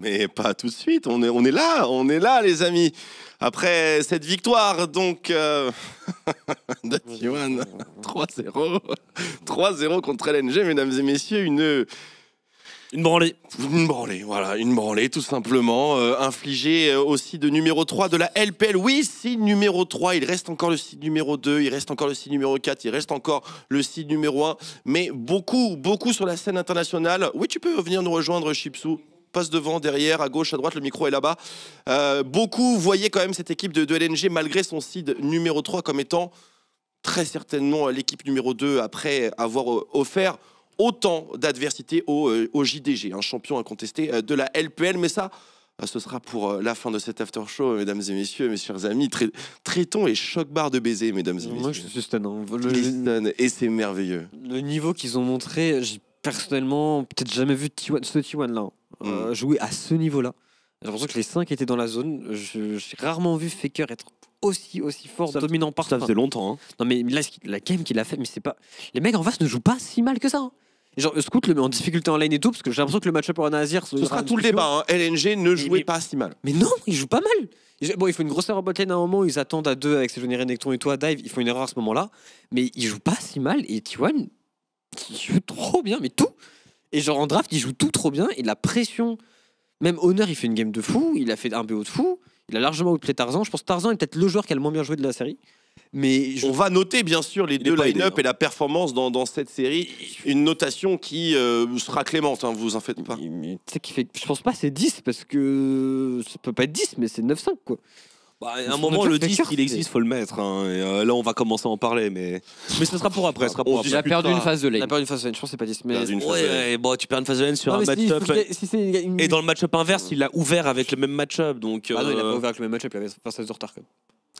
Mais pas tout de suite, on est, on est là, on est là les amis. Après cette victoire, donc, 3-0. Euh, 3-0 contre LNG, mesdames et messieurs, une... Une branlée. Une branlée, voilà, une branlée tout simplement, euh, infligée euh, aussi de numéro 3 de la LPL. Oui, si numéro 3, il reste encore le site numéro 2, il reste encore le site numéro 4, il reste encore le site numéro 1, mais beaucoup, beaucoup sur la scène internationale. Oui, tu peux venir nous rejoindre, Chipsou passe devant, derrière, à gauche, à droite, le micro est là-bas. Euh, beaucoup voyaient quand même cette équipe de, LNG, malgré son seed numéro 3, comme étant très certainement l'équipe numéro 2 après avoir euh, offert autant d'adversité au, euh, JDG, un champion incontesté de la LPL. Mais ça, ce sera pour la fin de cet after show, mesdames et messieurs, mes chers amis. traitons et choc barre de baiser, mesdames et messieurs. Moi, je suis Le... Et c'est merveilleux. Le niveau qu'ils ont montré, j'ai personnellement, peut-être jamais vu t ce T1 là hein. euh, hmm. jouer à ce niveau-là. J'ai l'impression que les 5 étaient dans la zone. J'ai rarement vu Faker être aussi aussi fort, dominant partout. Ça faisait longtemps. Hein. Non mais là, la game qu'il a fait, mais c'est pas. Les mecs en face ne jouent pas si mal que ça. Hein. Genre, Scout le met en difficulté en lane et tout, parce que j'ai l'impression que le match-up en Azir. Ce sera tout le débat. LNG ne jouait pas si mal. Mais non, il joue pas mal. bon, il faut une grosse erreur en botlane à un moment, ils attendent à deux avec ses jeunes Necton et toi, Dive, ils font une erreur à ce moment-là, mais ils jouent pas si mal et T1 qui joue trop bien, mais tout. Et genre en draft, il joue tout trop bien. Et la pression, même Honor, il fait une game de fou. Il a fait un BO de fou. Il a largement outplay Tarzan. Je pense Tarzan est peut-être le joueur qui a le moins bien joué de la série. Mais On va noter bien sûr les deux line-up hein. et la performance dans, cette série. Une notation qui euh, sera clémente, hein, vous en faites pas. Mais, qui fait, je pense pas c'est 10 parce que ça peut pas être 10, mais c'est 9-5 quoi. Bah, à un moment, le disque, il existe, faut le mettre. Hein, et, euh, là, on va commencer à en parler, mais mais ce sera pour après. ce a perdu une phase de lane. On a perdu une phase de lane, je pense que c'est pas disque mais... bon, tu perds une phase de lane sur un match-up. Et dans le match-up inverse, il l'a ouvert avec le même match-up. Ah non, il a pas euh, ouvert avec le même match-up, il avait phase de retard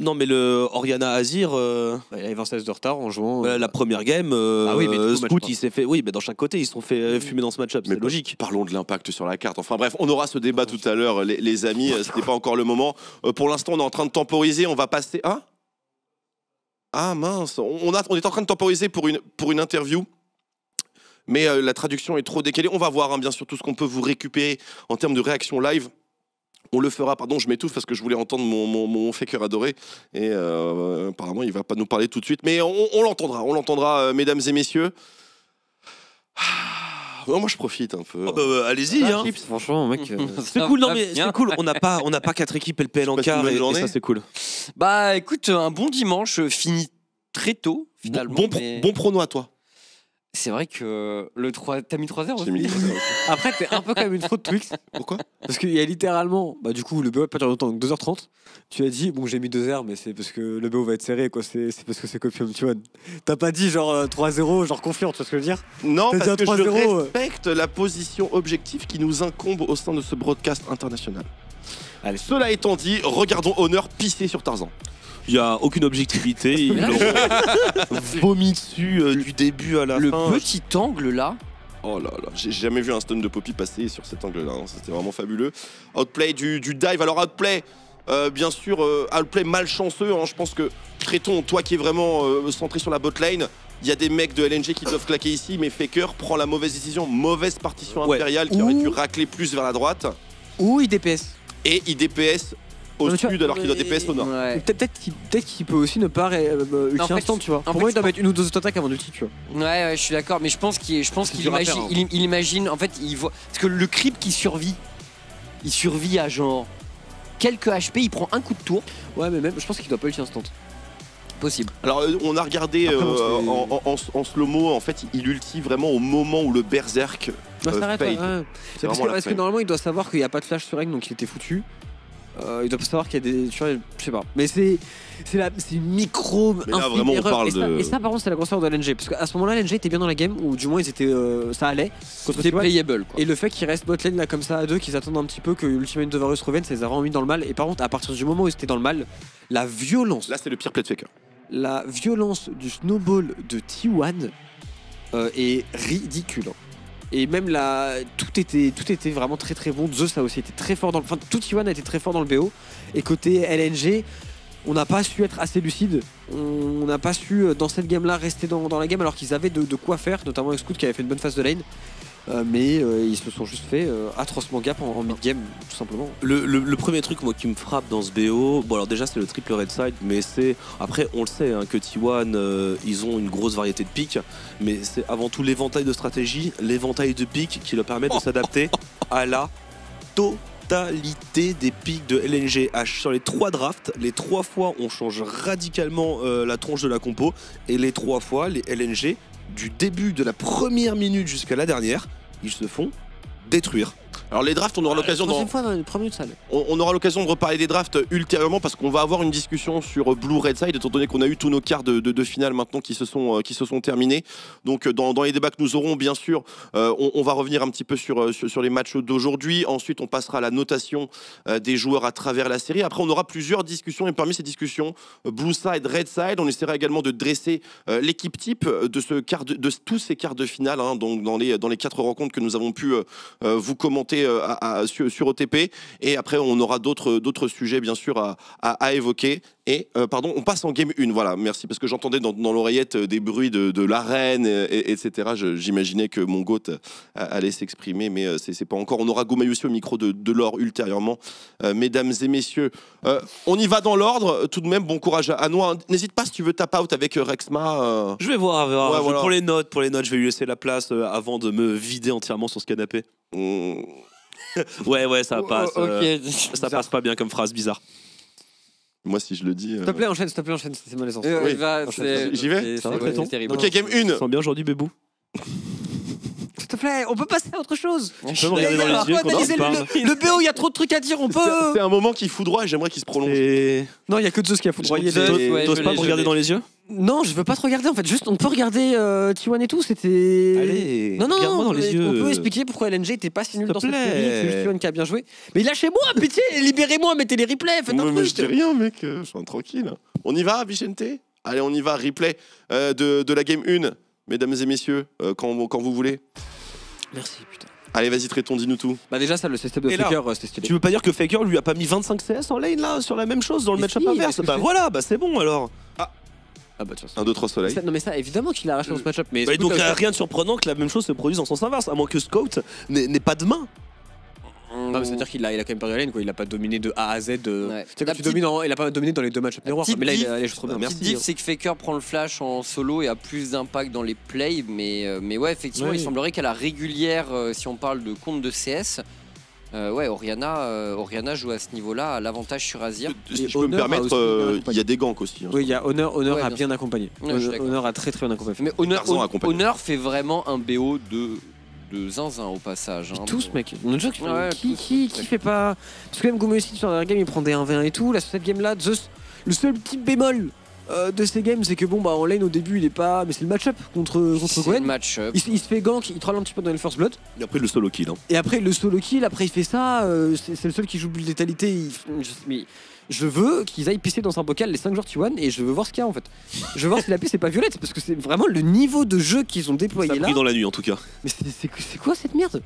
non, mais le Oriana Azir. Il avait 26 de retard en jouant. La euh, première game, euh, ah oui, mais Scout, il s'est fait. Oui, mais dans chaque côté, ils se sont fait euh, fumer dans ce match-up. C'est logique. Parlons de l'impact sur la carte. Enfin bref, on aura ce débat tout à l'heure, les, amis. Ce n'est pas encore le moment. pour l'instant, on est en train de temporiser. On va passer. à... Hein ah mince, on, est en train de temporiser pour une, interview mais la traduction est trop décalée. On va voir hein, bien sûr tout ce qu'on peut vous récupérer en termes de réaction live. On le fera, pardon, je m'étouffe parce que je voulais entendre mon, mon, mon adoré. Et euh, apparemment, il va pas nous parler tout de suite. Mais on l'entendra, on l'entendra, euh, mesdames et messieurs. Ah, bah, moi je profite un peu. Ah, bah, bah, allez-y. Hein. Franchement, mec. Euh, c'est cool, cool. On n'a pas, on pas quatre équipes LPL en et, ça c'est cool. Bah écoute, un bon dimanche fini très tôt finalement. Bon, bon, bon prono à toi. C'est vrai que le 3. T'as mis 3 heures aussi. Mis Après, t'es un peu comme une fraude Twix. Pourquoi Parce qu'il y a littéralement. Bah, du coup, le BO va pas duré longtemps, donc 2h30. Tu as dit, bon, j'ai mis 2 h mais c'est parce que le BO va être serré, quoi. C'est parce que c'est Copium, tu vois. T'as pas dit genre 3-0, euh, genre confiant, tu vois ce que je veux dire Non, parce que je euh. respecte la position objective qui nous incombe au sein de ce broadcast international. Allez. Cela étant dit, regardons Honor pisser sur Tarzan. Il n'y a aucune objectivité. Il vomi dessus euh, du début à la le fin. Le petit angle là. Oh là là, j'ai jamais vu un stun de Poppy passer sur cet angle là. Hein. C'était vraiment fabuleux. Outplay du, dive. Alors, outplay. Euh, bien sûr, euh, outplay malchanceux. Hein. Je pense que Créton, toi qui es vraiment centré sur la botlane, il y a des mecs de LNG qui doivent claquer ici, mais Faker prend la mauvaise décision, mauvaise partition impériale qui aurait dû racler plus vers la droite. Ou il DPS. Et IDPS... DPS au sud alors qu'il doit DPS au nord Peut-être qu'il peut, aussi ne pas ulti euh, bah, instant, tu vois. En vrai il doit mettre une ou deux auto-attaques avant d'ulti, tu vois. Ouais, ouais je suis d'accord, mais je pense qu'il hein. imagine, en fait, il voit. Parce que le creep qui survit, il survit à genre quelques HP, il prend un coup de tour. Ouais, mais même, je pense qu'il doit pas ulti instant. Possible. Alors euh, on a regardé euh, en, slow-mo, en fait il ulti vraiment au moment où le berserk C'est parce, que, parce que normalement il doit savoir qu'il n'y a pas de flash sur règle donc il était foutu ils doivent savoir qu'il y a des. Tu vois, je sais pas. Mais c'est. C'est la, c'est une micro. Mais là, vraiment, on parle et ça, de. Et ça, par contre, c'est la grosseur de l'NG. Parce qu'à ce moment-là, l'NG était bien dans la game, ou du moins, ils étaient, euh, ça allait. Contre playable. Quoi. Et le fait qu'ils restent botlane là comme ça à deux, qu'ils attendent un petit peu que Ultimate Varus revienne, ça les a vraiment mis dans le mal. Et par contre, à partir du moment où ils étaient dans le mal, la violence. Là, c'est le pire playtaker. Hein. La violence du snowball de T1 euh, est ridicule. Hein. Et même là, tout était, tout était vraiment très très bon. Zeus a aussi été très fort dans le. Enfin, tout Iwan a été très fort dans le BO. Et côté LNG, on n'a pas su être assez lucide. On n'a pas su, euh, dans cette game-là, rester dans, la game alors qu'ils avaient de, quoi faire, notamment avec Scoot qui avait fait une bonne phase de lane. Euh, mais euh, ils se sont juste fait euh, atrocement gap en, mid-game, tout simplement. Le, premier truc moi qui me frappe dans ce BO, bon alors déjà c'est le triple red side, mais c'est. Après on le sait hein, que T1 ils ont une grosse variété de pics, mais c'est avant tout l'éventail de stratégie, l'éventail de pics qui leur permet de s'adapter à la totalité des pics de LNGH. Sur les trois drafts, les trois fois on change radicalement la tronche de la compo, et les trois fois les LNG du début de la première minute jusqu'à la dernière ils se font détruire. Alors les drafts, on aura euh, l'occasion On, on aura l'occasion de reparler des drafts ultérieurement parce qu'on va avoir une discussion sur euh, Blue Red Side, étant donné qu'on a eu tous nos quarts de, finale maintenant qui se sont, euh, qui se sont terminés. Donc dans, les débats que nous aurons, bien sûr, on, va revenir un petit peu sur, sur, les matchs d'aujourd'hui. Ensuite, on passera à la notation des joueurs à travers la série. Après, on aura plusieurs discussions et parmi ces discussions, Blue Side, Red Side, on essaiera également de dresser l'équipe type de, ce quart de, tous ces quarts de finale, hein, donc dans les, dans les quatre rencontres que nous avons pu vous commenter euh, sur, OTP. Et après, on aura d'autres sujets, bien sûr, à, évoquer. Et euh, pardon, on passe en game 1, voilà, merci, parce que j'entendais dans, l'oreillette euh, des bruits de, de l'arène, etc. J'imaginais que mon goat allait s'exprimer, mais c'est pas encore. On aura aussi au micro de, de l'or ultérieurement. mesdames et messieurs, on y va dans l'ordre, tout de même, bon courage à, N'hésite pas si tu veux tap out avec Rexma. Je vais voir, pour les notes, pour les notes, je vais lui laisser la place avant de me vider entièrement sur ce canapé. Mmh. ouais, ouais, ça oh, passe. Oh, euh, ça passe pas bien comme phrase bizarre. Moi, si je le dis. Euh, s'il te plaît, enchaîne, s'il te plaît, enchaîne, c'est malaisant. Euh, J'y vais Ok, game 1. Je sens bien aujourd'hui, Bébou. S'il te plaît, on peut passer à autre chose. regarder dans les yeux le, BO, il y a trop de trucs à dire, on peut. C'est un moment qui droit et j'aimerais qu'il se prolonge. Non, il y a que Zeus qui a foudroyé. T'oses Tu pas te regarder dans les yeux Non, je veux pas te regarder en fait. Juste, on peut regarder euh, T1 et tout. C'était. Allez, Non, non, non, On peut expliquer pourquoi LNG était pas si nul dans cette plaît. C'est T1 qui a bien joué. Mais lâchez-moi, pitié, libérez-moi, mettez les replays, faites un truc mais je dis rien, mec. Euh, je suis tranquille. On y va, Vicente Allez, on y va. Replay euh, de, de la game 1 mesdames et messieurs, euh, quand, vous voulez. Merci, putain. Allez, vas-y, traitons, dis-nous tout. Bah, déjà, ça, le système de Faker, euh, stylé. Tu veux pas dire que Faker lui a pas mis 25 CS en lane là, sur la même chose dans le match-up inverse Bah voilà, bah c'est bon alors. Ah, ah bah, tiens Un, autre trois non, mais ça, évidemment qu'il a arraché dans ce mm. match-up. Mais Bah, donc, euh, rien de surprenant que la même chose se produise en sens inverse, à moins que Scout n'ait pas de main. Non, à ça dire qu'il a, quand même perdu la lane, quoi. Il a pas dominé de A à Z. Euh, il a pas dominé dans les deux matchs Mais là, il a, trop bien. Merci. Diff, c'est que Faker prend le flash en solo et a plus d'impact dans les plays. Mais, euh, ouais, effectivement, il semblerait qu'à la régulière, euh, si on parle de compte de CS, euh, ouais, Oriana, joue à ce niveau-là, à l'avantage sur Azir. Si je peux me permettre, il y a des ganks aussi. Hein, oui, il y a Honor, Honor a bien accompagné. Honor, a très très bien accompagné. Mais Honor, Honor fait vraiment un BO de de zinzin au passage. Hein, tous, mec. on qui, ouais, qui, tous, qui, qui fait pas. Parce que même Gomu aussi, sur la game, il prend des 1v1 et tout. Là, sur cette game-là, le seul petit bémol euh, de ces games, c'est que bon, bah en lane au début, il est pas. Mais c'est le match-up contre, contre Gwen. Il, se fait gank, il troll un petit peu dans le first blood. Et après, le solo kill. Hein. Et après, le solo kill, après, il fait ça. Euh, c'est le seul qui joue de létalité. Mais je veux qu'ils aillent pisser dans un bocal les 5 jours T1 et je veux voir ce qu'il y a en fait. Je veux voir si la piste n'est pas violette parce que c'est vraiment le niveau de jeu qu'ils ont déployé ça a dans la nuit en tout cas. Mais c'est quoi cette merde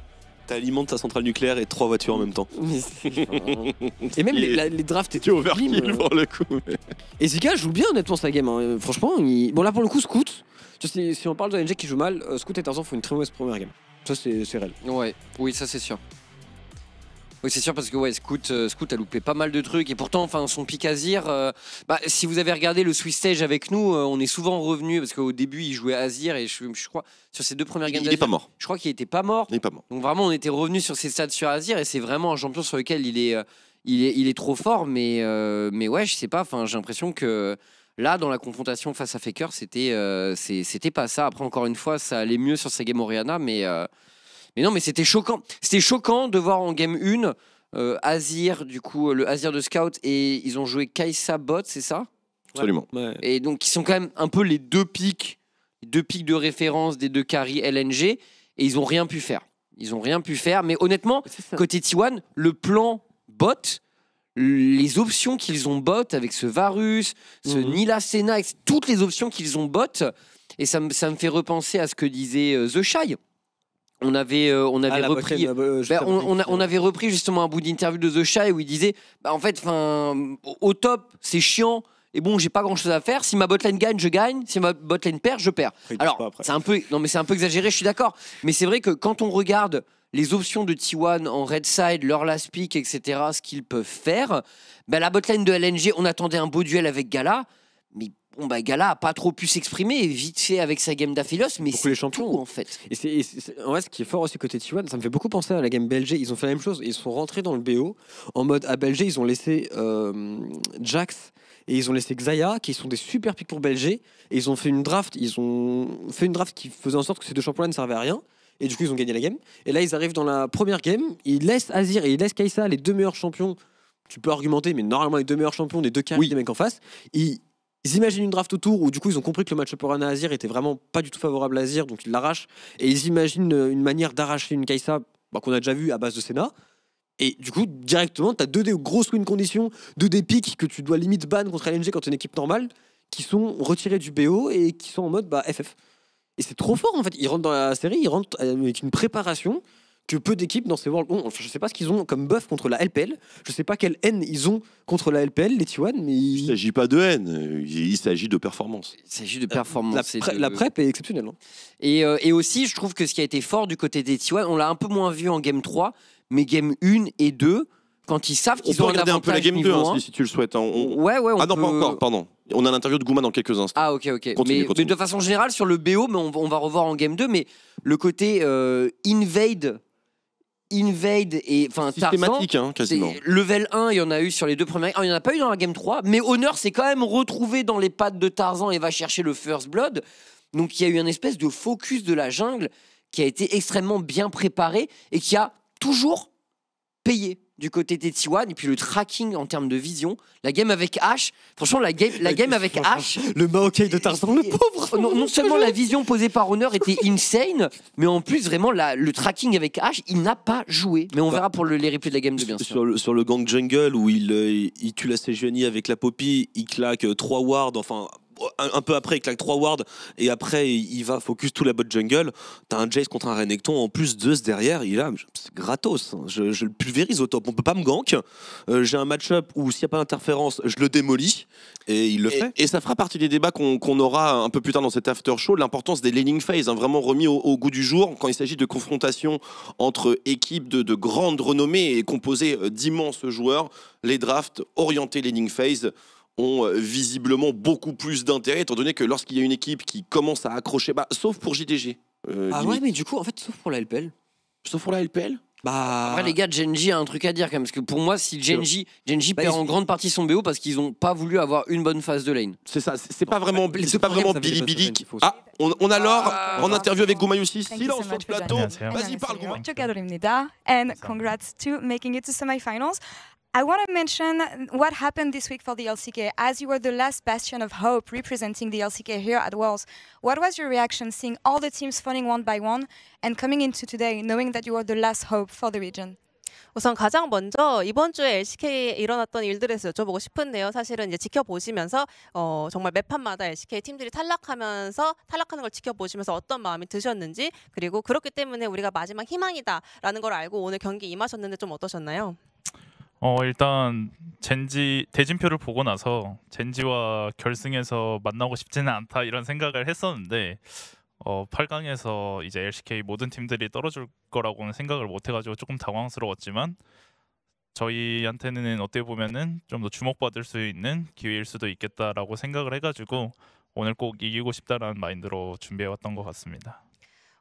T'alimentes ta centrale nucléaire et trois voitures en même temps. et même les, drafts étaient overkill pour le coup. et Zika joue bien honnêtement sa game. Hein. Euh, franchement, bon là pour le coup Scout, si, on parle de NG qui joue mal, euh, Scout et Tarzan font une très mauvaise première game. Ça c'est réel. Ouais, oui ça c'est sûr. Oui, c'est sûr parce que ouais, euh, Scout, a loupé pas mal de trucs et pourtant, enfin, son pic Azir, euh, bah, si vous avez regardé le Swiss Stage avec nous, euh, on est souvent revenu parce qu'au début, il jouait Azir et je, je crois sur ses deux premières games, il n'est pas mort. Je crois qu'il était pas mort. Il n'est pas mort. Donc vraiment, on était revenu sur ses stats sur Azir et c'est vraiment un champion sur lequel il est, il est, il est trop fort. Mais, mais ouais, je sais pas. Enfin, j'ai l'impression que Là, dans la confrontation face à Faker, c'était c'était pas ça. Après, encore une fois, ça allait mieux sur sa game Oriana, mais, mais non, mais c'était choquant. C'était choquant de voir en game 1 euh, Azir, du coup, le Azir de Scout, et ils ont joué Kaisa Bot, c'est ça Absolument. Et donc, ils sont quand même un peu les deux pics, les deux pics de référence des deux carry LNG, et ils n'ont rien pu faire. Ils ont rien pu faire, mais honnêtement, côté T1, le plan bot, les options qu'ils ont bot avec ce Varus, ce mhm. Nila Sena, toutes les options qu'ils ont bot, et ça ça me fait repenser à ce que disait euh, The Shy on avait, euh, on avait ah, repris, euh, bah, bah, on, avait repris justement un bout d'interview de The Shy où il disait, bah, en fait, au, top, c'est chiant. Et bon, j'ai pas grand chose à faire. Si ma botlane gagne, je gagne. Si ma botlane perd, je perds. Alors, c'est un peu, non mais c'est un peu exagéré. Je suis d'accord. Mais c'est vrai que quand on regarde les options de T1 en red side, leur last pick, etc., ce qu'ils peuvent faire, la botlane de LNG, on attendait un beau duel avec Gala, mais bon bah Gala a pas trop pu s'exprimer vite fait avec sa game d'Aphelos mais c'est les champions tout, en fait et, c'est, en vrai ce qui est fort aussi côté T1 ça me fait beaucoup penser à la game Belge ils ont fait la même chose ils sont rentrés dans le BO en mode à ah, Belge ils ont laissé euh, Jax et ils ont laissé Xaya qui sont des super pics pour Belge et ils ont fait une draft ils ont fait une draft qui faisait en sorte que ces deux champions ne servaient à rien et du coup ils ont gagné la game et là ils arrivent dans la première game ils laissent Azir et ils laissent Kaisa les deux meilleurs champions tu peux argumenter mais normalement les deux meilleurs champions des deux cas oui. des mecs en face ils ils imaginent une draft autour où du coup ils ont compris que le match un Azir était vraiment pas du tout favorable à Azir, donc ils l'arrachent. Et ils imaginent euh, une manière d'arracher une Kaisa bah, qu'on a déjà vu à base de Senna. Et du coup, directement, tu as deux aux grosses win conditions, deux des pics que tu dois limite ban contre LNG quand tu une équipe normale, qui sont retirés du BO et qui sont en mode FF. Bah, et c'est trop fort en fait. Ils rentrent dans la série, ils rentrent euh, avec une préparation que peu d'équipes dans ces World Enfin, je sais pas ce qu'ils ont comme buff contre la LPL. Je sais pas quelle haine ils ont contre la LPL, les T1, mais. Il ne s'agit pas de haine, il s'agit de performance. Il s'agit de performance. La, prep est exceptionnelle. Hein. Euh, et, aussi, je trouve que ce qui a été fort du côté des T1, on l'a un peu moins vu en game 3, mais game 1 et 2, quand ils savent qu'ils on ont peut regarder un, peu la game 2 hein, si tu le souhaites. Hein. Ouais, ouais, ah non, pas encore, pardon. On a l'interview de Gouma dans quelques instants. Ah, ok, ok. mais, de façon générale, sur le BO, mais on, va revoir en game 2, mais le côté euh, invade Invade et enfin hein, Level 1, il y en a eu sur les deux premières. Ah, il n'y en a pas eu dans la game 3, mais Honor s'est quand même retrouvé dans les pattes de Tarzan et va chercher le First Blood. Donc il y a eu une espèce de focus de la jungle qui a été extrêmement bien préparé et qui a toujours payé du côté des T1 et puis le tracking en termes de vision. La game avec H, franchement, la game, la game avec H. Le Maokai de Tarzan, le pauvre Non, seulement la vision posée par Honor était insane, mais en plus, vraiment, le tracking avec H, il n'a pas joué. Mais on bah, verra pour le, les replays de la game de bien sûr. Sur le, gang jungle où il, euh, tue la Sejuani avec la Poppy, il claque 3 euh, wards, enfin un, peu après, il claque 3 wards et après, il va focus tout la bot jungle. T'as un Jace contre un Renekton. En plus, ce derrière, il a gratos. Hein. Je, le pulvérise au top. On peut pas me gank. Euh, j'ai un match-up où s'il n'y a pas d'interférence, je le démolis et il le fait. Et ça fera partie des débats qu'on aura un peu plus tard dans cet after show. L'importance des laning phase, hein, vraiment remis au, goût du jour quand il s'agit de confrontations entre équipes de, de grande renommée et composées euh, d'immenses joueurs. Les drafts orientés laning phase ont euh, visiblement beaucoup plus d'intérêt, étant donné que lorsqu'il y a une équipe qui commence à accrocher, bah, sauf pour JDG. Euh, ah ouais, mais du coup, en fait, sauf pour la LPL. Sauf pour la LPL bah... Après, les gars, Genji a un truc à dire quand même, parce que pour moi, si Genji, Genji bah, perd en grande partie son BO parce qu'ils n'ont pas voulu avoir une bonne phase de lane. C'est ça, c'est pas vraiment, c'est pas vraiment bah, Billy Billy. Ah, on, on a Laure ah, en interview avec Gouma aussi. Silence sur le plateau. Vas-y, parle Gouma. and congrats to making it to semifinals. I want to mention what happened this week for the LCK. As you were the last bastion of hope representing the LCK here at Worlds, what was your reaction seeing all the teams falling one by one and coming into today knowing that you were the last hope for the region? 우선 가장 먼저 이번 주에 LCK에 일어났던 일들에 서 여쭤보고 싶은데요. 사실은 이제 지켜보시면서 어, 정말 매판마다 LCK 팀들이 탈락하면서 탈락하는 걸 지켜보시면서 어떤 마음이 드셨는지 그리고 그렇기 때문에 우리가 마지막 희망이다라는 걸 알고 오늘 경기 임하셨는데 좀 어떠셨나요? 어 일단 젠지 대진표를 보고 나서 젠지와 결승에서 만나고 싶지는 않다 이런 생각을 했었는데 어 8강에서 이제 LCK 모든 팀들이 떨어질 거라고는 생각을 못 해가지고 조금 당황스러웠지만 저희한테는 어떻게 보면은 좀 더 주목받을 수 있는 기회일 수도 있겠다라고 생각을 해가지고 오늘 꼭 이기고 싶다라는 마인드로 준비해 왔던 것 같습니다.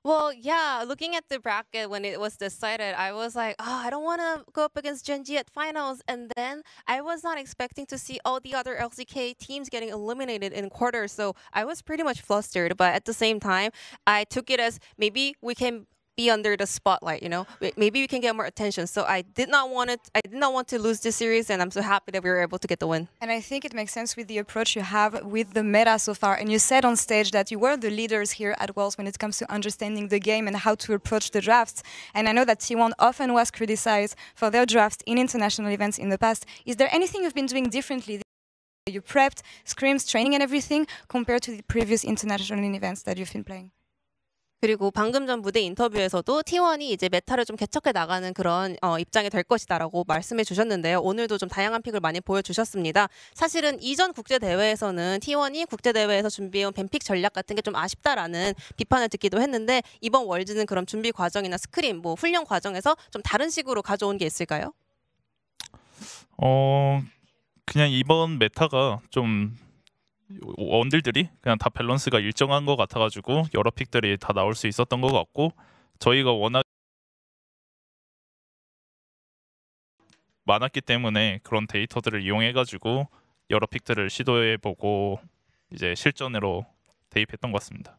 Well, yeah, looking at the bracket when it was decided, I was like, oh, I don't want to go up against Genji at finals. And then I was not expecting to see all the other LCK teams getting eliminated in quarters. So I was pretty much flustered. But at the same time, I took it as maybe we can be under the spotlight you know maybe we can get more attention so i did not want it i did not want to lose this series and i'm so happy that we were able to get the win and i think it makes sense with the approach you have with the meta so far and you said on stage that you were the leaders here at wells when it comes to understanding the game and how to approach the drafts and i know that t1 often was criticized for their drafts in international events in the past is there anything you've been doing differently you prepped scrims training and everything compared to the previous international events that you've been playing 그리고 방금 전 무대 인터뷰에서도 T1이 이제 메타를 좀 개척해 나가는 그런 어, 입장이 될 것이다라고 말씀해 주셨는데요. 오늘도 좀 다양한 픽을 많이 보여주셨습니다. 사실은 이전 국제 대회에서는 T1이 국제 대회에서 준비해온 뱀픽 전략 같은 게 좀 아쉽다라는 비판을 듣기도 했는데 이번 월드는 그럼 준비 과정이나 스크린, 뭐 훈련 과정에서 좀 다른 식으로 가져온 게 있을까요? 어 그냥 이번 메타가 좀 원딜들이 그냥 다 밸런스가 일정한 것 같아가지고 여러 픽들이 다 나올 수 있었던 것 같고 저희가 워낙 많았기 때문에 그런 데이터들을 이용해가지고 여러 픽들을 시도해보고 이제 실전으로 대입했던 것 같습니다.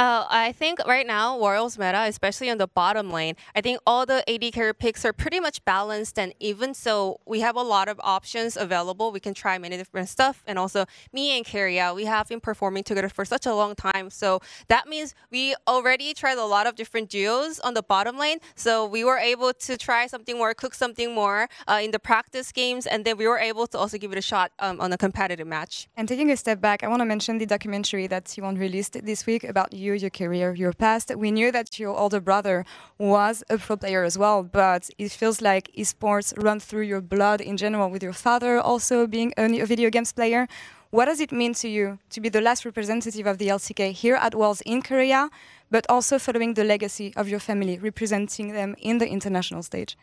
Uh, I think right now, Royals meta, especially on the bottom lane, I think all the AD carry picks are pretty much balanced and even so, we have a lot of options available. We can try many different stuff. And also, me and Carrie, we have been performing together for such a long time. So that means we already tried a lot of different duos on the bottom lane. So we were able to try something more, cook something more uh, in the practice games. And then we were able to also give it a shot um, on a competitive match. And taking a step back, I want to mention the documentary that Siwon released this week about you you, your career, your past. We knew that your older brother was a pro player as well, but it feels like esports run through your blood in general with your father also being a video games player. What does it mean to you to be the last representative of the LCK here at Worlds in Korea, but also following the legacy of your family, representing them in the international stage?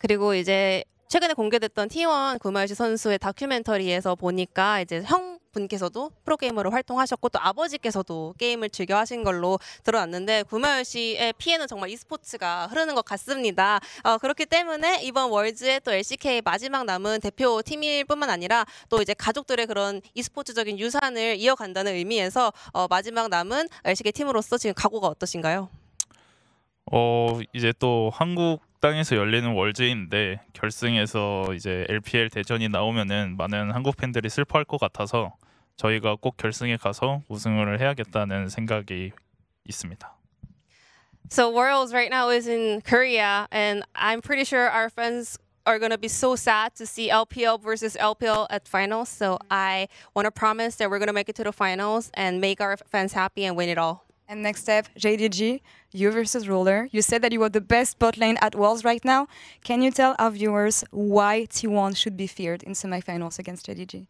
그리고 이제 최근에 공개됐던 T1 구마유시 선수의 다큐멘터리에서 보니까 이제 형 분께서도 프로게이머로 활동하셨고 또 아버지께서도 게임을 즐겨 하신 걸로 들어왔는데 구마열 씨의 피해는 정말 e스포츠가 흐르는 것 같습니다. 어, 그렇기 때문에 이번 월즈의 또 LCK 마지막 남은 대표 팀일 뿐만 아니라 또 이제 가족들의 그런 e스포츠적인 유산을 이어간다는 의미에서 어, 마지막 남은 LCK 팀으로서 지금 각오가 어떠신가요? 어 이제 또 한국 복당에서 열리는 월제인데 결승에서 이제 LPL 대전이 나오면은 많은 한국 팬들이 슬퍼할 것 같아서 저희가 꼭 결승에 가서 우승을 해야겠다는 생각이 있습니다. So Worlds right now is in Korea, and I'm pretty sure our fans are going to be so sad to see LPL versus LPL at finals. So I want to promise that we're going to make it to the finals and make our fans happy and win it all. And next step, JDG, you versus Ruler. You said that you were the best bot lane at Worlds right now. Can you tell our viewers why T1 should be feared in semifinals against JDG?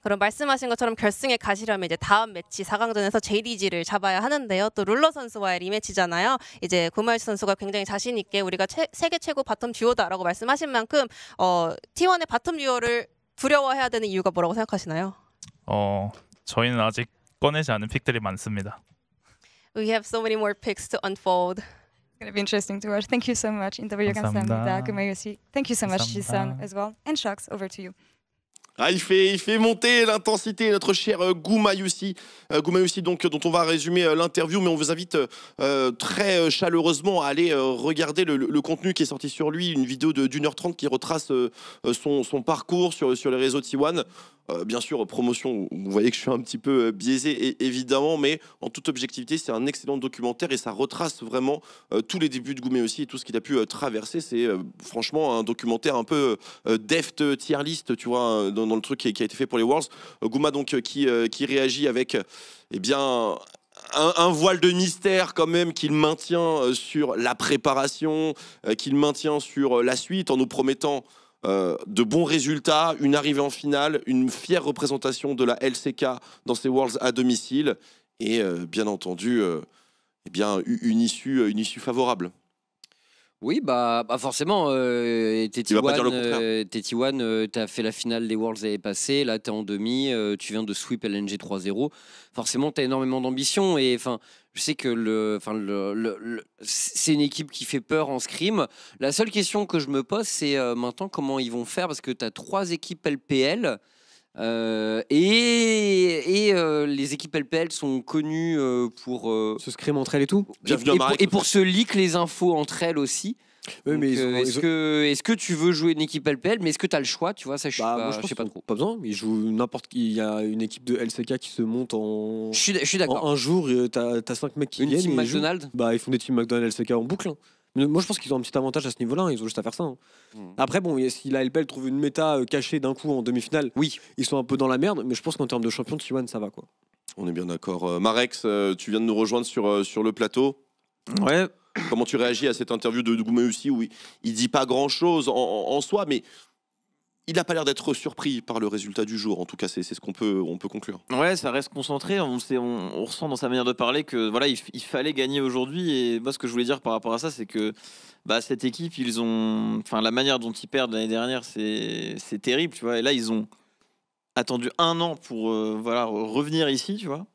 그럼 말씀하신 것처럼 결승에 가시려면 이제 다음 매치 4강전에서 JDG를 잡아야 하는데요. 또 룰러 선수와의 리매치잖아요. 이제 구마일 선수가 굉장히 자신 있게 우리가 최, 세계 최고 바텀 듀오다라고 말씀하신 만큼 어, T1의 바텀 듀오를 두려워해야 되는 이유가 뭐라고 생각하시나요? 어, 저희는 아직 꺼내지 않은 픽들이 많습니다. we have so many more picks to unfold. It's gonna be interesting to watch. Thank you so much, interview 감사합니다. 감사합니다. Thank you so much, Jisun, as well. And Shocks, over to you. Ah, il, fait, il fait monter l'intensité, notre cher Guma euh, Goumayoussi euh, donc, euh, dont on va résumer l'interview, mais on vous invite très chaleureusement à aller regarder le, contenu qui est sorti sur lui, une vidéo d'une heure trente qui retrace son, son, parcours sur, sur les réseaux de Siwan. Euh, bien sûr, promotion, vous voyez que je suis un petit peu euh, biaisé, évidemment, mais en toute objectivité, c'est un excellent documentaire et ça retrace vraiment euh, tous les débuts de Goumet aussi et tout ce qu'il a pu traverser. C'est franchement un documentaire un peu deft, tier list, tu vois, hein, dans, le truc qui, qui, a été fait pour les Worlds. Gouma, donc, qui, qui réagit avec, eh bien, un, voile de mystère quand même qu'il maintient sur la préparation, qu'il maintient sur la suite en nous promettant euh, de bons résultats, une arrivée en finale, une fière représentation de la LCK dans ces Worlds à domicile et euh, bien entendu euh, eh bien, une, issue, une issue favorable. Oui, bah, bah, forcément, euh, Teti tu as euh, euh, fait la finale des Worlds l'année passée, là tu es en demi, euh, tu viens de sweep LNG 3-0. Forcément, tu as énormément d'ambition et enfin, je sais que le, c'est une équipe qui fait peur en scrim. La seule question que je me pose, c'est maintenant comment ils vont faire parce que tu as trois équipes LPL. Euh, et, et euh, les équipes LPL sont connues euh, pour se scrim entre elles et tout. Et, pour, et, pour, se leak les infos entre elles aussi. est-ce que, est que, tu veux jouer une équipe LPL Mais est-ce que tu as le choix Tu vois, ça, je, bah, pas, sais pas Pas besoin. Il y a une équipe de LCK qui se monte en. Je suis d'accord. un jour, tu as, 5 mecs qui viennent. Team McDonald's. Ils bah, ils font des teams McDonald's LCK en boucle. Hein. Moi, je pense qu'ils ont un petit avantage à ce niveau-là. Hein. Ils ont juste à faire ça. Hein. Mmh. Après, bon, si la LPL trouve une méta euh, cachée d'un coup en demi-finale, oui, ils sont un peu dans la merde. Mais je pense qu'en termes de champion, T1, ça va quoi. On est bien d'accord. Euh, Marex, euh, tu viens de nous rejoindre sur, sur le plateau. Mmh. Ouais. Comment tu réagis à cette interview de, de aussi où il, dit pas grand chose en soi, mais il n'a pas l'air d'être surpris par le résultat du jour. En tout cas, c'est ce qu'on peut, on peut conclure. Ouais, ça reste concentré. On, on ressent dans sa manière de parler que voilà, il, fallait gagner aujourd'hui. Et moi, ce que je voulais dire par rapport à ça, c'est que bah, cette équipe, ils ont, enfin, la manière dont ils perdent l'année dernière, c'est terrible, tu vois. Et là, ils ont attendu un an pour euh, revenir ici, tu vois.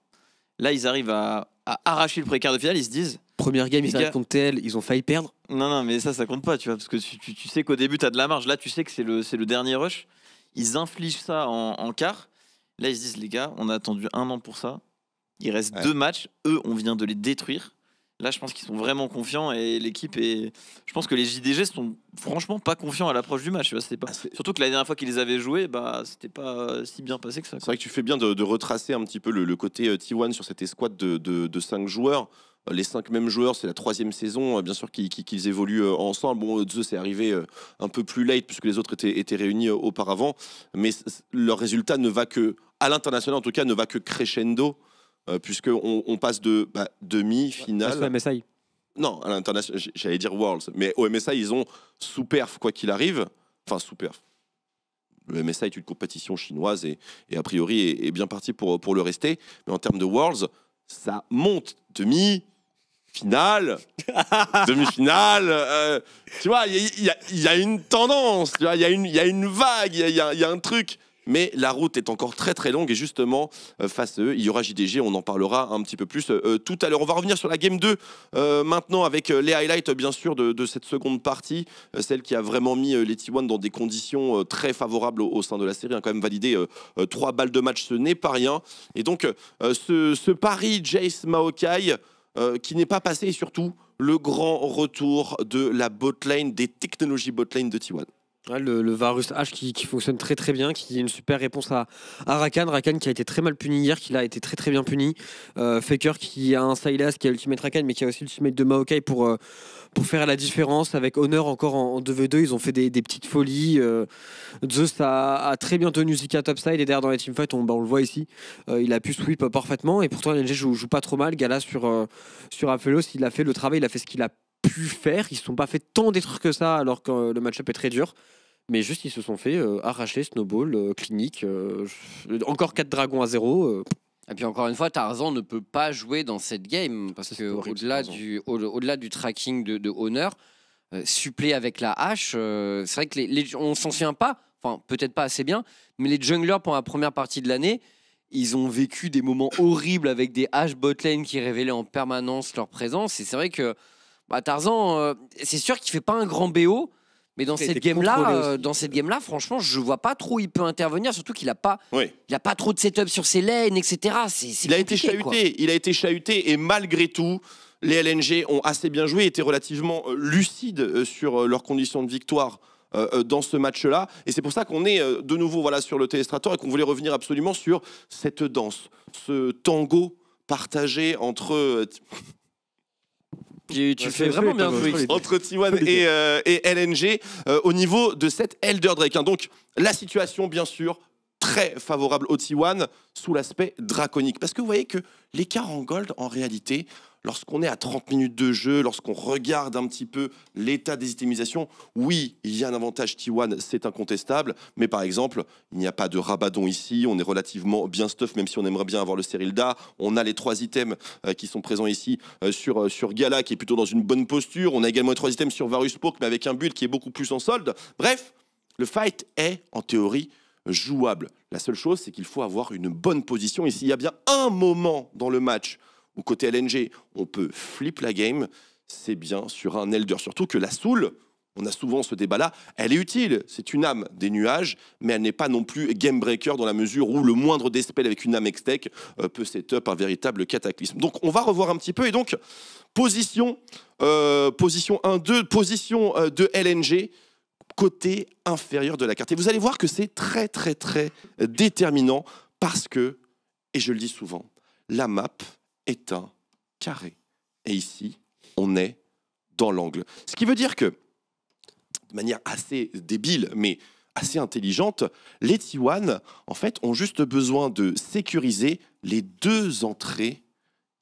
Là, ils arrivent à, arracher le pré-quart de finale. Ils se disent. Première game, ils arrivent contre TL, ils ont failli perdre. Non, non, mais ça, ça compte pas, tu vois, parce que tu, sais qu'au début, tu as de la marge. Là, tu sais que c'est le, le dernier rush. Ils infligent ça en, quart. Là, ils se disent, les gars, on a attendu un an pour ça. Il reste deux matchs. Eux, on vient de les détruire. Là, je pense qu'ils sont vraiment confiants et l'équipe est. Je pense que les JDG sont franchement pas confiants à l'approche du match. Tu vois, pas... Ah, Surtout que la dernière fois qu'ils les avaient joués, bah, c'était pas euh, si bien passé que ça. C'est vrai que tu fais bien de, retracer un petit peu le, côté euh, T1 sur cette escouade de, de cinq joueurs. Euh, les cinq mêmes joueurs. C'est la troisième saison, euh, bien sûr, qu'ils évoluent euh, ensemble. Bon, Zeus c'est arrivé un peu plus late puisque les autres étaient, réunis auparavant, mais leur résultat ne va que, à l'international en tout cas, ne va que crescendo. puisqu'on on passe de bah, demi-finale. MSI. Non, à l'international, j'allais dire Worlds, mais au MSI, ils ont sous quoi qu'il arrive. Enfin, sous perf. Le MSI est une compétition chinoise et, a priori est, bien parti pour, pour le rester. Mais en termes de Worlds, ça monte demi, finale, demi-finale. Euh, tu vois, il y, a une tendance, il y, a une vague, il y a, un truc. Mais la route est encore très très longue et justement, euh, face à eux, il y aura JDG, on en parlera un petit peu plus euh, tout à l'heure. On va revenir sur la Game 2 maintenant avec les highlights bien sûr de, cette seconde partie, celle qui a vraiment mis les T1 dans des conditions très favorables au, sein de la série. a hein, quand même validé trois balles de match, ce n'est pas rien. Et donc ce, ce pari Jace Maokai euh, qui n'est pas passé et surtout le grand retour de la botlane, des technologies botlane de T1 le, Varus H qui, fonctionne très très bien, qui est une super réponse à, Rakan. Rakan qui a été très mal puni hier, qui a été très très bien puni. Euh, Faker qui a un Silas, qui a Ultimate Rakan, mais qui a aussi Ultimate de Maokai pour, euh, pour faire la différence. Avec Honor encore en, 2v2, ils ont fait des, petites folies. Euh, Zeus a, très bien tenu Zika topside et derrière dans les teamfights, on, bah, on le voit ici, il a pu sweep parfaitement et pourtant LNG joue, joue pas trop mal. Galas sur, sur Aphelos, il a fait le travail, il a fait ce qu'il a pu faire. Ils ne sont pas fait tant trucs que ça, alors que euh, le match-up est très dur. Mais juste, ils se sont fait euh, arracher Snowball, euh, Clinique, encore 4 dragons à 0. Et puis encore une fois, Tarzan ne peut pas jouer dans cette game parce que au-delà du, au, du tracking de, de Honor, supplé avec la hache, c'est vrai que les, on s'en souvient pas, enfin peut-être pas assez bien, mais les junglers pour la première partie de l'année, ils ont vécu des moments horribles avec des haches botlane qui révélaient en permanence leur présence. Et c'est vrai que bah, Tarzan, euh, c'est sûr qu'il fait pas un grand BO, mais dans cette game-là, euh, dans cette game-là, franchement, je vois pas trop où il peut intervenir, surtout qu'il a pas, il a pas trop de setup sur ses lanes, etc. il a été chahuté, il a été chahuté, et malgré tout, les LNG ont assez bien joué, étaient relativement euh, lucides sur leurs conditions de victoire. dans ce match-là. Et c'est pour ça qu'on est de nouveau voilà, sur le Téléstrator et qu'on voulait revenir absolument sur cette danse, ce tango partagé entre tu, bah, fais vraiment bien Entre T1 et, euh, LNG euh, au niveau de cette Elder Drake. Hein. Donc la situation, bien sûr, très favorable au T1 sous l'aspect draconique. Parce que vous voyez que l'écart en gold, en réalité, lorsqu'on est à 30 minutes de jeu, lorsqu'on regarde un petit peu l'état des itemisations, oui, il y a un avantage T1, c'est incontestable, mais par exemple, il n'y a pas de rabadon ici, on est relativement bien stuff, même si on aimerait bien avoir le Serilda, on a les trois items euh, qui sont présents ici euh, sur, euh, sur Gala, qui est plutôt dans une bonne posture, on a également les trois items sur Varus Poke, mais avec un but qui est beaucoup plus en solde. Bref, le fight est, en théorie, jouable. La seule chose, c'est qu'il faut avoir une bonne position. Et s'il y a bien un moment dans le match ou côté LNG, on peut flip la game, c'est bien sur un Elder. Surtout que la Soul, on a souvent ce débat-là, elle est utile, c'est une âme des nuages, mais elle n'est pas non plus game breaker dans la mesure où le moindre despel avec une âme X-Tech euh, peut set-up un véritable cataclysme. Donc on va revoir un petit peu, et donc position, euh, position 1-2, position euh, de LNG, côté inférieur de la carte. Et vous allez voir que c'est très très très déterminant parce que, et je le dis souvent, la map est un carré. Et ici, on est dans l'angle. Ce qui veut dire que, de manière assez débile, mais assez intelligente, les T1, en fait, ont juste besoin de sécuriser les deux entrées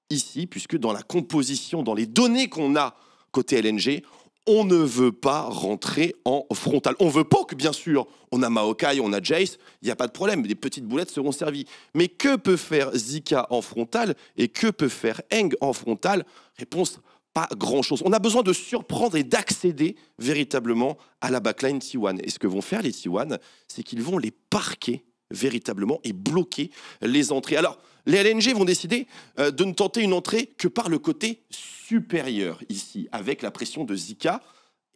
ici, puisque dans la composition, dans les données qu'on a côté LNG, on ne veut pas rentrer en frontal. On veut pas que, bien sûr, on a Maokai, on a Jace, il n'y a pas de problème, des petites boulettes seront servies. Mais que peut faire Zika en frontal et que peut faire Eng en frontal Réponse pas grand-chose. On a besoin de surprendre et d'accéder véritablement à la backline T1. Et ce que vont faire les T1, c'est qu'ils vont les parquer véritablement et bloquer les entrées. Alors, les LNG vont décider euh, de ne tenter une entrée que par le côté supérieur ici, avec la pression de Zika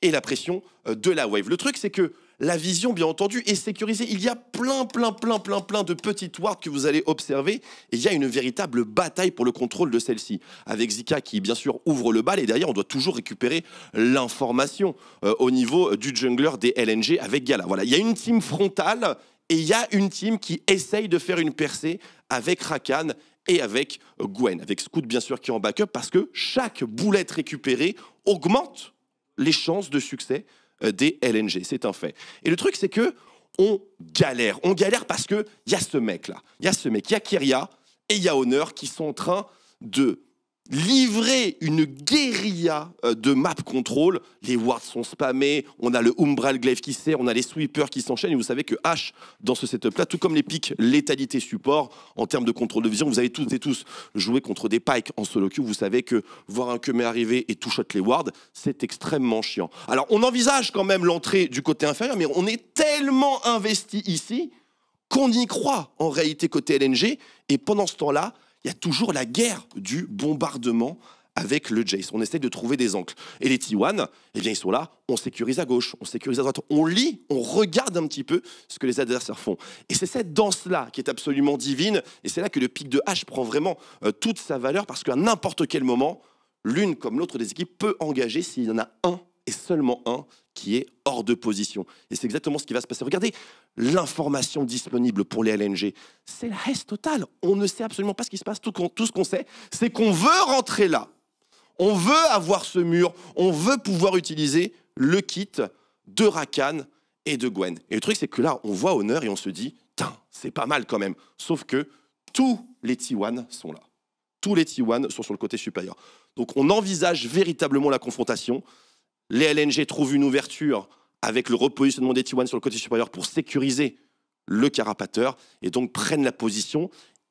et la pression euh, de la wave. Le truc, c'est que la vision, bien entendu, est sécurisée. Il y a plein, plein, plein, plein, plein de petites wards que vous allez observer. Et il y a une véritable bataille pour le contrôle de celle-ci. Avec Zika qui, bien sûr, ouvre le bal. Et derrière, on doit toujours récupérer l'information euh, au niveau du jungler des LNG avec Gala. Voilà, il y a une team frontale et il y a une team qui essaye de faire une percée avec Rakan et avec Gwen, avec Scoot bien sûr qui est en backup, parce que chaque boulette récupérée augmente les chances de succès euh, des LNG, c'est un fait. Et le truc c'est que on galère, on galère parce que il y a ce mec là, il y a ce mec, il y a Kyria et il y a Honor qui sont en train de livrer une guérilla euh, de map control. Les wards sont spammés, on a le Umbral Glaive qui sert, on a les sweepers qui s'enchaînent. Et vous savez que H, dans ce setup-là, tout comme les pics létalité support, en termes de contrôle de vision, vous avez tous et tous joué contre des pikes en solo queue. Vous savez que voir un Kemé arriver et tout shot les wards, c'est extrêmement chiant. Alors, on envisage quand même l'entrée du côté inférieur, mais on est tellement investi ici qu'on y croit en réalité côté LNG. Et pendant ce temps-là, il y a toujours la guerre du bombardement avec le Jace. On essaie de trouver des angles. Et les T1, eh bien, ils sont là, on sécurise à gauche, on sécurise à droite, on lit, on regarde un petit peu ce que les adversaires font. Et c'est cette danse-là qui est absolument divine, et c'est là que le pic de H prend vraiment euh, toute sa valeur, parce qu'à n'importe quel moment, l'une comme l'autre des équipes peut engager s'il y en a un et seulement un qui est hors de position. Et c'est exactement ce qui va se passer. Regardez l'information disponible pour les LNG. C'est la reste totale. On ne sait absolument pas ce qui se passe. Tout, tout ce qu'on sait, c'est qu'on veut rentrer là. On veut avoir ce mur. On veut pouvoir utiliser le kit de Rakan et de Gwen. Et le truc, c'est que là, on voit Honor et on se dit, c'est pas mal quand même. Sauf que tous les T1 sont là. Tous les T1 sont sur le côté supérieur. Donc on envisage véritablement la confrontation les LNG trouvent une ouverture avec le repositionnement des T1 sur le côté supérieur pour sécuriser le carapateur et donc prennent la position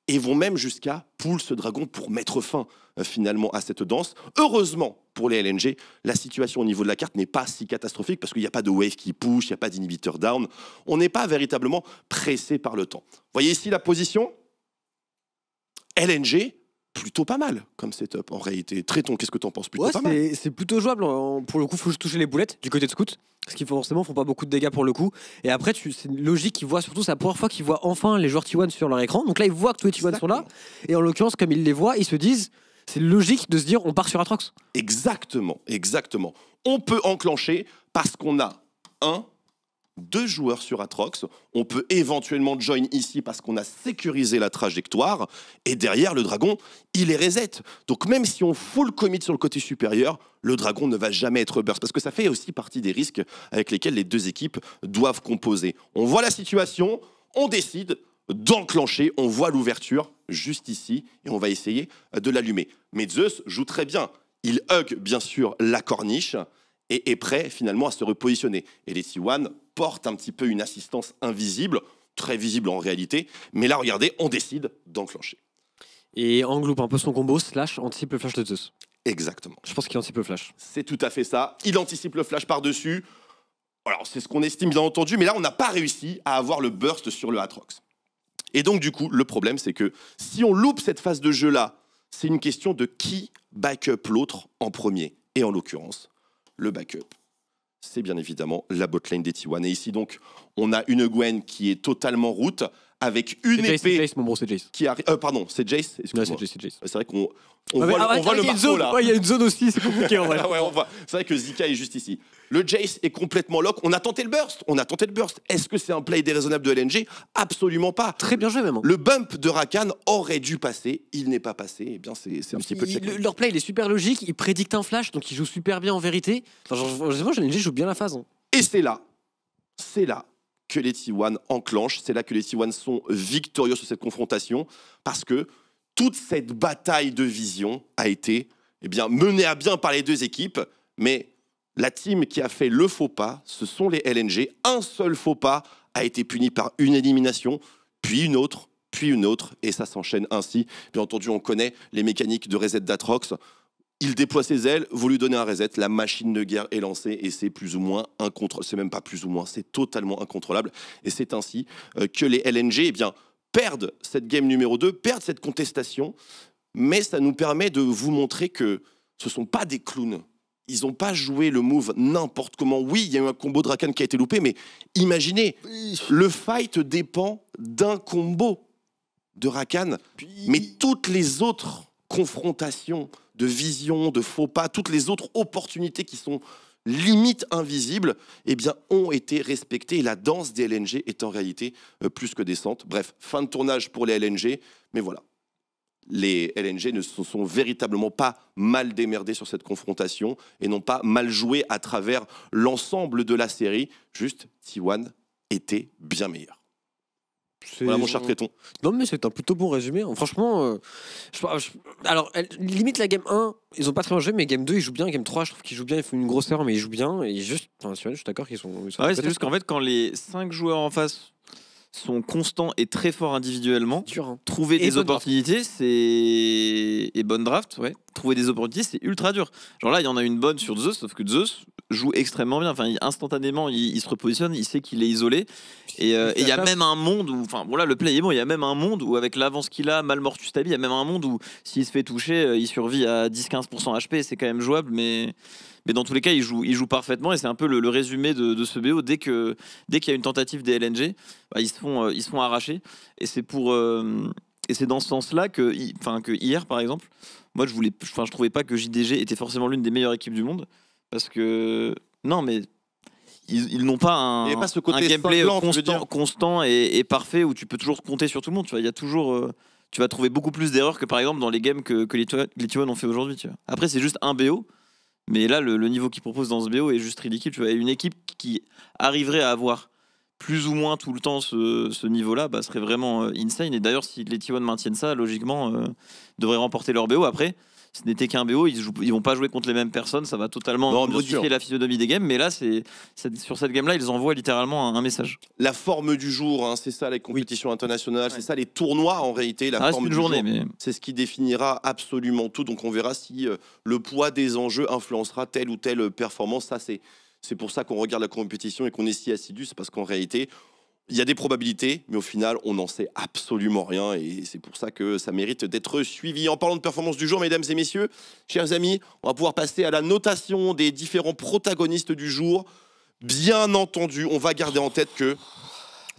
et vont même jusqu'à poule ce dragon pour mettre fin euh, finalement à cette danse. Heureusement pour les LNG, la situation au niveau de la carte n'est pas si catastrophique parce qu'il n'y a pas de wave qui push, il n'y a pas d'inhibiteur down. On n'est pas véritablement pressé par le temps. Voyez ici la position LNG plutôt pas mal comme setup en réalité. Tréton qu'est-ce que t'en penses plutôt pas C'est plutôt jouable. Pour le coup, faut juste toucher les boulettes du côté de Scout, ce qui forcément font pas beaucoup de dégâts pour le coup. Et après, c'est logique qu'ils voient surtout, c'est la première fois qu'ils voient enfin les joueurs T1 sur leur écran. Donc là, ils voient que tous les T1 sont là. Et en l'occurrence, comme ils les voient, ils se disent c'est logique de se dire on part sur Atrox. Exactement, exactement. On peut enclencher parce qu'on a un deux joueurs sur Atrox. On peut éventuellement join ici parce qu'on a sécurisé la trajectoire. Et derrière, le dragon, il est reset. Donc même si on full le commit sur le côté supérieur, le dragon ne va jamais être burst. Parce que ça fait aussi partie des risques avec lesquels les deux équipes doivent composer. On voit la situation, on décide d'enclencher. On voit l'ouverture juste ici et on va essayer de l'allumer. Mais Zeus joue très bien. Il hug bien sûr la corniche et est prêt finalement à se repositionner. Et les t porte un petit peu une assistance invisible, très visible en réalité, mais là, regardez, on décide d'enclencher. Et engloupe un peu son combo, slash, anticipe le flash de Zeus. Exactement. Je pense qu'il anticipe le flash. C'est tout à fait ça. Il anticipe le flash par-dessus. Alors, c'est ce qu'on estime bien entendu, mais là, on n'a pas réussi à avoir le burst sur le Atrox. Et donc, du coup, le problème, c'est que si on loupe cette phase de jeu-là, c'est une question de qui backup l'autre en premier. Et en l'occurrence, le backup c'est bien évidemment la botlane des T1. Et ici donc, on a une Gwen qui est totalement route avec une épée. C'est Jace, mon bro, c'est Jace. Qui arrive. Euh, pardon, c'est Jace. c'est Jace, c'est vrai qu'on ah, voit, le, on là. Il y a une zone aussi, c'est compliqué en vrai. Ah on voit. C'est vrai que Zika est juste ici. Le Jace est complètement lock. On a tenté le burst. On a tenté le burst. Est-ce que c'est un play déraisonnable de LNG Absolument pas. Très bien joué même. Hein. Le bump de Rakan aurait dû passer. Il n'est pas passé. Eh bien, c'est un petit peu. Le, leur play, il est super logique. Il prédictent un flash, donc il joue super bien en vérité. Enfin, genre, moi, LNG joue bien la phase. Hein. Et c'est là, c'est là que les T1 enclenchent, c'est là que les T1 sont victorieux sur cette confrontation, parce que toute cette bataille de vision a été eh bien, menée à bien par les deux équipes, mais la team qui a fait le faux pas, ce sont les LNG. Un seul faux pas a été puni par une élimination, puis une autre, puis une autre, et ça s'enchaîne ainsi. Bien entendu, on connaît les mécaniques de reset d'Atrox. Il déploie ses ailes, vous lui donnez un reset, la machine de guerre est lancée et c'est plus ou moins incontrôlable. C'est même pas plus ou moins, c'est totalement incontrôlable. Et c'est ainsi euh, que les LNG eh bien, perdent cette game numéro 2, perdent cette contestation. Mais ça nous permet de vous montrer que ce sont pas des clowns. Ils n'ont pas joué le move n'importe comment. Oui, il y a eu un combo de Rakan qui a été loupé, mais imaginez, le fight dépend d'un combo de Rakan, mais toutes les autres confrontation, de vision, de faux pas, toutes les autres opportunités qui sont limites invisibles, eh bien, ont été respectées. Et la danse des LNG est en réalité euh, plus que décente. Bref, fin de tournage pour les LNG, mais voilà. Les LNG ne se sont véritablement pas mal démerdés sur cette confrontation et n'ont pas mal joué à travers l'ensemble de la série. Juste, t était bien meilleur. Voilà mon cher Créton. Non, mais c'est un plutôt bon résumé. Hein. Franchement, euh, je, alors, elle, limite la game 1, ils ont pas très bien joué, mais game 2, ils jouent bien. Game 3, je trouve qu'ils jouent bien. Ils font une grosse erreur, mais ils jouent bien. Et juste, je suis d'accord qu'ils sont. sont ah ouais, c'est juste qu'en fait, quand les 5 joueurs en face sont constants et très forts individuellement. Hein. Trouver des opportunités, c'est et bonne draft, ouais. Trouver des opportunités, c'est ultra dur. Genre là, il y en a une bonne sur Zeus, sauf que Zeus joue extrêmement bien. Enfin, instantanément, il, se repositionne, il sait qu'il est isolé. Euh, et il y a même un monde où, enfin, bon là, le play est bon. Il y a même un monde où, avec l'avance qu'il a, mal mortu il y a même un monde où, s'il se fait toucher, euh, il survit à 10-15% HP. C'est quand même jouable, mais mais dans tous les cas, ils jouent ils jouent parfaitement et c'est un peu le, résumé de, ce BO. Dès qu'il dès qu'il y a une tentative des LNG, bah, ils, se font, euh, ils se font arracher. Et c'est pour. Euh, et c'est dans ce sens-là que, enfin, que hier, par exemple, moi, je voulais, enfin, je trouvais pas que JDG était forcément l'une des meilleures équipes du monde, parce que non, mais ils, n'ont pas un, pas ce côté gameplay constant, et, parfait où tu peux toujours compter sur tout le monde. Tu vois, il y a toujours, euh, tu vas trouver beaucoup plus d'erreurs que par exemple dans les games que, que les, les 1 ont fait aujourd'hui. Après, c'est juste un BO. Mais là, le, niveau qu'il propose dans ce BO est juste ridicule. Tu une équipe qui arriverait à avoir plus ou moins tout le temps ce, niveau-là bah, serait vraiment euh, insane. Et d'ailleurs, si les T1 maintiennent ça, logiquement, euh, devraient remporter leur BO. Après, ce n'était qu'un BO, ils, ne vont pas jouer contre les mêmes personnes, ça va totalement modifier la physionomie des games, mais là, c'est, sur cette game-là, ils envoient littéralement un, message. La forme du jour, hein, c'est ça les compétitions internationales, c'est ça les tournois en réalité, la forme du journée, jour, c'est ce qui définira absolument tout, donc on verra si euh, le poids des enjeux influencera telle ou telle performance, ça c'est... C'est pour ça qu'on regarde la compétition et qu'on est si assidu, c'est parce qu'en réalité, il y a des probabilités, mais au final, on n'en sait absolument rien et c'est pour ça que ça mérite d'être suivi. En parlant de performance du jour, mesdames et messieurs, chers amis, on va pouvoir passer à la notation des différents protagonistes du jour. Bien entendu, on va garder en tête que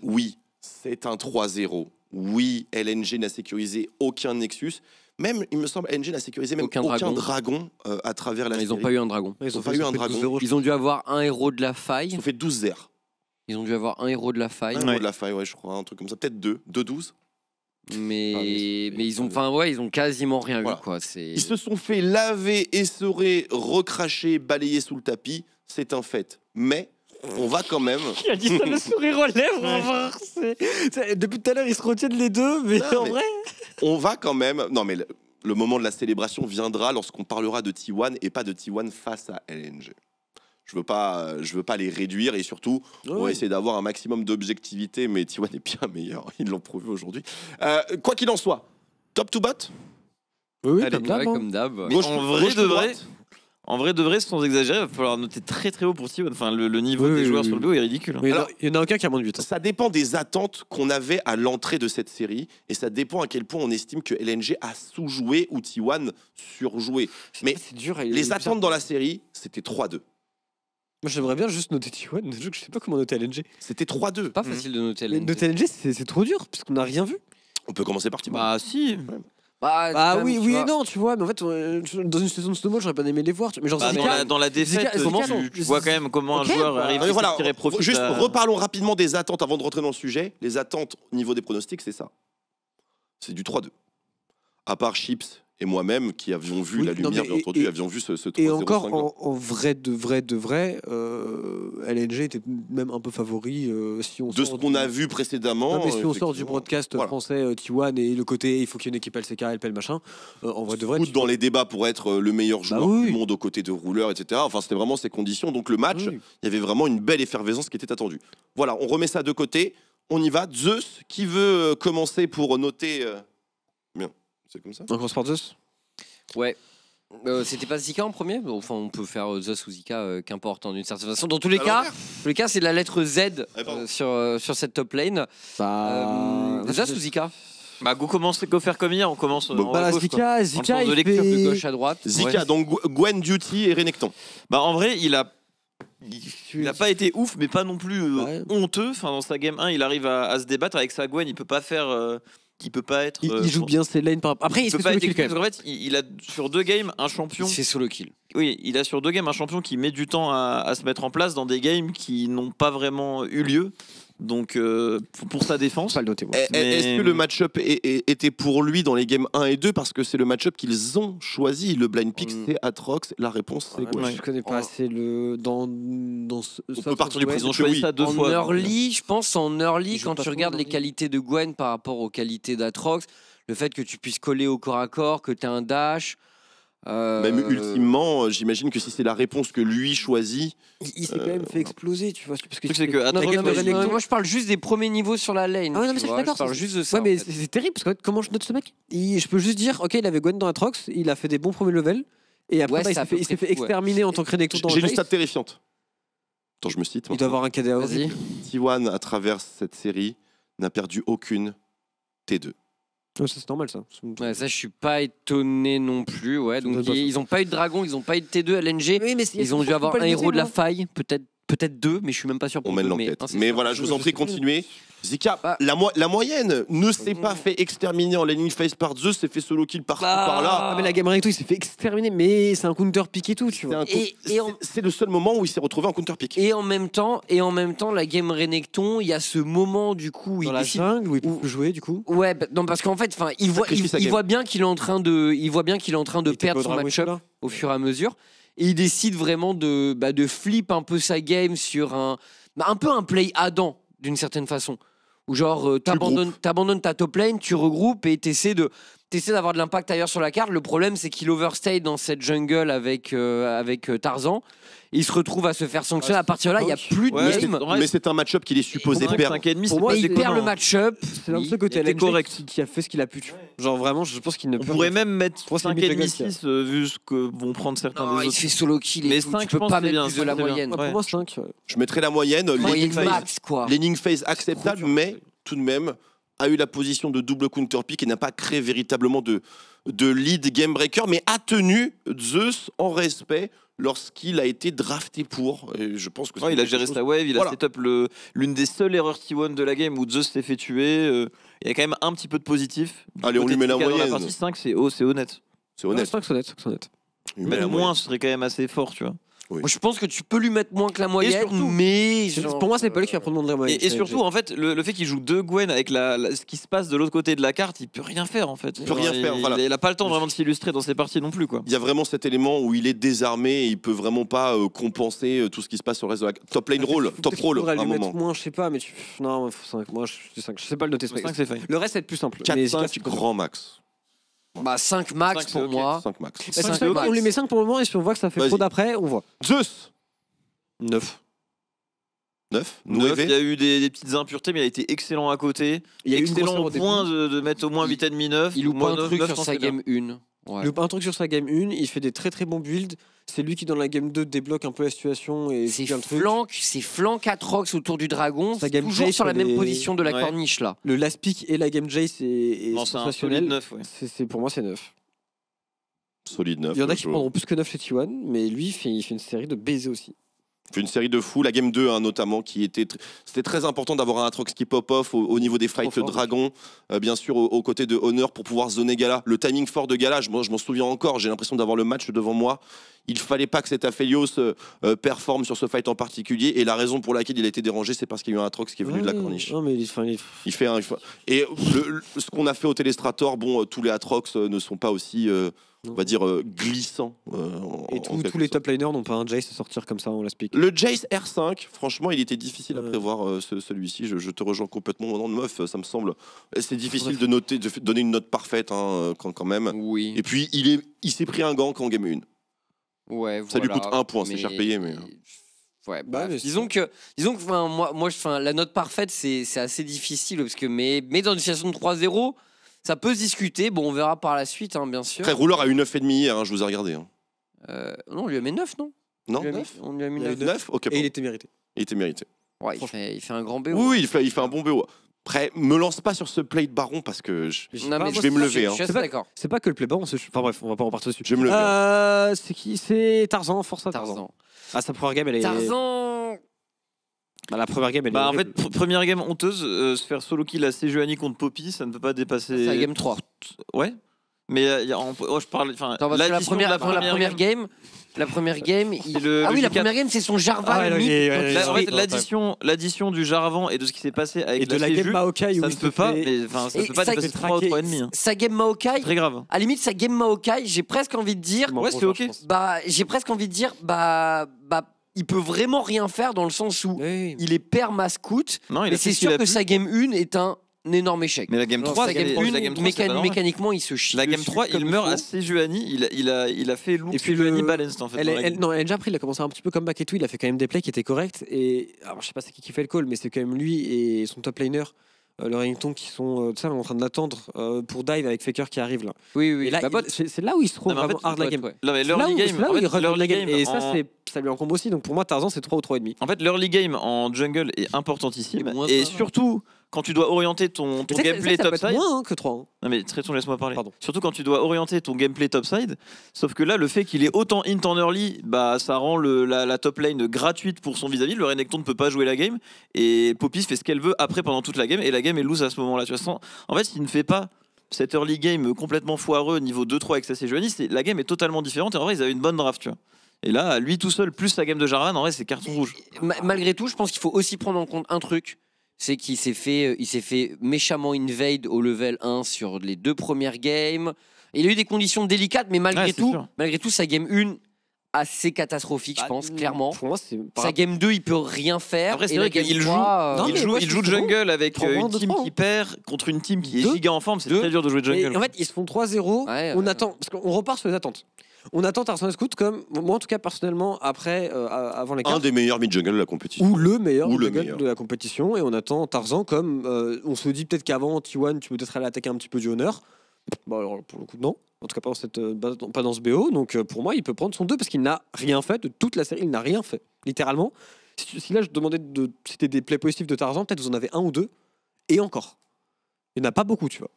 oui, c'est un 3-0. Oui, LNG n'a sécurisé aucun Nexus. Même, il me semble, LNG n'a sécurisé même aucun, dragon, euh, à travers la mais Ils n'ont pas eu un dragon. Ils, ont, pas eu un dragon. ils ont dû avoir un héros de la faille. Ils ont fait 12 airs. Ils ont dû avoir un héros de la faille. Un héros de la faille, ouais, je crois, un truc comme ça. Peut-être deux, deux douze. mais, ah, mais, ils ont enfin ouais ils ont quasiment rien eu. ils se sont fait laver essorer recracher balayer sous le tapis c'est un fait mais on va quand même. Il a dit ça le sourire aux lèvres. Depuis tout à l'heure, ils se retiennent les deux, mais en vrai. On va quand même. Non, mais le, le moment de la célébration viendra lorsqu'on parlera de T1 et pas de T1 face à LNG je veux pas, je veux pas les réduire et surtout, on va essayer d'avoir un maximum d'objectivité. Mais Tiwan est bien meilleur, ils l'ont prouvé aujourd'hui. Euh, quoi qu'il en soit, top to bot. Oui, oui hein. comme d'hab. En vrai, de vrai. En vrai, sans exagérer, il va falloir noter très très haut pour Tiwan. Enfin, le, niveau des joueurs sur le dos est ridicule. il n'y en a aucun qui a moins de but hein. Ça dépend des attentes qu'on avait à l'entrée de cette série et ça dépend à quel point on estime que LNG a sous-joué ou T1 surjoué. Mais les attentes dans la série, c'était 3-2. Moi, j'aimerais bien juste noter T1, je sais pas comment noter LNG. C'était 3-2. Pas facile de noter LNG. Noter LNG, c'est trop dur, puisqu'on n'a rien vu. On peut commencer par T1. Bah, si. Bah, bah oui, oui et non, tu vois, mais en fait, euh, dans une saison de snowball, j'aurais pas aimé les voir. Mais genre, bah, dans, la, dans défaite, tu, vois quand même comment un joueur arrive bah, à tirer profit. juste reparlons rapidement des attentes avant de rentrer dans le sujet. Les attentes au niveau des pronostics, c'est ça. C'est du 3-2. À part Chips et moi-même qui avions vu la lumière, bien entendu, avions vu ce, ce Et encore, en, vrai, de vrai, de vrai, euh, LNG était même un peu favori. Euh, si on de ce qu'on a vu précédemment. mais si on sort du broadcast français euh, T1 et le côté il faut qu'il y ait une équipe LCK, LPL, machin, en vrai, de vrai. dans les débats pour être le meilleur bah joueur du monde aux côtés de rouleurs, etc. Enfin, c'était vraiment ces conditions. Donc le match, il y avait vraiment une belle effervescence qui était attendue. Voilà, on remet ça de côté. On y va. Zeus, qui veut commencer pour noter comme ça Donc on Zeus Ouais. Euh, c'était pas Zika en premier Enfin, on peut faire euh, ou Zika, euh, qu'importe, en hein, une certaine façon. Dans tous les cas, le cas c'est la lettre Z eh sur, sur cette top lane. Bah, euh, Zeus Zika Bah, go commence, go faire comme hier, on commence bah, bah, Zika, Zika, gauche à droite. Zika, donc Gwen Duty et Renekton. Bah, en vrai, il a. Il pas été ouf, mais pas non plus honteux. Enfin, dans sa game 1, il arrive à, se débattre avec sa Gwen. Il peut pas faire il peut pas être. Il, euh, joue bien ses lanes. Après, il, il se peut pas kill parce fait, il, a sur deux games un champion. C'est sous le kill. Oui, il a sur deux games un champion qui met du temps à, à se mettre en place dans des games qui n'ont pas vraiment eu lieu. Donc, euh, pour sa défense. Eh, eh, est-ce que le match-up était pour lui dans les games 1 et 2 parce que c'est le match-up qu'ils ont choisi Le blind pick, mm. c'est Atrox. La réponse, c'est quoi je ne connais pas oh. assez le. Dans, dans On ça, peut partir du président en early, euh, je pense, en early, quand tu regardes les qualités de Gwen par rapport aux qualités d'Atrox, le fait que tu puisses coller au corps à corps, que tu as un dash. Euh, même ultimement, euh, j'imagine que si c'est la réponse que lui choisit. Il, s'est quand même fait euh, exploser, tu vois. Parce que, c'est que non, moi, je parle juste des premiers niveaux sur la lane. Ah ouais, non, mais je d'accord. Je parle juste de ça. Ouais, mais c'est terrible parce que comment je note ce mec Je peux juste dire, ok, il avait Gwen dans Atrox, il a fait des bons premiers levels, et après, bah, ça, il s'est fait, exterminer en tant que Renekton dans J'ai une stat terrifiante. Attends, je me cite. Il doit avoir un KDA aussi. T1, à travers cette série, n'a perdu aucune T2 ça, c'est normal, ça. ça, je suis pas étonné non plus. Ouais, donc, ils, n'ont ont pas eu de dragon, ils ont pas eu de T2 LNG. ils ont dû avoir un héros de la faille, peut-être Peut-être deux, mais je suis même pas sûr pour On mène l'enquête. Mais, voilà, je vous en prie, continuez. Zika, bah, la, moyenne ne s'est pas fait exterminer en landing face par Zeus, s'est fait solo kill partout bah. par là. Ah, mais la game tout, il s'est fait exterminer, mais c'est un counter pick et tout, tu vois. C'est, et, c'est, le seul moment où il s'est retrouvé en counter pick. Et en même temps, et en même temps, la game Renekton, il y a ce moment du coup où il la jungle où il peut jouer du coup. Ouais, bah, parce qu'en fait, enfin, il voit, il, voit bien qu'il est en train de, il voit bien qu'il est en train de perdre son match-up au fur et à mesure. Et il décide vraiment de, bah, de flip un peu sa game sur un, bah, un peu un play Adam d'une certaine façon. ou genre, euh, t'abandonnes, t'abandonnes ta top lane, tu regroupes et t'essaies de t'essaies d'avoir de l'impact ailleurs sur la carte. Le problème, c'est qu'il overstay dans cette jungle avec, euh, avec euh, Tarzan. Il se retrouve à se faire sanctionner. Ah, à partir de là, il n'y a plus de game. Mais c'est un match-up qu'il est supposé perdre. Pour moi, il perd le match-up. C'est dans ce côté correct. Qui, a fait ce qu'il a pu. Genre vraiment, je pense qu'il ne. On pourrait même mettre 5,5 6 euh, vu ce que vont prendre certains des autres. Il fait solo kill. Mais 5, peux pas mettre plus de la moyenne. Pour moi, 5. Je mettrais la moyenne. Laning phase acceptable, mais tout de même a eu la position de double counter pick et n'a pas créé véritablement de, de lead game breaker, mais a tenu Zeus en respect lorsqu'il a été drafté pour. Et je pense que il a géré sa wave, il a set up l'une des seules erreurs T1 de la game où Zeus s'est fait tuer. Euh, il y a quand même un petit peu de positif. Allez, on lui met la moyenne. partie 5, c'est honnête. C'est honnête. c'est honnête. Mais le moins, ce serait quand même assez fort, tu vois. Oui. Moi, je pense que tu peux lui mettre moins que la moyenne, mais pour moi, c'est euh, pas lui qui va prendre moins de la moyenne. Et, et surtout, en fait, le, fait qu'il joue deux Gwen avec la, ce qui se passe de l'autre côté de la carte, il peut rien faire en fait. Il peut rien faire. Voilà. Il, a pas le temps vraiment de s'illustrer dans ses parties non plus quoi. Il y a vraiment cet élément où il est désarmé, et il peut vraiment pas euh, compenser euh, tout ce qui se passe au reste de la top lane ah, role, top role. À un lui mettre Moins, je sais pas, mais tu... non, 5, moi je, 5, je sais pas le noter. Le reste c'est plus simple. 4 5, grand max. Bah 5 max pour moi. 5 max. on lui met 5 pour le moment et si on voit que ça fait trop d'après, on voit. Zeus 9. 9 9 il y a eu des, petites impuretés, mais il a été excellent à côté. Il a eu excellent au point de, mettre au moins 8,5-9. Il loupe pas un truc sur sa game 1 un truc sur sa game 1, il fait des très très bons builds. C'est lui qui, dans la game 2, débloque un peu la situation et c'est flanc, C'est flanc Atrox autour du dragon. Sa game toujours sur la même position de la corniche là. Le last pick et la game J, c'est sensationnel. pour moi, c'est 9. Solide 9. Il y en a qui prendront plus que 9 chez T1, mais lui, il fait, il fait une série de baisers aussi une série de fous, la game 2 hein, notamment, qui était c'était très important d'avoir un Atrox qui pop-off au, niveau des fights Dragon, euh, bien sûr aux, côtés de Honor pour pouvoir zoner Gala. Le timing fort de Gala, je m'en souviens encore, j'ai l'impression d'avoir le match devant moi. Il fallait pas que cet Aphelios euh, euh, performe sur ce fight en particulier. Et la raison pour laquelle il a été dérangé, c'est parce qu'il y a eu un atrox qui est venu de la corniche. Non, mais il, fait un. Et ce qu'on a fait au Télestrator bon, euh, tous les Atrox ne sont pas aussi. on va dire glissants glissant. et tous les top liners n'ont pas un Jace à sortir comme ça, on l'explique Le Jace R5, franchement, il était difficile à prévoir celui-ci. Je, te rejoins complètement mon nom de meuf, ça me semble. C'est difficile de noter, de donner une note parfaite hein, quand, quand, même. Oui. Et puis, il s'est il pris un gank en game 1. Ouais, ça lui coûte un point, c'est cher payé, mais. Ouais, bah, disons que, disons que moi, moi la note parfaite, c'est assez difficile, parce que, mais, mais dans une situation de 3-0, ça peut se discuter. Bon, on verra par la suite, hein, bien sûr. Après, Rouleur a eu 9,5 hier, hein, je vous ai regardé. Hein. Euh, non, on lui a mis 9, non Non, on 9 On lui a mis 9. Et il était mérité. Il était mérité. Ouais, il fait, il fait, un grand BO. Oui, hein. il, fait, il fait un bon BO. Après, me lance pas sur ce play de baron parce que je, je vais me lever. C'est pas, que le play baron, enfin bref, on va pas en repartir dessus. Je vais me lever. Hein. Euh, C'est qui C'est Tarzan, force à Tarzan. Tarzan. Ah, sa première game, elle est. Tarzan bah, la première game, elle est. Bah, en fait, première game honteuse, euh, se faire solo kill à Sejuani contre Poppy, ça ne peut pas dépasser. C'est la game 3. Ouais mais euh, on oh, je parle. Enfin, la première, la première, game, la première euh, game, il- ah oui, ah la première game, c'est son Jarvan. Ah l'addition, l'addition du Jarvan et de ce qui s'est passé avec Et de la game Maokai ça ne peut pas, mais, ça ne peut pas être dépasser 3 ou 3,5. Sa game Maokai, Très grave. à limite, sa game Maokai, j'ai presque envie de dire, Ouais, c'était ok. bah, j'ai presque envie de dire, bah, bah, il peut vraiment rien faire dans le sens où il est perma mascoute. Non, mais c'est sûr que pu. sa game 1 est un énorme échec. Mais la game 3, la game, une, la game 3 mécaniquement, il se chie. La game 3, il meurt assez Juani. Il, il, a, il a fait loup. Et puis Juani balanced en fait. Elle, elle, non, pris. après, il a commencé un petit peu comme back et tout. Il a fait quand même des plays qui étaient corrects. Et alors, je sais pas c'est qui qui fait le call, mais c'est quand même lui et son top laner. Euh, le Rington qui sont euh, ça, en train de l'attendre euh, pour dive avec Faker qui arrive là. Oui, oui, c'est là où il se trouve non, vraiment en hard la game. Ouais. Non, mais l'early game, là où en fait, game. game. Et ça, ça lui en combo aussi. Donc pour moi, Tarzan, c'est 3 ou 3,5. En fait, l'early game en jungle est importantissime. ici et hein. surtout quand tu dois orienter ton, gameplay topside. Moins hein, que 3. Hein. Non mais Tréton, laisse-moi parler. Surtout quand tu dois orienter ton gameplay top side, Sauf que là, le fait qu'il est autant int en early, bah, ça rend la, top lane gratuite pour son vis-à-vis. Le Renekton ne peut pas jouer la game. Et Poppy fait ce qu'elle veut après pendant toute la game. Et la game est loose à ce moment-là. En fait, il ne fait pas cette early game complètement foireux niveau 2-3 avec sa Joannis. La game est totalement différente. Et en vrai, ils avaient une bonne draft, Et là, lui tout seul, plus la game de Jarvan, en vrai, c'est carton rouge. Malgré tout, je pense qu'il faut aussi prendre en compte un truc c'est qu'il s'est fait, euh, il s'est fait méchamment invade au level 1 sur les deux premières games. Il a eu des conditions délicates, mais malgré tout, malgré tout, sa game 1 assez catastrophique, je bah, pense, clairement. sa game 2, il peut rien faire. Après, c'est vrai qu'il joue, euh, il joue, il joue jungle avec euh, une team qui perd contre une team qui est giga en forme. C'est très dur de jouer jungle. en fait, ils se font 3-0. on attend, on repart sur les attentes on attend Tarzan Scout comme, moi en tout cas personnellement, après, euh, avant les Un des meilleurs mid-jungle de la compétition. Ou le meilleur ou le de la compétition. Et on attend Tarzan comme, euh, on se dit peut-être qu'avant T1, tu peux peut-être aller attaquer un petit peu du honneur. Bon, bah, alors pour le coup, non. En tout cas, pas dans, cette, euh, pas dans ce BO. Donc pour moi, il peut prendre son 2 parce qu'il n'a rien fait de toute la série. Il n'a rien fait, littéralement. Si, si là, je demandais de citer des plays positifs de Tarzan, peut-être vous en avez un ou deux. Et encore. Il n'y en a pas beaucoup, tu vois.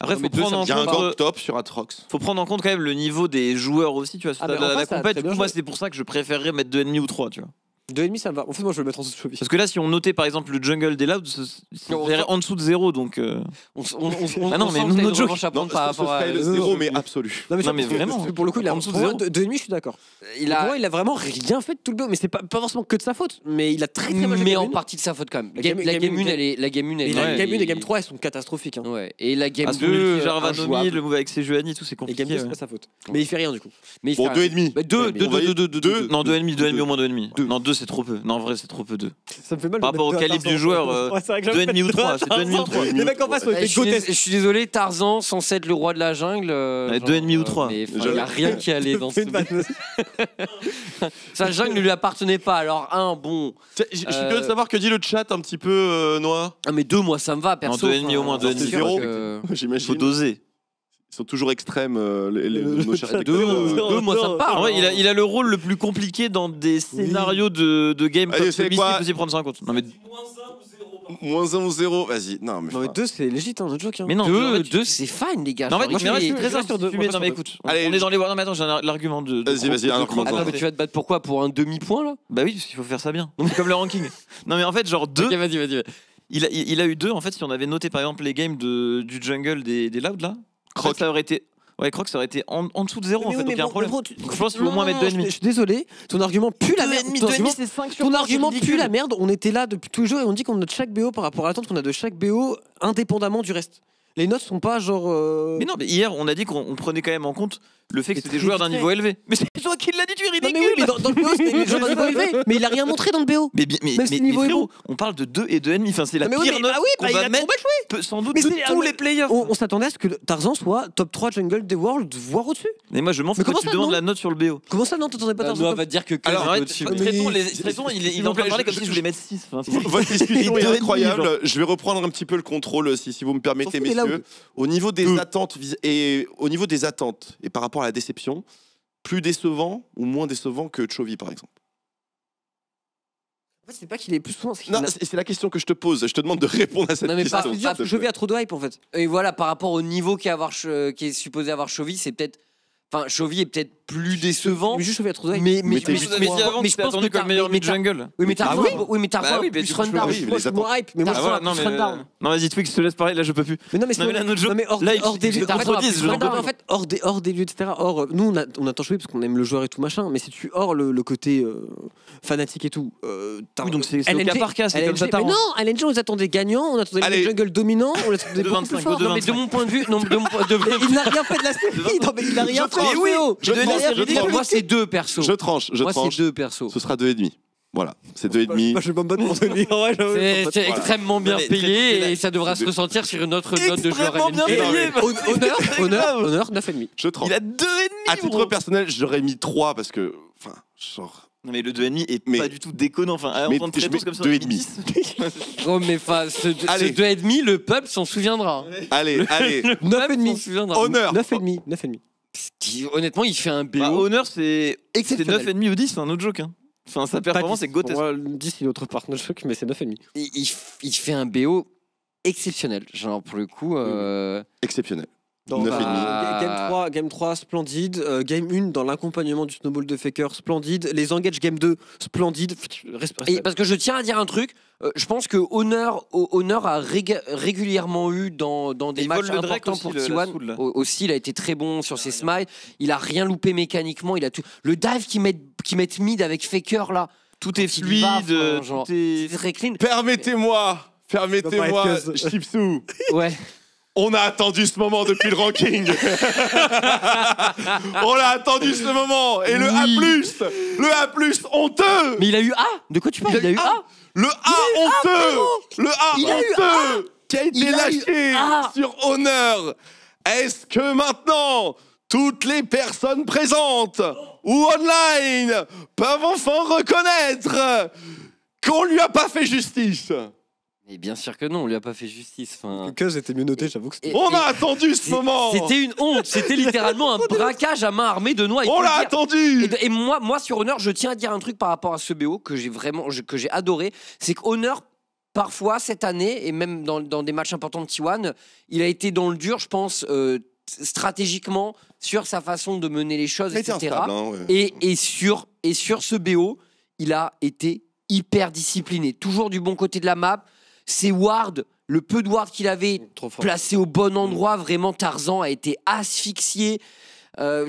Après, faut prendre, en il y a un top sur Atrox. faut prendre en compte quand même le niveau des joueurs aussi, tu vois. sur Ah, la, la- la compète, du coup, moi, c'est pour ça que je préférerais mettre 2,5 ou trois, tu vois. 2,5 ça me va. En fait, moi je vais le mettre en dessous de Parce que là, si on notait par exemple le jungle des Louds, c'est en dessous de 0. Donc. Euh. On, on, Ah non, mais sent que joke. à prendre par rapport à. le mais absolu. Non, mais, Non, mais vraiment. Pour le coup, il a En dessous de 0. 2,5, je suis d'accord. Il Pour moi, a. il a vraiment rien fait de tout le dos. Mais c'est pas, pas forcément que de sa faute. Mais il a très très mal joué Mais en partie de sa faute quand même. La Game- la 1, elle est. La game 1, Et elle la Game 1 et Game 3, elles sont catastrophiques. Hein. Ouais. Et la game 2, multi, Jarvanomi, le move avec ses jeux et tout, c'est compliqué. Et Game 2, c'est pas sa faute. Mais il fait rien du coup. Mais Bon, 2,5. 2, 2, 2, 2, Non, 2,5, 2,5 au moins 2,5. 2, c'est trop peu. Non, en vrai, c'est trop peu, d'eux Ça me fait mal. Par rapport au calibre du joueur, 2,5 euh, ou 3. C'est 2,5 ou 3. en face, Je suis désolé, Tarzan, être le roi de la jungle. 2,5 euh, ou 3. Il n'y a rien qui allait dans ce. Sa jungle ne lui appartenait pas, alors un, bon. Je suis curieux de euh, savoir que dit le chat un petit peu, noir. Ah, mais 2, moi, ça me va, perso. 2,5 au moins, 2,5. J'imagine. Faut doser sont toujours extrêmes. Euh, les, les, nos chers deux, deux, moi ça part. Ouais, il, a, il a le rôle le plus compliqué dans des scénarios de, de game Allez, c'est quoi y prendre ça en compte. Non, mais... Moins 1 ou 0, vas-y. Non, mais, Non, mais 2, c'est légitime, hein, notre toujours Hein. Mais non, deux, deux, c'est fine, les gars. Non, mais je suis très il- inquiet. Non, mais écoute, on Allez. est dans les voies. Non, mais attends, j'ai l'argument de. Vas-y, vas-y, un argument. Attends, mais tu vas te battre pourquoi Pour un demi-point là Bah oui, parce qu'il faut faire ça bien. comme le ranking. Non, mais en fait, genre deux. Ok, vas-y, vas-y. Il a, il a eu deux en fait. Si on avait noté par exemple les games de, du jungle des, des Loud là, Croc. ça aurait été. Ouais, Croc, ça aurait été en, dessous de 0 en fait, donc il y a un problème. tu... donc, je pense qu'il faut au moins mettre 2,5. Je suis désolé, ton argument pue la merde. ton argument pue la merde. On était là depuis toujours et on dit qu'on a de chaque BO par rapport à l'attente qu'on a de chaque BO indépendamment du reste les notes sont pas genre. Euh, mais non, mais hier, on a dit qu'on prenait quand même en compte le fait que c'était des joueurs d'un niveau élevé. Mais c'est toi qui l'as dit, tu es mais oui, mais dans, le BO, c'était des joueurs d'un niveau élevé. Mais il a rien montré dans le BO. Mais, mais, mais, niveau élevé, on parle de 2 et 2,5. Enfin, c'est la pire note ah oui, qu'on bah, va mettre sans doute tous les players. On, s'attendait à ce que Tarzan soit top 3 jungle des worlds, voire au-dessus. Mais moi, je m'en fous Mais tu demandes la note sur le BO. Comment ça, non T'attendais pas bah, Tarzan On va dire que Alors, il est il en train parler comme si je voulais mettre 6. Votre discussion est incroyable. Je vais reprendre un petit peu le contrôle si, si vous me permettez, au niveau des attentes et au niveau des attentes et par rapport à la déception, plus décevant ou moins décevant que Chovy par exemple. En fait, c'est pas qu'il est plus souvent. non, c'est la question que je te pose. Je te demande de répondre à cette question. Pas, je, à trop de hype en fait. Et voilà, par rapport au niveau qui est, avoir, qui est supposé avoir Chovy, c'est peut-être. Enfin, Chovy est peut-être plus décevant. Mais juste Mais, mais, mais, mais, je pense que t'as le meilleur mid-jungle. Oui, mais t'as ah oui, oui, mais t'as bah oui, plus run down. hype, mais moi, je run down. Non, vas-y, Twix, je te laisse parler, là, je peux plus. Mais non, mais c'est là, notre jeu. hors des lieux, En fait, hors des lieux, etc. Hors, euh, nous, on a tant parce qu'on aime le joueur et tout machin, mais si tu hors le côté euh, fanatique et tout, euh, oui, donc c'est au cas par cas, c'est comme ça Mais non, LNG, on les attendait gagnants, on attendait le jungle dominant, on les attendait beaucoup plus fort. Non, mais de mon point de vue, il n'a rien fait de la série, il n'a rien fait je moi, c'est deux persos. Je tranche, je moi, tranche. deux persos. Ce sera deux et demi. Voilà, c'est deux et demi. Je bombe pas de C'est extrêmement bien payé et ça devra se ressentir sur une autre note de jeu joueur Honneur, honneur, honneur, 9,5. Je tranche. Il a 2,5 À titre personnel, j'aurais mis 3 parce que. Enfin, genre. Non mais le 2,5 est pas du tout déconnant. Enfin, on entend très comme ça. 2,5. oh mais enfin, ce, ce 2,5, le peuple s'en souviendra. Allez, le, allez. 9,5. Honneur. 9,5. 9,5 qui, honnêtement, il fait un BO. Bah, Honor, c'est 9,5 ou 10, c'est un autre joke. Hein. Enfin, sa performance est grotesque. Moi, 10, il autre part de joke, mais c'est 9,5. Il, il, il fait un BO exceptionnel. Genre, pour le coup. Euh, exceptionnel game, 3, game 3, splendide. Euh, game 1, dans l'accompagnement du snowball de Faker, splendide. Les engage Game 2, splendide. parce que je tiens à dire un truc, euh, je pense que Honor, Honor a régulièrement eu dans, des matchs importants pour T1. Aussi, il a été très bon sur ses ah, smiles. Il a rien loupé mécaniquement. Il a tout... Le dive qui met, qui met mid avec Faker, là. Tout est fluide. Baffe, euh, très clean. Permettez-moi, permettez-moi, Chipsou. Ouais. On a attendu ce moment depuis le ranking. on a attendu ce moment. Et le A+, le A+, honteux. Mais il a eu A. De quoi tu parles Il a, eu A. Le A honteux. Le A honteux. Qui a été lâché sur honneur. Est-ce que maintenant, toutes les personnes présentes ou online peuvent enfin reconnaître qu'on lui a pas fait justice et bien sûr que non, on lui a pas fait justice. Que mieux noté, j'avoue que c'était. On a attendu ce moment C'était une honte, c'était littéralement un braquage à main armée de noix. on l'a attendu et, moi, moi, sur Honor, je tiens à dire un truc par rapport à ce BO que j'ai vraiment que j'ai adoré c'est qu'Honor, parfois, cette année, et même dans, dans des matchs importants de T1, il a été dans le dur, je pense. Euh, stratégiquement sur sa façon de mener les choses, etc. Hein, et, et, sur, et sur ce BO, il a été hyper discipliné, toujours du bon côté de la map, c'est Ward, le peu de Ward qu'il avait, placé au bon mm. endroit. Vraiment, Tarzan a été asphyxié. Euh,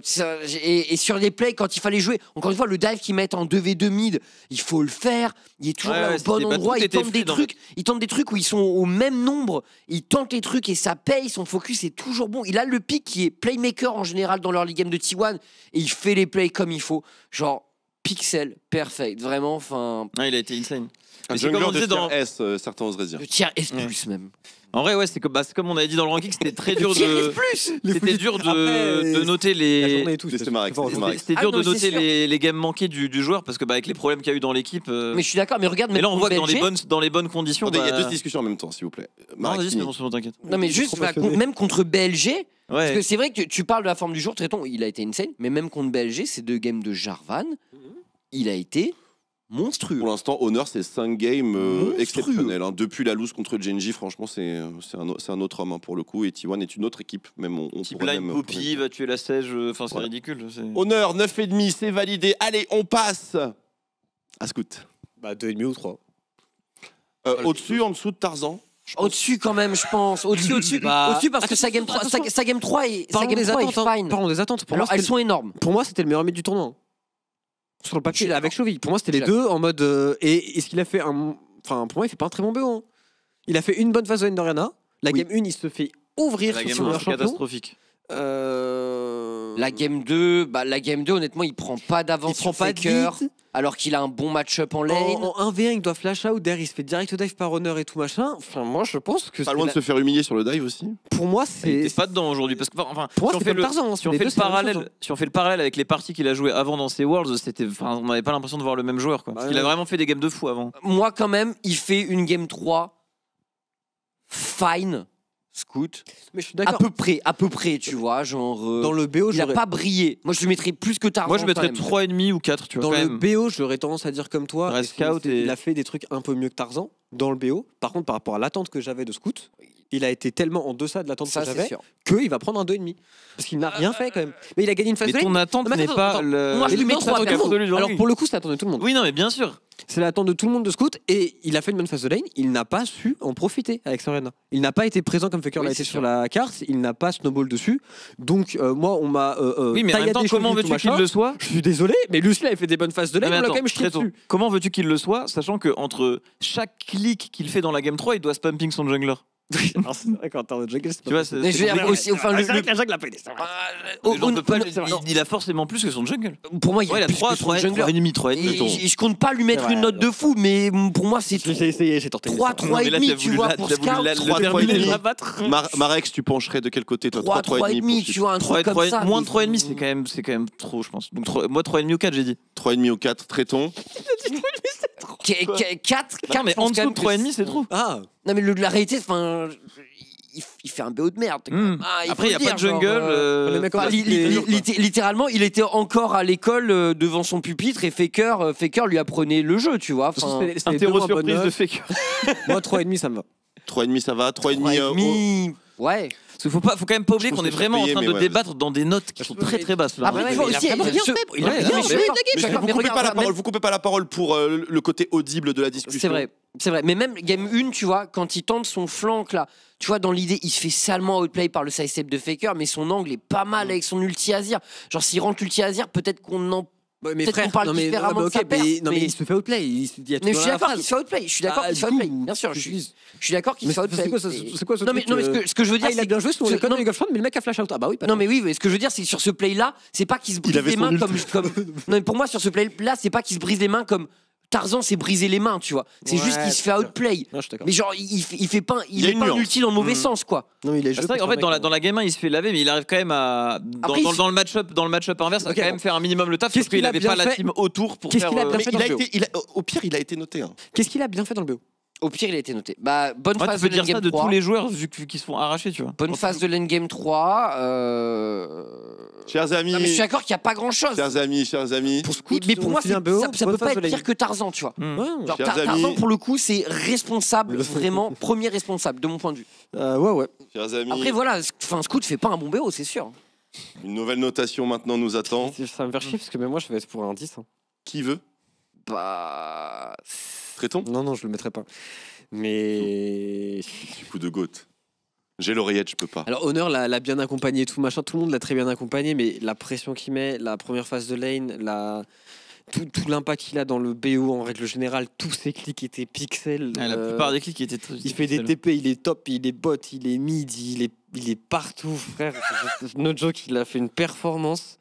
et, sur les plays, quand il fallait jouer, encore une fois, le dive qu'ils mettent en 2v2 mid, il faut le faire. Il est toujours là au bon endroit. Il tente des trucs. Il tente des trucs où ils sont au même nombre. Il tente les trucs et ça paye. Son focus est toujours bon. Il a le pic qui est playmaker en général dans leur league game de T1 et il fait les plays comme il faut. Genre, pixel perfect. Vraiment, enfin. il a été insane. Mais c'est comme dans S, euh, certains oseraient dire. le tiers S plus même. En vrai, ouais, bah, c'est comme, on avait dit dans le ranking, c'était très dur de. Euh, c'était dur de, noter les. C'était dur de les, games manquées du, joueur parce que bah, avec les problèmes qu'il y a eu dans l'équipe. Euh, mais je suis d'accord, mais regarde. mais là, on voit que dans les bonnes, conditions. il y a bah- deux discussions en même temps, s'il vous plaît. non, mais juste, même contre BLG, parce que c'est vrai que tu parles de la forme du jour, traitons, il a été insane, mais même contre BLG, ces deux games de Jarvan, mhm. il a été monstrueux. Pour l'instant, Honor, c'est 5 games euh, exceptionnels. Hein. Depuis la loose contre Genji, franchement, c'est euh, un, un, autre homme hein, pour le coup. Et T1 est une autre équipe. Même on, on même, Poppy va tuer la sèche, euh, Enfin, c'est ridicule. Honor, 9,5, c'est validé. Allez, on passe à Scout. Bah, 2,5 ou 3. Euh, Au-dessus, en dessous de Tarzan au-dessus quand même, je pense. Au-dessus, au-dessus. Bah, parce que sa game 3, sa, game 3 est, sa game des attentes, hein. des attentes. Pour moi, elles sont énormes. Pour moi, c'était le meilleur mid du tournoi sur le papier avec Chauvi Pour moi, c'était les deux en mode. Euh, et est-ce qu'il a fait un. Enfin, pour moi, il fait pas un très bon BO. Hein. Il a fait une bonne phase de Indoriana. La game 1, il se fait ouvrir sur un catastrophique. Euh, la game 2, bah, la game 2, honnêtement, il prend pas il d'avance prend pas de cœur alors qu'il a un bon match-up en lane. En, en, 1v1, il doit flash out, derrière il se fait direct dive par honneur et tout machin. Enfin, moi je pense que. Pas loin de se faire humilier sur le dive aussi. Pour moi, c'est. pas dedans aujourd'hui. Parce que, Pour hein. si on fait le, parallèle, avec les parties qu'il a jouées avant dans ces Worlds, c'était, on n'avait pas l'impression de voir le même joueur. Quoi. Bah parce a vraiment fait des games de fou avant. Moi, quand même, il fait une game 3 fine Scout. Mais je suis d'accord. À peu près, à peu près, tu vois, genre. Euh, dans le BO, il a pas brillé. Moi, je le mettrais plus que Tarzan. Moi, je mettrais trois et demi ou 4, tu vois. Dans le BO, j'aurais tendance à dire comme toi, il a fait des trucs un peu mieux que Tarzan dans le BO. Par contre, par rapport à l'attente que j'avais de Scout, il a été tellement en deçà de l'attente que j'avais qu'il va prendre un 2,5. Parce qu'il n'a rien fait quand même. Mais il a gagné une phase mais ton attente n'est pas le. Moi, je lui mets Alors pour le coup, c'est l'attente de tout le monde. Oui, non, mais bien sûr. C'est l'attente de tout le monde de scout et il a fait une bonne phase de lane. Il n'a pas su en profiter avec Serena Il n'a pas été présent comme Faker l'a été sur la carte. Il n'a pas snowball dessus. Donc euh, moi, on m'a. Euh, euh oui, mais comment veux-tu qu'il le soit Je suis désolé, mais Lucy il fait des bonnes phases de lane. Attends, quand même dessus. Comment veux-tu qu'il le soit, sachant que entre chaque clic qu'il fait dans la game 3, il doit spamping son jungler c'est vrai jungle, c'est. jungle Il a forcément plus que son jungle. Pour moi, il a 3, 3, Je compte pas lui mettre une note de fou, mais pour moi, c'est. J'ai essayé, j'ai tenté. 3, tu vois, pour Marex, tu pencherais de quel côté, toi 3, 3,5. tu vois, un truc comme ça. Moins de 3,5, c'est quand même c'est quand même trop, je pense. Donc, moi, 3,5 ou 4, j'ai dit. 3,5 ou 4, traitons. 4, 4, mais en dessous de 3,5, c'est trop. Ah! Non, mais le, la réalité, il, fait un BO de merde. Hmm. Ah, Après, il n'y a pas de jungle. littéralement, il était encore à l'école euh, devant son pupitre et euh, Faker, lui apprenait le jeu, tu vois. Interro surprise de Faker. Moi, 3,5, ça me va. 3,5, ça va. 3,5. Euh, ouais. Parce qu'il faut pas, faut quand même pas oublier qu'on est vraiment en train de débattre dans des notes qui sont très très basses. Vous coupez pas la parole. Vous coupez pas la parole pour euh, le côté audible de la discussion. C'est vrai. C'est vrai, mais même game 1, tu vois, quand il tente son flanc là, tu vois, dans l'idée, il se fait salement outplay par le step de Faker, mais son angle est pas mal mm. avec son ulti Azir. Genre, s'il rentre ulti Azir, peut-être qu'on en bah, mais frère, parle non mais, ah, bah, okay, mais, mais, non, mais, il se fait outplay. Il, il y a mais je suis d'accord qu'il se fait outplay. Je suis d'accord ah, qu'il se fait outplay. Bien sûr, je suis, je suis d'accord qu'il se fait outplay. C'est quoi, c'est quoi ce non, mais, non, mais ce que, euh ce que je veux dire, ah, il a bien joué sur le code League of mais le mec a flash out. Ah bah oui, pas Non, mais oui, mais ce que je veux dire, c'est que sur ce play là, c'est pas qu'il se brise les mains comme. comme... non, mais pour moi, sur ce play là, c'est pas qu'il se brise les mains comme Tarzan s'est brisé les mains, tu vois. C'est juste qu'il se fait outplay. mais genre, il, fait pas, il, est pas inutile dans mauvais mm. sens, quoi. Non, il ah, est, en fait, dans la, game 1, il se fait laver, mais il arrive quand même à. Dans, le match-up, match inverse, à quand même faire un minimum le taf, parce qu'il avait pas la team autour pour faire. Au pire, il a été noté. Hein. Qu'est-ce qu'il a bien fait dans le BO au pire, il a été noté. Bah, bonne phase de dire ça de tous les joueurs vu qu'ils se font arracher, tu vois. Bonne phase de l'Endgame 3. Euh... Chers amis. je suis d'accord qu'il n'y a pas grand chose. Chers amis, chers amis. Pour coup, mais, pour moi, ça, ne peut pas être pire que Tarzan, tu vois. Hmm. Tarzan, pour le coup, c'est responsable, vraiment, premier responsable, de mon point de vue. Euh, ouais, ouais. Chers amis. Après, voilà, enfin, Scoot fait pas un bon BO, c'est sûr. Une nouvelle notation maintenant nous attend. Ça me fait chier parce que moi, je vais être pour un 10. Hein. Qui veut Bah. Traitons Non, non, je le mettrai pas. Mais. Du coup de goutte. J'ai l'oreillette, je peux pas. Alors Honor l'a bien accompagné, tout machin, tout le monde l'a très bien accompagné, mais la pression qu'il met, la première phase de lane, tout, l'impact qu'il a dans le BO en règle générale, tous ses clics étaient pixels. Ah, la euh, plupart des clics étaient. Il fait des TP, il est top, il est bot, il est mid, il est, partout, frère. no joke, il a fait une performance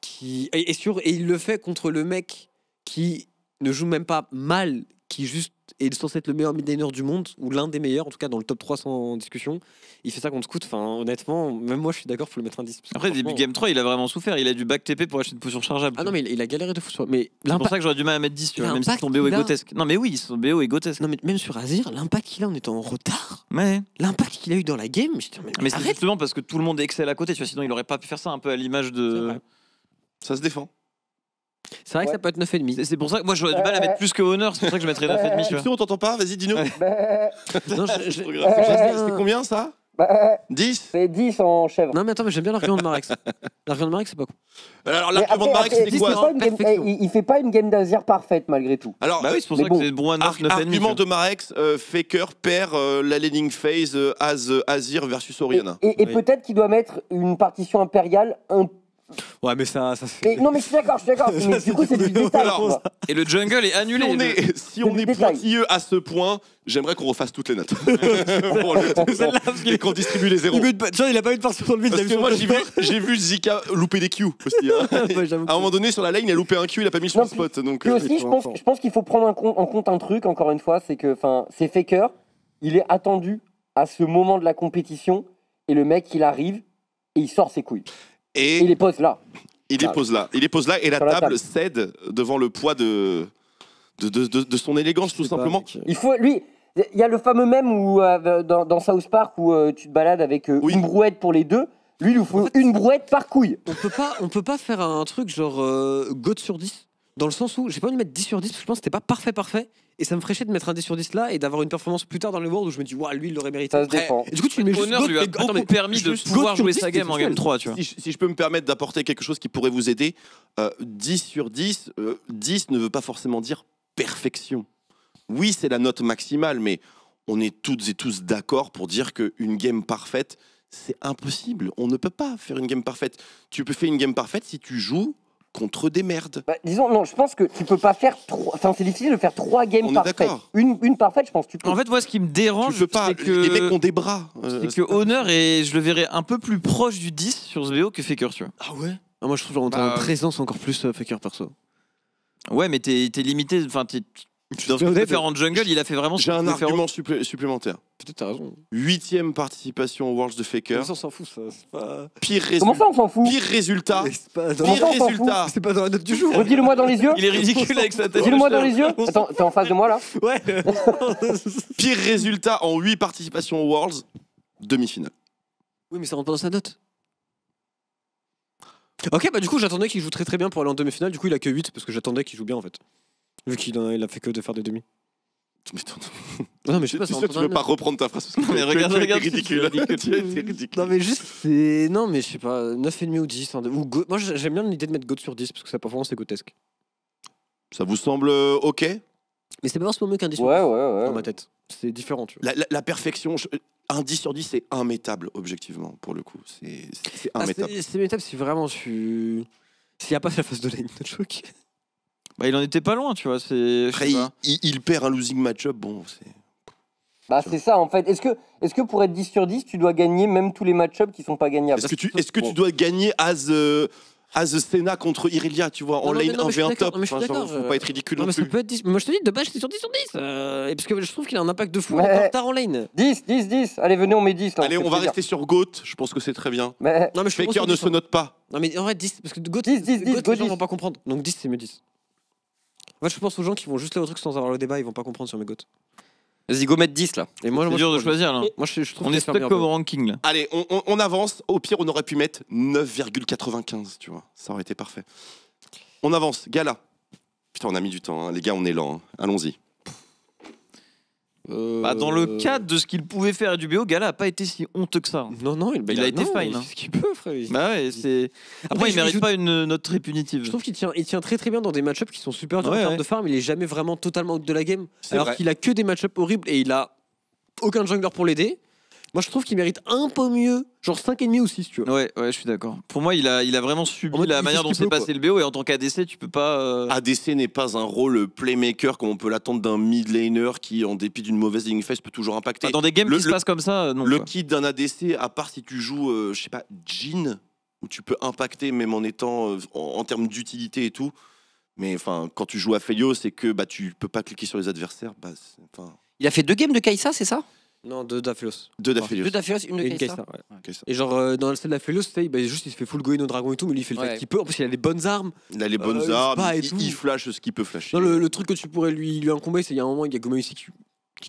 qui. est sur, et il le fait contre le mec qui ne joue même pas mal, qui juste est censé être le meilleur midliner du monde, ou l'un des meilleurs, en tout cas dans le top 3 sans discussion. Il fait ça contre Scoot. Enfin, honnêtement, même moi, je suis d'accord, faut le mettre un 10. Après, début Game 3, il a vraiment souffert. Il a du back TP pour acheter une potion chargeable. Ah non, mais il a galéré de fou. Mais C'est pour ça que j'aurais du mal à mettre 10, même si son BO est grotesque. Non, mais oui, son BO est grotesque. même sur Azir, l'impact qu'il a en étant en retard, Mais l'impact qu'il a eu dans la game, je mais, Mais c'est justement parce que tout le monde excelle à côté, tu vois, sinon il aurait pas pu faire ça un peu à l'image de. Ça se défend. C'est vrai que ça peut être 9,5. C'est pour ça que moi j'aurais du mal à mettre euh, plus que Honor, c'est pour ça que je mettrais 9,5. Tu euh, on t'entend pas, vas-y, dis-nous. Bah, non, je, euh, C'était combien ça 10 bah, C'est 10 en chèvre. Non, mais attends, mais j'aime bien l'argument de Marex. l'argument de Marex, c'est pas cool. Bah, alors, l'argument de Marex, c'est quoi eh, Il fait pas une game d'Azir parfaite, malgré tout. Alors, bah oui, c'est pour ça que c'est bon à 9, L'argument de Marex, Faker perd la leading phase Azir versus Oriana. Et, peut-être qu'il doit mettre une partition impériale un peu Ouais, mais ça. non, mais je suis d'accord, je suis d'accord. du coup, c'est du détail. et le jungle est annulé. Si on est, si on pointilleux à ce point, j'aimerais qu'on refasse toutes les notes. et qu'on distribue les zéros. Genre, il a pas eu de partie sur le but Parce que moi, j'ai vu, Zika louper des Q aussi. Hein. à un moment donné, sur la lane, il a louper un Q, il a pas mis sur le spot. Donc, euh, aussi, je pense, qu'il faut prendre en compte un truc, encore une fois, c'est que c'est Faker, il est attendu à ce moment de la compétition, et le mec, il arrive, et il sort ses couilles il les pose là. Il les pose là. Il les pose là et la table, cède devant le poids de, de, de, son élégance, tout simplement. il faut, lui, il y a le fameux même où, euh, dans, South Park où euh, tu te balades avec euh, une brouette pour les deux. Lui, il nous faut une brouette par couille. On peut pas, on peut pas faire un truc genre God sur 10 dans le sens où j'ai pas envie de mettre 10 sur 10 parce que je pense que c'était pas parfait parfait et ça me fréchait de mettre un 10 sur 10 là et d'avoir une performance plus tard dans le world où je me dis, lui, il l'aurait mérité. Ça dépend. du coup, tu le lui a permis de pouvoir jouer sa game en game 3, Si, je, peux me permettre d'apporter quelque chose qui pourrait vous aider, 10 euh, sur 10, 10 euh, ne veut pas forcément dire perfection. Oui, c'est la note maximale, mais on est toutes et tous d'accord pour dire qu'une game parfaite, c'est impossible. On ne peut pas faire une game parfaite. Tu peux faire une game parfaite si tu joues contre des merdes. Bah, disons, non, je pense que tu peux pas faire trois. Enfin, c'est difficile de faire trois games On Une, une parfaite, je pense. tu peux. En fait, moi, ce qui me dérange, c'est que. Les mecs ont des bras. Euh, c'est que Honor, et je le verrais un peu plus proche du 10 sur ce VO que Faker, tu vois. Ah ouais ah, Moi, je trouve que bah, présence encore plus euh, Faker perso. Ouais, mais t'es limité. Enfin, dans jungle, il a fait vraiment J'ai un argument supplémentaire. Peut-être t'as raison. Huitième participation aux Worlds de Faker. on s'en fout, ça. Pire, résultat. Comment ça, on s'en fout Pire résultat. Pire résultat. C'est pas dans la note du jour. Redis-le moi dans les yeux. Il est ridicule avec sa tête. Dis-le-moi dans les yeux. Attends, t'es en face de moi là Ouais. Pire résultat en huit participations aux Worlds, demi-finale. Oui, mais ça rentre pas dans sa note. Ok, bah du coup, j'attendais qu'il joue très très bien pour aller en demi-finale. Du coup, il a que 8 parce que j'attendais qu'il joue bien en fait. Vu qu'il en a, il a fait que de faire des demi. Non, mais je sais pas, Tu veux pas reprendre ta phrase. Non, mais regarde, regarde, c'est ridicule. Non, mais juste, c'est. Non, mais je sais pas, 9,5 ou 10. Hein, ou go- Moi, j'aime bien l'idée de mettre Goat sur 10 parce que sa performance est grotesque. Ça vous semble euh, OK Mais c'est pas forcément mieux qu'un 10 sur Ouais, ouais, 10 ouais. dans ma tête. C'est différent, tu vois. la, la- perfection, un 10 sur 10, c'est immétable, objectivement, pour le coup. C'est c'est- c'est ah, immétable. c'est si vraiment je suis. S'il n'y a pas la phase de la ligne de choc. Bah, il en était pas loin, tu vois. Après, il, perd un losing match-up. Bon, c'est. Bah, c'est ça en fait. Est-ce que, est que pour être 10 sur 10, tu dois gagner même tous les match-ups qui sont pas gagnables Est-ce que tu, est tu dois gagner as. Euh... contre Irelia, tu vois, en lane 1v1 top. Mais je suis faut euh, pas être ridicule non, non mais plus. Moi, je te dis, de base, j'étais sur 10 sur 10. Euh, et parce que je trouve qu'il a un impact de fou mais... tard en lane. 10, 10, 10. Allez, venez, on met 10. Là, Allez, on va rester sur Goat. Je pense que c'est très bien. Non, mais je Faker ne se note pas. Non, mais en vrai, 10. Parce que Goat, 10, 10, 10, Goat, 10, les gens vont pas comprendre. Donc 10, c'est mieux 10 je pense aux gens qui vont juste lire le truc sans avoir le débat, ils vont pas comprendre sur mes gottes. Vas-y, go mettre 10 là. Et moi, C'est dur je de choisir là. Moi, je, trouve On est ranking là. Allez, on, avance. Au pire, on aurait pu mettre 9,95, tu vois. Ça aurait été parfait. On avance. Gala. Putain, on a mis du temps, hein. les gars, on est lent. Hein. Allons-y. Bah, dans le euh. cadre de ce qu'il pouvait faire du BO, Gala n'a pas été si honteux que ça. Hein. Non, non, il, bah, a, été fine. Il hein. fait ce qu'il peut, frère. Bah Après, il ne mérite pas une note très punitive. Je trouve qu'il tient, il tient très très bien dans des match-ups qui sont super durs en termes de farm. Il est jamais vraiment totalement out de la game. Alors qu'il a que des match-ups horribles et il a aucun jungler pour l'aider. Moi, je trouve qu'il mérite un peu mieux, genre 5,5 ou 6, tu vois. Ouais, ouais, je suis d'accord. Pour moi, il a, il a vraiment subi la manière dont s'est passé le BO et en tant qu'ADC, tu peux pas. Euh, ADC n'est pas un rôle playmaker comme on peut l'attendre d'un mid laner qui, en dépit d'une mauvaise ligne face, peut toujours impacter. dans des games qui se passent comme ça, euh, non. le kit d'un ADC, à part si tu joues, euh, je sais pas, Jean où tu peux impacter même en étant en, termes d'utilité et tout. Mais enfin, quand tu joues à Felio, c'est que bah tu peux pas cliquer sur les adversaires. Bah, Il a fait deux games de Kaisa, c'est ça non, de Daphilos. De Daphilos. De Daphilos, une de Kaisa. Et genre, euh, dans dans la de Daphilos, tu sais, bah, juste il se fait full Goino Dragon et tout, mais lui il fait le Ouais. fait qu'il peut. En plus, il a les bonnes armes. Il a les euh, bonnes armes, il, flash ce qu'il peut flasher. Non, le, truc que tu pourrais lui, lui incomber, c'est qu'il y a un moment, il y a Goma ici qui,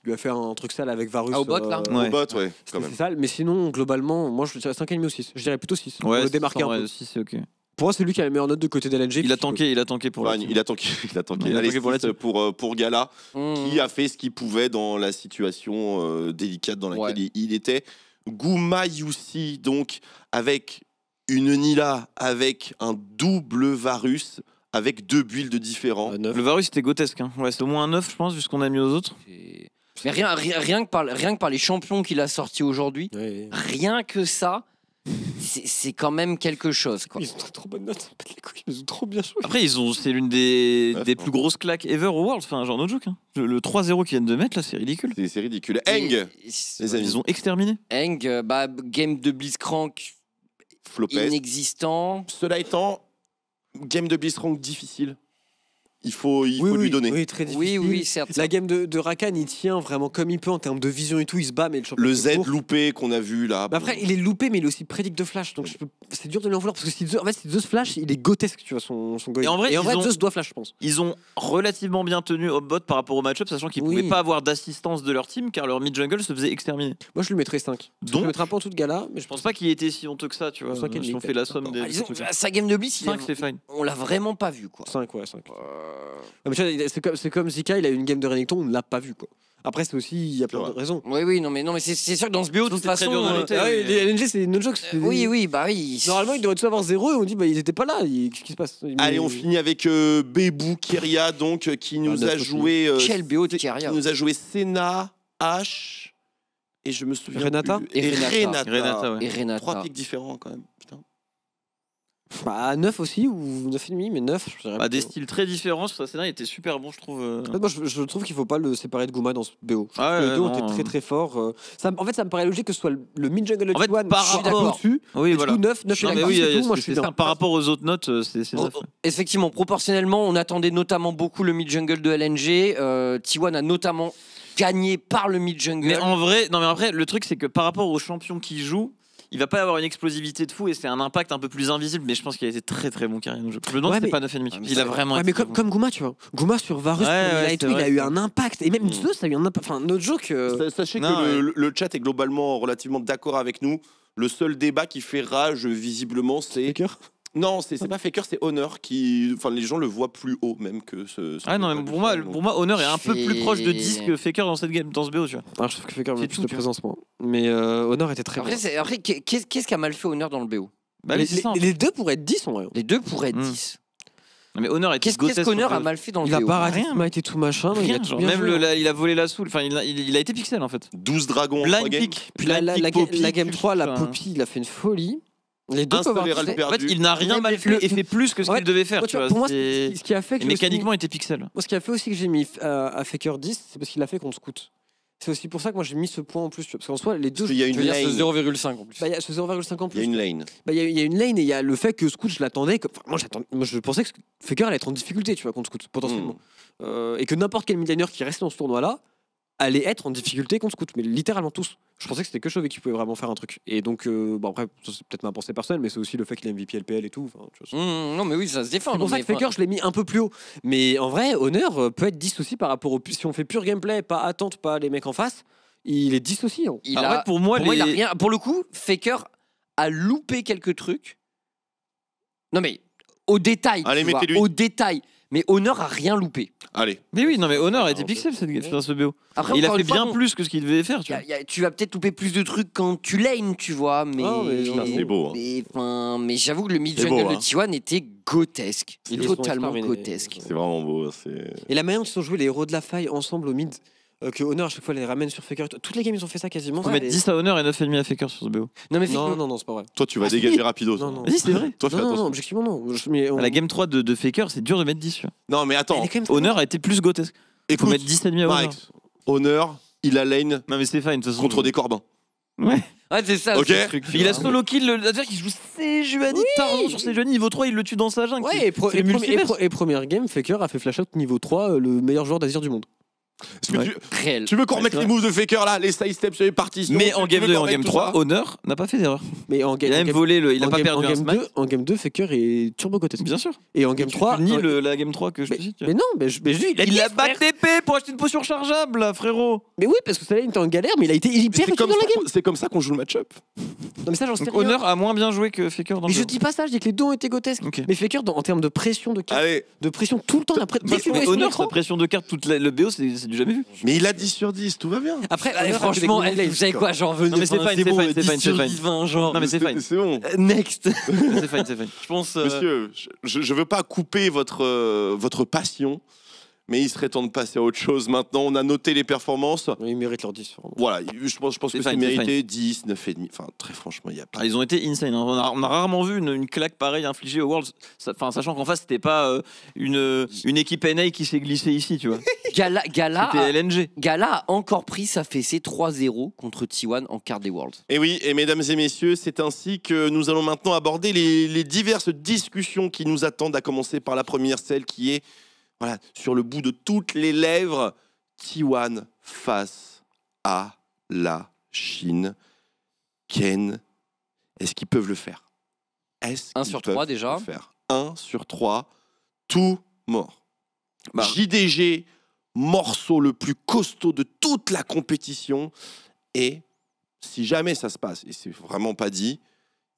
lui a fait un truc sale avec Varus. Ah, au bot, euh, là Au bot, ouais, C'est sale, mais sinon, globalement, moi je dirais 5,5 ou 6. Je dirais plutôt 6. Pour le démarquer un peu. 6, c'est ok. Pour moi, c'est lui qui a la meilleure note de côté de Il a tanké, il a tanké pour Il a tanké, il a tanké. pour, euh, pour, Gala, mmh. qui a fait ce qu'il pouvait dans la situation euh, délicate dans laquelle il, était. Gouma Youssi, donc, avec une Nila, avec un double Varus, avec deux builds différents. Euh, Le Varus, c'était grotesque. Hein. Ouais, c'est au moins un 9, je pense, vu ce qu'on a mis aux autres. Mais rien, rien, que par, rien que par les champions qu'il a sortis aujourd'hui, rien que ça c'est quand même quelque chose. Quoi. Ils ont trop bonne note, ils ont trop bien joué. Après, ils ont, c'est l'une des, des plus grosses claques ever au World, enfin, genre no joke. Hein. Le, 3-0 qu'ils viennent de mettre, là, c'est ridicule. C'est ridicule. Eng Les amis. Ils ont exterminé. Eng, euh, bah, game de Blitzcrank flopé. inexistant. Cela étant, game de Blitzcrank difficile il faut, il faut lui donner. Oui, très difficile. Oui, certes. La game de, de Rakan, il tient vraiment comme il peut en termes de vision et tout. Il se bat, mais le Le Z loupé qu'on a vu là. après, il est loupé, mais il est aussi prédict de Flash. Donc c'est dur de lui en vouloir. Parce que si Zeus, en fait, Flash, il est gotesque tu vois, son, son Et en vrai, et en vrai ont... Zeus doit Flash, je pense. Ils ont relativement bien tenu Hobbot par rapport au match sachant qu'ils ne pouvaient pas avoir d'assistance de leur team car leur mid-jungle se faisait exterminer. Moi, je lui mettrais 5. Donc, je le mettrais pas en toute gala. Mais je pense pas qu'il était si honteux que ça, tu vois. Si on fait la somme des. Ah, sa game de Bliss, on l'a vraiment pas vu, quoi. 5, ouais, 5. C'est comme, comme Zika, il a eu une game de Renekton, on ne l'a pas vu. quoi. Après, c'est aussi, il y a plein de raisons. Oui, oui, non, mais, non, mais c'est sûr que dans ce bio, de toute façon. Euh, ah les LNG, c'est une joke. Euh, oui, oui, bah oui. Normalement, ils devraient tous avoir zéro et on dit, bah, ils étaient pas là. Qu'est-ce qui se passe Allez, on finit avec euh, Bebou Keria, donc, euh, ah, qui nous a joué. Quel BO de Keria Qui nous a joué Senna, H. Et je me souviens. Renata Et, Renata. Et Renata. Trois picks différents, quand même. Putain. Bah, 9 aussi, ou 9,5, mais 9. Je bah, des styles très différents sur il était super bon, je trouve. Euh. je, trouve qu'il faut pas le séparer de Gouma dans ce BO. les deux ont été très euh. très forts. Euh. ça en fait, ça me paraît logique que ce soit le, Mid Jungle de T1 par rapport- 9, par rapport aux autres notes, c'est oh, Effectivement, proportionnellement, on attendait notamment beaucoup le mid-jungle de LNG. T1 a notamment gagné par le mid-jungle. Mais en vrai, non mais après, le truc c'est que par rapport aux champions qui jouent, il va pas avoir une explosivité de fou et c'est un impact un peu plus invisible. Mais je pense qu'il a été très très bon carrément. Je le demande ouais, pas 9,5. Ah, il a vraiment. Ouais, mais comme, bon. comme, Gouma, tu vois. Gouma sur Varus, il, a eu un impact. Et même mmh. ça a eu un impact. Enfin, notre joke. que. Sachez que le, le chat est globalement relativement d'accord avec nous. Le seul débat qui fait rage, visiblement, c'est non, c'est ah bah. pas Faker, c'est Honor qui. Enfin, les gens le voient plus haut même que ce. ah non, mais pour moi, pour moi, Honor est un peu plus proche de 10 que Faker dans cette game, dans ce BO, tu vois. Ah, je trouve que Faker avait plus de présence, moi. Mais euh, Honor était très après, bien. Après, qu'est-ce qui a mal fait Honor dans le BO bah, les, deux pourraient être 10 en vrai. Les deux pourraient être 10. Hmm. Mais Honor est Qu'est-ce qu'Honor a mal fait dans le Il a pas il a été tout machin. a même le, il a volé la soule. Enfin, il a, il, a été pixel en fait. 12 dragons. Blind pick. Puis la, la, game 3, la Poppy, il a fait une folie. Les deux En fait, il n'a rien mal fait et fait plus que ce qu'il devait faire. Tu vois, pour moi, ce qui a fait que mécaniquement, il était pixel. Moi, ce qui a fait aussi que j'ai mis euh, à Faker 10, c'est parce qu'il a fait contre Scout. C'est aussi pour ça que moi j'ai mis ce point en plus. Parce qu'en soit les deux. Bah, il y a une lane. Ce 0,5 en plus. Bah, y a 0,5 en plus. Il y a une lane. Bah, il, y a, une lane et il y a le fait que Scoot je l'attendais. moi, je pensais que Faker allait être en difficulté, tu vois, contre Scout, potentiellement. Hmm. Euh, et que n'importe quel midlaner qui reste dans ce tournoi-là, allait être en difficulté contre Scout, mais littéralement tous. Je pensais que c'était que Chauvet qui pouvait vraiment faire un truc. Et donc, euh, bon, après, c'est peut-être ma pensée personnelle, mais c'est aussi le fait qu'il ait MVP LPL et tout. Mmh, mmh, non, mais oui, ça se défend. C'est pour ça que Faker, je l'ai mis un peu plus haut. Mais en vrai, Honor euh, peut être dissocié par rapport au. Si on fait pur gameplay, pas attente, pas les mecs en face, il est dissocié. Hein. aussi. Ah pour moi, pour, a rien... pour le coup, Faker a loupé quelques trucs. Non, mais au détail. Allez, tu vois, au détail mais Honor a rien loupé. Allez. Mais oui, non, mais Honor a ah, été pixel cette ce BO. il a fait bien plus que ce qu'il devait faire. Tu, vois. tu vas peut-être louper plus de trucs quand tu lane, tu vois, mais. Ah, c'est beau. Hein. Mais, j'avoue que le mid jungle de hein. T1 était grotesque. Totalement grotesque. C'est vraiment beau. Hein, Et la manière dont se sont joués les héros de la faille ensemble au mid. Euh, que Honor, à chaque fois, les ramène sur Faker. Toutes les games, ils ont fait ça quasiment. On va mettre 10 à Honor et 9,5 à Faker sur ce BO. Non, mais non, non, non, c'est pas vrai. Toi, tu vas ah, dégager rapido. Non, non. Vas-y, c'est vrai. Toi, non, non, non, objectivement, non. À la Game 3 de, de Faker, c'est dur de mettre 10. Non, mais attends. Honor a été plus grotesque. Il faut mettre 10 à Honor. Honor il a lane Non, mais Stéphane, contre euh, des corbins. Ouais. Ah, c'est ça. le truc, Il a solo kill le l'adversaire qui joue Sejuani, Taron sur Sejuani, niveau 3, il le tue dans sa jungle. Ouais, et, première game, Faker a fait flash out niveau 3, euh, le meilleur joueur d'Azir du monde tu, veux qu'on remette les moves de Faker là, les side steps, les parties. Mais en game 2 et en game 3, Honor n'a pas fait d'erreur. Mais en game, il a même volé, le, il a pas perdu en game un 2, En game 2, Faker est turbo côté. Bien sûr. Et en game 3. ni la game 3 que je te Mais non, mais je Il a battu l'épée pour acheter une potion rechargeable, frérot. Mais oui, parce que celle-là il était en galère, mais il a été hyper dans la game. C'est comme ça qu'on joue le match-up. Honor a moins bien joué que Faker dans le Mais je dis pas ça, je dis que les deux ont été grotesques. Mais Faker, en termes de pression de ah cartes, de pression tout le temps, la pression de cartes, toute le BO, c'est mais il a 10 sur 10, tout va bien. Après, eh, franchement, eh, vous savez quoi, genre, c'est c'est bon. Next. Je pense. Euh, Monsieur, je, veux pas couper votre euh, passion mais il serait temps de passer à autre chose maintenant. On a noté les performances. ils méritent leur 10. Voilà, je pense, je pense que c'est mérité. 10, 9,5. Enfin, très franchement, il y a ah, Ils ont été insane. Hein. On a, rarement vu une, claque pareille infligée aux Worlds. Enfin, sachant qu'en face, c'était pas euh, une, euh, une équipe NA qui s'est glissée ici, tu vois. Gala, LNG. Gala a encore pris sa fessée 3-0 contre T1 en quart des Worlds. Et eh oui, et mesdames et messieurs, c'est ainsi que nous allons maintenant aborder les diverses discussions qui nous attendent, à commencer par la première, celle qui est voilà, sur le bout de toutes les lèvres, T1 face à la Chine. Ken, est-ce qu'ils peuvent le faire Est-ce 1 sur 3 déjà 1 sur 3, tout mort. Bah. JDG, morceau le plus costaud de toute la compétition. Et si jamais ça se passe, et c'est vraiment pas dit,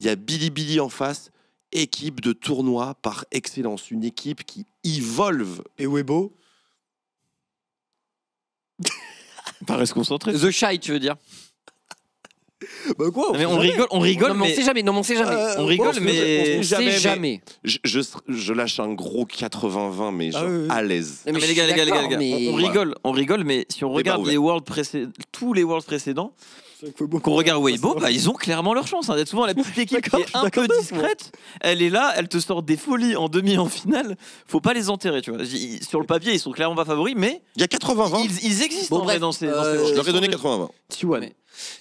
il y a Billy Billy en face, équipe de tournoi par excellence, une équipe qui Evolve. Et Webo paraissent concentrés. The Shy, tu veux dire Bah quoi ah, mais on rigole, on rigole, mais on sait jamais. Non, euh, on sait jamais. on rigole, mais- jamais. Je, lâche un gros 80-20, ah mais je à l'aise. Mais, les gars, les gars, les gars, on- rigole, on rigole, mais si on regarde les worlds tous les worlds précédents, qu'on regarde Weibo, bah, ils ont clairement leur chance. Hein. souvent, la petite équipe qui est un peu discrète, elle est là, elle te sort des folies en demi, en finale. Faut pas les enterrer, tu vois. Sur le papier, ils sont clairement pas favoris, mais Il y a 80-20. ils, existent en vrai dans euh, ces. Je leur ai donné 80-20. Mais...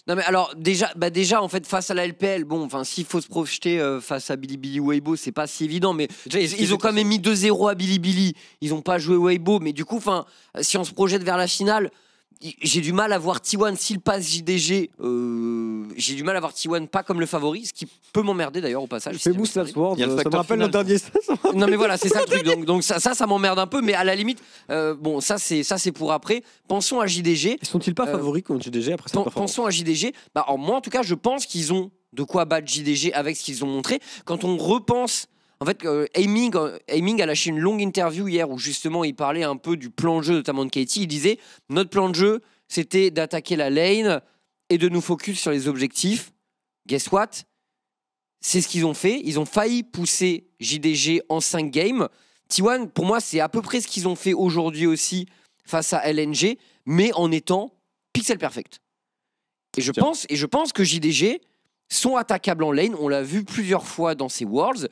Non mais alors déjà, bah déjà en fait face à la LPL, bon, enfin s'il faut se projeter euh, face à Billy Billy Weibo, c'est pas si évident. Mais ils, ont quand même mis 2-0 à Billy Billy. Ils ont pas joué Weibo, mais du coup, enfin si on se projette vers la finale, j'ai du mal à voir T1 s'il passe JDG. Euh, j'ai du mal à voir T1 pas comme le favori, ce qui peut m'emmerder d'ailleurs au passage. C'est mousse ça me rappelle le dernier. non mais voilà, c'est ça le truc. Donc, donc ça, ça, ça m'emmerde un peu, mais à la limite, euh, bon, ça c'est ça c'est pour après. Pensons à JDG. Sont-ils pas euh, favoris contre JDG après Pensons à JDG. Bah, en moi en tout cas, je pense qu'ils ont de quoi battre JDG avec ce qu'ils ont montré. Quand on repense en fait, euh, Aiming, euh, Aiming, a lâché une longue interview hier où justement il parlait un peu du plan de jeu, notamment de Katie. Il disait Notre plan de jeu, c'était d'attaquer la lane et de nous focus sur les objectifs. Guess what C'est ce qu'ils ont fait. Ils ont failli pousser JDG en 5 games. T1, pour moi, c'est à peu près ce qu'ils ont fait aujourd'hui aussi face à LNG, mais en étant pixel perfect. Et je, pense, et je pense que JDG sont attaquables en lane. On l'a vu plusieurs fois dans ces Worlds.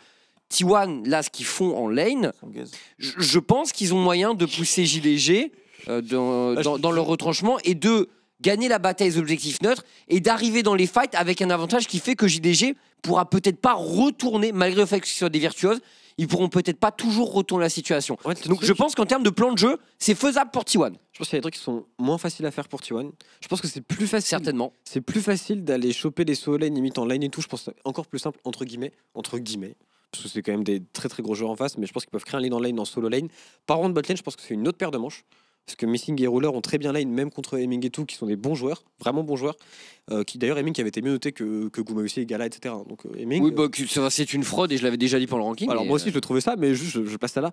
T1, là, ce qu'ils font en lane, je, pense qu'ils ont moyen de pousser JDG euh, ah, dans, leur retranchement et de gagner la bataille des objectifs neutres et d'arriver dans les fights avec un avantage qui fait que JDG pourra peut-être pas retourner, malgré le fait que ce des virtuoses, ils pourront peut-être pas toujours retourner la situation. Donc je pense qu'en termes de plan de jeu, c'est faisable pour T1. Je pense qu'il y a des trucs qui sont moins faciles à faire pour T1. Je pense que c'est plus facile. Certainement. C'est plus facile d'aller choper des soleils limite en lane et tout. Je pense que encore plus simple, entre guillemets. Entre guillemets parce que c'est quand même des très très gros joueurs en face, mais je pense qu'ils peuvent créer un lead en lane, en solo lane. Par contre, bot lane, je pense que c'est une autre paire de manches. Parce que Missing et Roller ont très bien lane, même contre Aiming et tout, qui sont des bons joueurs, vraiment bons joueurs. Euh, qui d'ailleurs, qui avait été mieux noté que, que Guma aussi, et Gala, etc. Donc, euh, oui, euh, bah, c'est une fraude et je l'avais déjà dit pour le ranking. Alors, moi aussi, je le trouvais ça, mais juste, je, passe ça là.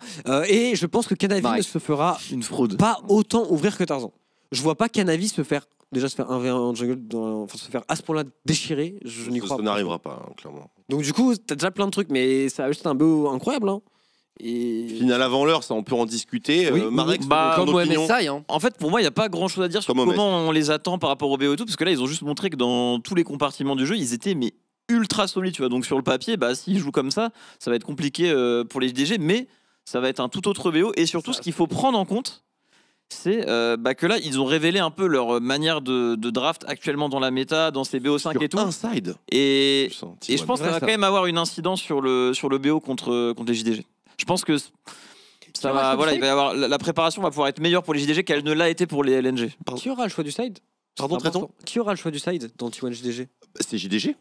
et je pense que Canavi ne se fera une fraude. pas autant ouvrir que Tarzan. Je vois pas Canavi se faire déjà se faire un en jungle, se faire à ce point-là déchirer, je n'y crois pas. Ça n'arrivera pas, hein, clairement. Donc du coup, t'as déjà plein de trucs, mais ça a juste un beau incroyable. Hein. Et... Final avant l'heure, ça on peut en discuter. Euh, Marek, bah, comme hein. En fait, pour moi, il n'y a pas grand chose à dire sur comment on les attend par rapport au BO2, parce que là, ils ont juste montré que dans tous les compartiments du jeu, ils étaient mais ultra solides. Tu vois. Donc sur le papier, bah, s'ils jouent comme ça, ça va être compliqué euh, pour les DG, mais ça va être un tout autre BO. Et surtout, ce qu'il faut prendre en compte, c'est euh, bah que là, ils ont révélé un peu leur manière de, draft actuellement dans la méta, dans ces BO5 et tout. Inside. Et, et je pense que ça va quand même avoir une incidence sur le, sur le BO contre, contre les JDG. Je pense que ça va, voilà, il va y avoir, la, préparation va pouvoir être meilleure pour les JDG qu'elle ne l'a été pour les LNG. Qui aura le choix du side Pardon, Qui aura le choix du side dans T1 JDG bah, C'est JDG.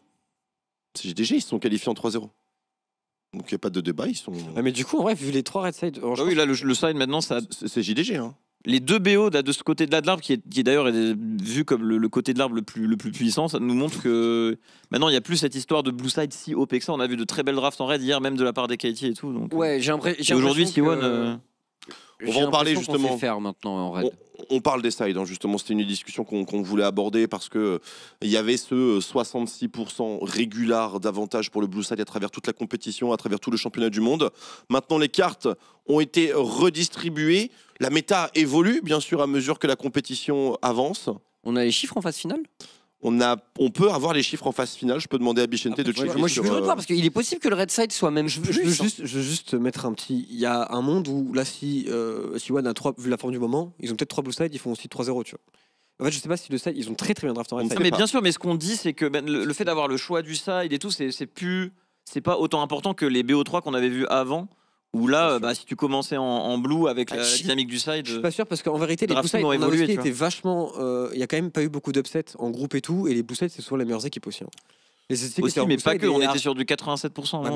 C'est JDG, ils sont qualifiés en 3-0. Donc il n'y a pas de débat, ils sont. mais du coup, en vrai, vu les trois red side. Euh, bah oui, là, le, side maintenant, ça. C'est JDG, hein les deux BO de ce côté-là de l'arbre, qui est, d'ailleurs vu comme le, côté de l'arbre le plus, le plus puissant, ça nous montre que maintenant il n'y a plus cette histoire de Blue Side si OP que ça. On a vu de très belles drafts en raid hier, même de la part des KT et tout. Donc, euh, ouais, j'ai Aujourd'hui, si euh, On va en parler justement. Faire maintenant en On, parle des sides, hein, justement. C'était une discussion qu'on voulait aborder parce que euh, il y avait ce 66% régular d'avantage pour le Blue Side à travers toute la compétition, à travers tout le championnat du monde. Maintenant, les cartes ont été redistribuées. La méta évolue, bien sûr, à mesure que la compétition avance. On a les chiffres en phase finale on, a, on peut avoir les chiffres en phase finale. Je peux demander à Bichente ah, de bah, checker. Moi, je suis euh, voir parce qu'il est possible que le Red Side soit même. Je, je, veux juste, mettre un petit. Il y a un monde où là, si, euh, si One a 3, vu la forme du moment, ils ont peut-être trois blue side, ils font aussi 3-0, tu En fait, je sais pas si le side, ils ont très très bien drafté en Red Mais bien sûr, mais ce qu'on dit, c'est que ben, le, fait d'avoir le choix du side et tout, c'est plus. C'est pas autant important que les BO3 qu'on avait vu avant ou là, euh, bah, si tu commençais en, en blue avec ah, la, dynamique du side. Je suis pas sûr parce qu'en vérité, les blue évolué. vachement. Euh, il y a quand même pas eu beaucoup d'upsets en groupe et tout. Et les blue side, c'est souvent les meilleures équipes aussi. Hein mais pas que. On était sur du 87%. Hein,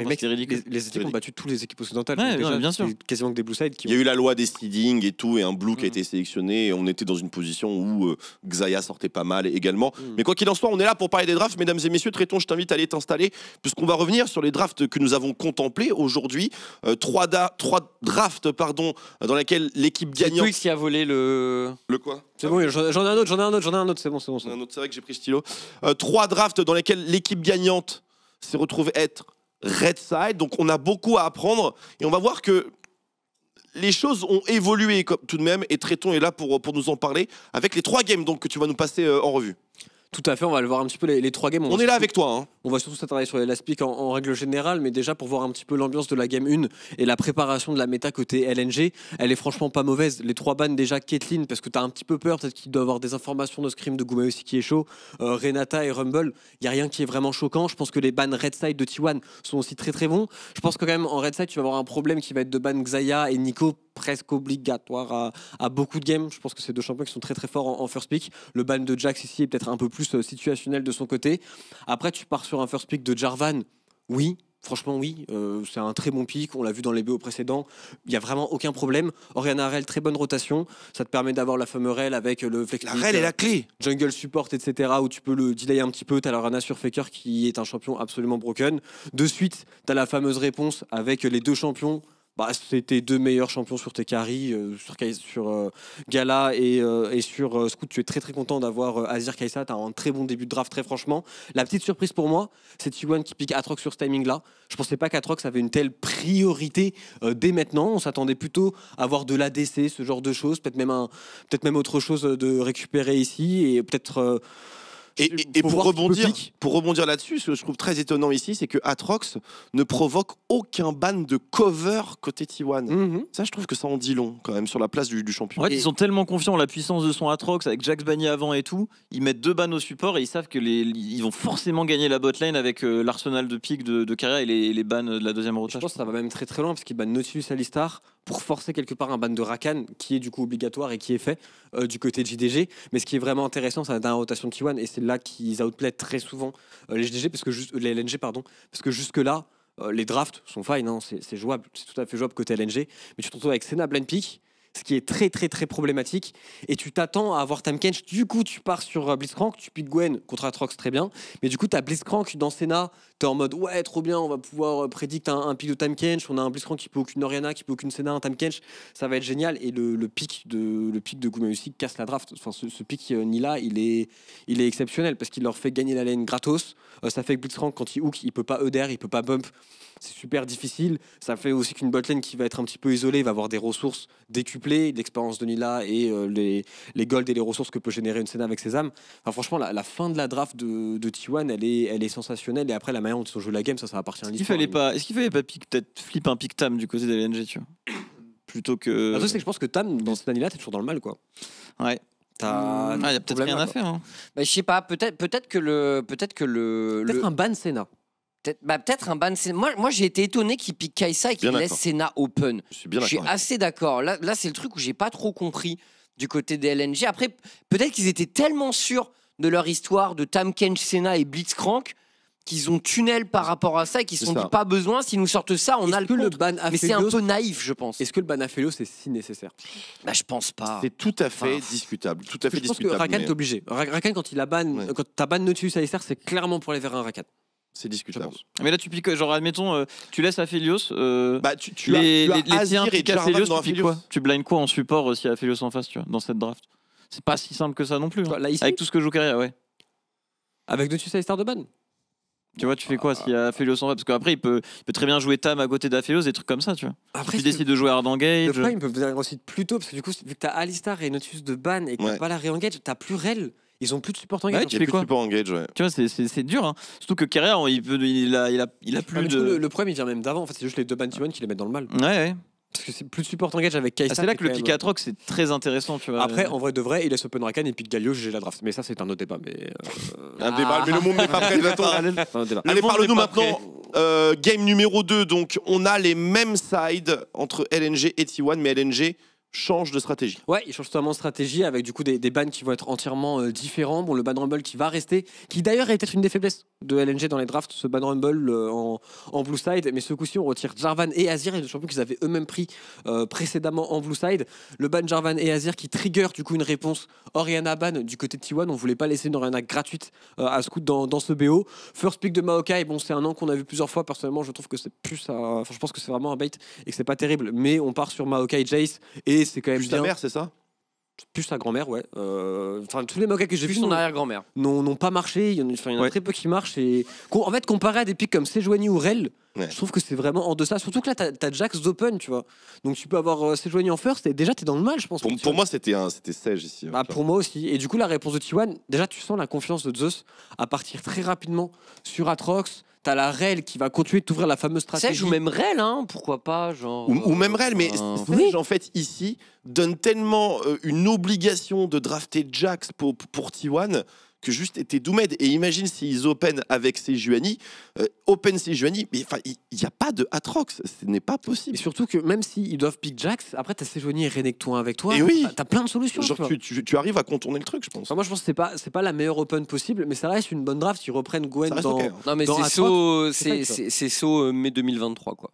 les, ont battu toutes les équipes occidentales. bien sûr. que des Blue Il y a eu la loi des seedings et tout, et un Blue qui a mm. été sélectionné. On était dans une position où euh, Xaya sortait pas mal également. Mm. Mais quoi qu'il en soit, on est là pour parler des drafts, mesdames et messieurs. Tréton, je t'invite à aller t'installer, puisqu'on va revenir sur les drafts que nous avons contemplés aujourd'hui. Euh, trois, trois drafts, pardon, dans lesquels l'équipe gagnante. C'est qui a volé le. Le quoi j'en ai un autre, j'en ai un autre, j'en ai un autre, c'est bon, c'est bon. C'est vrai que j'ai pris stylo. Euh, trois drafts dans lesquels l'équipe gagnante s'est retrouvée être Red Side. Donc on a beaucoup à apprendre et on va voir que les choses ont évolué tout de même et Tréton est là pour, pour nous en parler avec les trois games donc, que tu vas nous passer euh, en revue. Tout à fait, on va le voir un petit peu les, trois games. On, est là avec toi. Hein. On va surtout s'attarder sur les last picks en, règle générale, mais déjà pour voir un petit peu l'ambiance de la game 1 et la préparation de la méta côté LNG, elle est franchement pas mauvaise. Les trois bannes déjà, Caitlyn, parce que tu as un petit peu peur, peut-être qu'il doit avoir des informations de Scream de Goumé aussi qui est chaud, euh, Renata et Rumble, il y a rien qui est vraiment choquant. Je pense que les bannes Side de T1 sont aussi très très bons. Je pense que quand même en Side, tu vas avoir un problème qui va être de ban Xayah et Nico presque obligatoire à, beaucoup de games. Je pense que ces deux champions qui sont très très forts en, first pick. Le ban de Jax ici est peut-être un peu plus euh, situationnel de son côté. Après, tu pars sur un first pick de Jarvan. Oui, Franchement, oui, euh, c'est un très bon pick. On l'a vu dans les BO précédents. Il n'y a vraiment aucun problème. Oriana Rel, très bonne rotation. Ça te permet d'avoir la fameuse Rel avec euh, le flex. La est la clé Jungle support, etc. Où tu peux le delay un petit peu. Tu as la sur Faker qui est un champion absolument broken. De suite, tu as la fameuse réponse avec les deux champions bah, c'était deux meilleurs champions sur Tekari, euh, sur, euh, Gala et, euh, sur Scout. Tu es très très content d'avoir Azir Kaisa. Tu as un très bon début de draft, très franchement. La petite surprise pour moi, c'est T1 qui pique Atrox sur ce timing-là. Je pensais pas qu'Atrox avait une telle priorité dès maintenant. On s'attendait plutôt à avoir de l'ADC, ce genre de choses, peut-être même, peut même autre chose de récupérer ici et peut-être. Et, pour, rebondir, pour rebondir là-dessus, ce que je trouve très étonnant ici, c'est que Atrox ne provoque aucun ban de cover côté T1. Mhm. Ça, je trouve que ça en dit long quand même sur la place du, du champion. ils sont tellement confiants en la puissance de son Atrox avec Jax banni avant et tout. Ils mettent deux bannes au support et ils savent que les, ils vont forcément gagner la botlane avec euh, l'arsenal de pick de, de et les, les bannes de la deuxième rotation. Je pense que ça va même très très loin parce qu'ils bannent Nautilus Alistar pour forcer quelque part un ban de Rakan qui est du coup obligatoire et qui est fait euh, du côté de JDG. Mais ce qui est vraiment intéressant, c'est la dernière rotation de Kiwan et c'est là qu'ils outplayent très souvent euh, les JDG parce que les LNG pardon parce que jusque là euh, les drafts sont fine, hein, c'est jouable, c'est tout à fait jouable côté LNG. Mais tu te retrouves avec Senna Blind Peak ce qui est très très très problématique. Et tu t'attends à avoir Tam Kench. Du coup, tu pars sur euh, Blitzcrank, tu piques Gwen contre Atrox très bien. Mais du coup, tu as Blitzcrank dans Senna, tu es en mode ouais, trop bien, on va pouvoir euh, prédicter un, un pic de Tam Kench. On a un Blitzcrank qui peut aucune Oriana, qui peut aucune Senna, un Tam Kench. Ça va être génial. Et le, pic de, le pic de Gumayusi casse la draft. Enfin, ce, pic euh, Nila, il est, il est exceptionnel parce qu'il leur fait gagner la lane gratos. ça fait que Blitzcrank, quand il hook, il peut pas EDR, il peut pas bump. C'est super difficile. Ça fait aussi qu'une botlane qui va être un petit peu isolée va avoir des ressources décuplées d'expérience l'expérience de Nila et euh, les, les golds et les ressources que peut générer une scène avec ses âmes. Enfin, franchement, la, fin de la draft de, de T1, elle est, elle est sensationnelle. Et après, la manière dont ils ont joué la game, ça, ça appartient à l'histoire. Est-ce qu'il fallait, pas est fallait pas, peut-être flip un pic tam du côté des tu vois Plutôt que. c'est que je pense que Tam, dans cette année-là, t'es toujours dans le mal, quoi. Ouais. Il ah, a peut-être rien à faire. Hein. Bah, je sais pas, peut-être peut que le. Peut-être que le. peut un ban Senna. Bah, peut-être un ban Moi, moi j'ai été étonné qu'il pique Kaisa et qu'il laisse Senna open. Je suis, bien assez d'accord. Là, là c'est le truc où j'ai pas trop compris du côté des LNG. Après, peut-être qu'ils étaient tellement sûrs de leur histoire de Tam Kench Senna et Blitzcrank qu'ils ont tunnel par rapport à ça et qu'ils se sont pas besoin, s'ils nous sortent ça, on a le, ban Mais c'est un peu naïf, je pense. Est-ce que le ban c'est si nécessaire bah, Je pense pas. C'est tout à fait discutable. Tout à fait je Pense que Rakan est obligé. Rakan, quand, il la ban, quand c'est clairement pour aller vers un Rakan. C'est discutable. Mais là, tu piques, genre, admettons, euh, tu laisses Aphelios. Euh, bah, tu, tu, les, as, tu as les, tiens tu piques quoi Tu blindes quoi en support euh, si Aphelios en face, tu vois, dans cette draft C'est pas si simple que ça non plus. Hein. Bah, Avec tout ce que joue Carrière, ouais. Avec dessus et Star de ban tu vois, tu fais quoi si ah. s'il y en face Parce qu'après, il peut, très bien jouer Tam à côté d'Aphelios, des trucs comme ça, tu vois. Après, tu décides de jouer Hard Engage. Le problème il peut venir aussi plus tôt, parce que du coup, vu que t'as Alistar et Notus de ban et que ouais. t'as pas la t'as plus Rel. Ils ont plus de support engage. Ouais, hein. il y support engage, Tu vois, c'est dur. Hein. Surtout que Carrière, il, a, ah, plus de. le, problème, il vient même d'avant. En fait, c'est juste les deux T1 qui les mettent dans le mal. Ouais, ouais. Parce que c'est plus de support engage avec Kai'Sa. Ah, c'est là que le pick rock c'est très intéressant, tu vois. Après, en vrai de vrai, il laisse Open Rakan et puis Galio, j'ai la draft. Mais ça, c'est un autre débat. Mais euh, Un débat, mais le monde n'est pas prêt, ah. Nathan. Allez, parle-nous maintenant. Euh, game numéro 2, donc on a les mêmes sides entre LNG et T1, mais LNG change de stratégie. Ouais, il change totalement de stratégie avec du coup des, bans qui vont être entièrement euh, différents. Bon, le ban Rumble qui va rester, qui d'ailleurs est peut une des faiblesses de LNG dans les drafts, ce ban Rumble euh, en, en, blue side. Mais ce coup-ci, on retire Jarvan et Azir, et deux champions qu'ils avaient eux-mêmes pris euh, précédemment en blue side. Le ban Jarvan et Azir qui trigger du coup une réponse Oriana ban du côté de T1. On voulait pas laisser une Oriana gratuite à ce dans, dans, ce BO. First pick de Maokai, bon, c'est un an qu'on a vu plusieurs fois. Personnellement, je trouve que c'est plus. Enfin, je pense que c'est vraiment un bait et que c'est pas terrible. Mais on part sur Maokai Jace et c'est quand même Plus ta mère, c'est ça plus ta grand-mère, ouais. Euh, enfin, tous les mangas que j'ai vus son arrière-grand-mère. non pas marché. Il y en, a- très peu qui marchent. Et... En fait, comparé à des pics comme Sejuani ou Rel, je trouve que c'est vraiment en deçà. Surtout que là, t'as as Jax open, tu vois. Donc tu peux avoir euh, en first et déjà, t'es dans le mal, je pense. Pour, moi, c'était un- c'était ici. Hein, bah, pour moi aussi. Et du coup, la réponse de T1, déjà, tu sens la confiance de Zeus à partir très rapidement sur Atrox, t'as la REL qui va continuer de t'ouvrir la fameuse stratégie. ou même REL, hein, pourquoi pas genre, ou, euh, même REL, mais en fait, ici, donne tellement euh, une obligation de drafter Jax pour, pour T1 juste était Doumed. Et imagine s'ils open avec Sejuani, euh, open Sejuani, mais enfin, il n'y a pas de Atrox, ce n'est pas possible. Et surtout que même s'ils doivent pick Jax, après t'as Sejuani et toi avec toi, et oui, t'as plein de solutions. tu, arrives à contourner le truc, je pense. moi, je pense que c'est pas, c'est pas la meilleure open possible, mais ça reste une bonne draft. Ils reprennent Gwen dans. Hein. Non, mais c'est saut, euh, mai 2023, quoi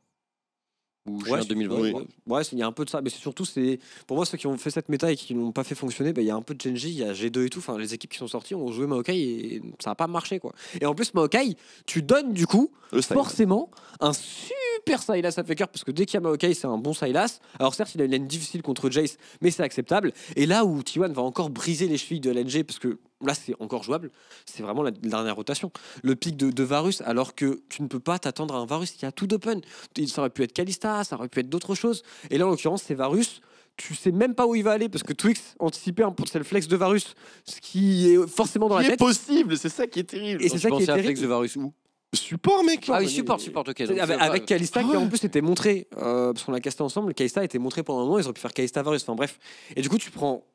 ou ouais, 2020. Ouais, il y a un peu de ça, mais c'est surtout c'est pour moi ceux qui ont fait cette méta et qui n'ont pas fait fonctionner, bah, il y a un peu de Genji, il y a G2 et tout, enfin les équipes qui sont sorties ont joué Maokai et ça n'a pas marché quoi. Et en plus Maokai, tu donnes du coup forcément un super super Silas Faker parce que dès qu'il y a Maokai, c'est un bon Silas. Alors certes, il a une laine difficile contre Jace, mais c'est acceptable. Et là où T1 va encore briser les chevilles de LNG parce que là c'est encore jouable, c'est vraiment la dernière rotation. Le pic de, Varus, alors que tu ne peux pas t'attendre à un Varus qui a tout d'open. Ça aurait pu être Kalista, ça aurait pu être d'autres choses. Et là en l'occurrence c'est Varus. Tu sais même pas où il va aller parce que Twix anticipait un potentiel flex de Varus, ce qui est forcément dans la tête. C'est possible, c'est ça qui est terrible. Et c'est ça qui est terrible. flex de Varus Support, mec Ah oui, support, support, ok. Avec, Kalista, qui en ah. plus était montré, euh, parce qu'on l'a casté ensemble, Kalista été montré pendant un moment, ils auraient pu faire Kalista Varus, enfin bref. Et du coup, tu prends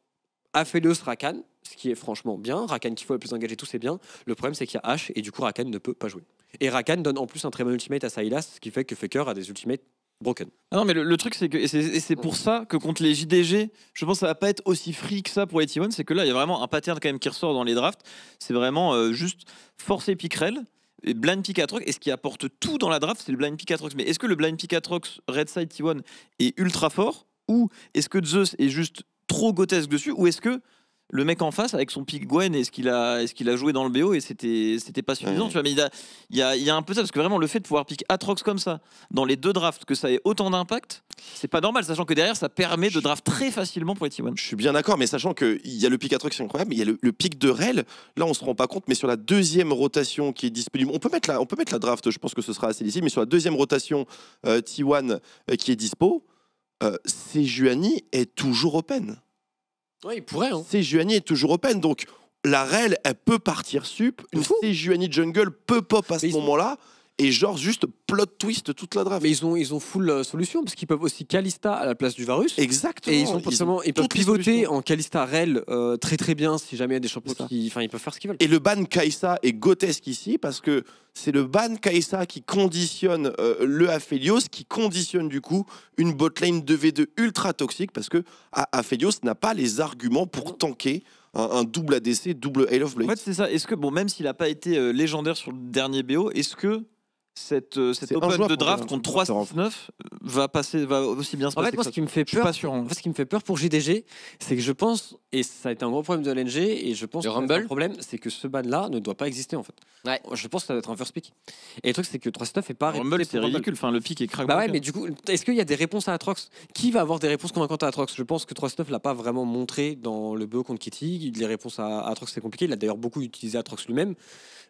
Aphelios Rakan, ce qui est franchement bien, Rakan qui faut le plus engager, tout c'est bien. Le problème, c'est qu'il y a H, et du coup, Rakan ne peut pas jouer. Et Rakan donne en plus un très bon ultimate à Sylas, ce qui fait que Faker a des ultimates broken. Ah non, mais le, truc, c'est que et c'est pour ça que contre les JDG, je pense que ça va pas être aussi free que ça pour les C'est que là, il y a vraiment un pattern quand même qui ressort dans les drafts. C'est vraiment euh, juste forcer blind Picatrox est ce qui apporte tout dans la draft, c'est le blind Picatrox Mais est-ce que le blind Picatrox Red Side T1 est ultra fort Ou est-ce que Zeus est juste trop grotesque dessus Ou est-ce que le mec en face avec son pic Gwen et ce qu'il a ce qu'il a joué dans le BO et c'était c'était pas suffisant tu vois mais il, y a, un peu ça parce que vraiment le fait de pouvoir pick Atrox comme ça dans les deux drafts que ça ait autant d'impact c'est pas normal sachant que derrière ça permet de draft très facilement pour les T1 je suis bien d'accord mais sachant que il y a le pick Atrox c'est incroyable mais il y a le, pick pic de Rel là on se rend pas compte mais sur la deuxième rotation qui est disponible on peut mettre la on peut mettre la draft je pense que ce sera assez lisible mais sur la deuxième rotation euh, T1 euh, qui est dispo euh, Sejuani est toujours open Ouais, il pourrait. Hein. est toujours open, donc la REL, elle peut partir sup. Une Juani Jungle peut pop à ce moment-là et genre juste plot twist toute la draft. Mais ils ont, ils ont full euh, solution parce qu'ils peuvent aussi Kalista à la place du Varus. Exactement. Et ils, ont peuvent pivoter en Kalista Rel euh, très très bien si jamais il y a des champions qui. Enfin, ils peuvent faire ce qu'ils veulent. Et le ban Kaisa est grotesque ici parce que c'est le ban Kaisa qui conditionne euh, le Aphelios, qui conditionne du coup une botlane 2v2 ultra toxique parce que Aphelios n'a pas les arguments pour tanker un, double ADC, double Hail of En fait, c'est ça. Est-ce que, bon, même s'il n'a pas été légendaire sur le dernier BO, est-ce que cette, euh, cette open de draft contre 39 va passer va aussi bien se passer. En fait, moi, ce qui me fait peur, hein. ce qui me fait peur pour JDG, c'est que je pense, et ça a été un gros problème de LNG, et je pense le que le problème, c'est que ce ban-là ne doit pas exister en fait. Je pense que ça doit être un first pick. Et le truc, c'est que 39 est pas. Le c'est ridicule. Enfin, le pick est crack. Bah ouais, mais du coup, est-ce qu'il y a des réponses à Atrox Qui va avoir des réponses convaincantes à Atrox Je pense que ne l'a pas vraiment montré dans le BO contre Kitty. Les réponses à Atrox, c'est compliqué. Il a d'ailleurs beaucoup utilisé Atrox lui-même.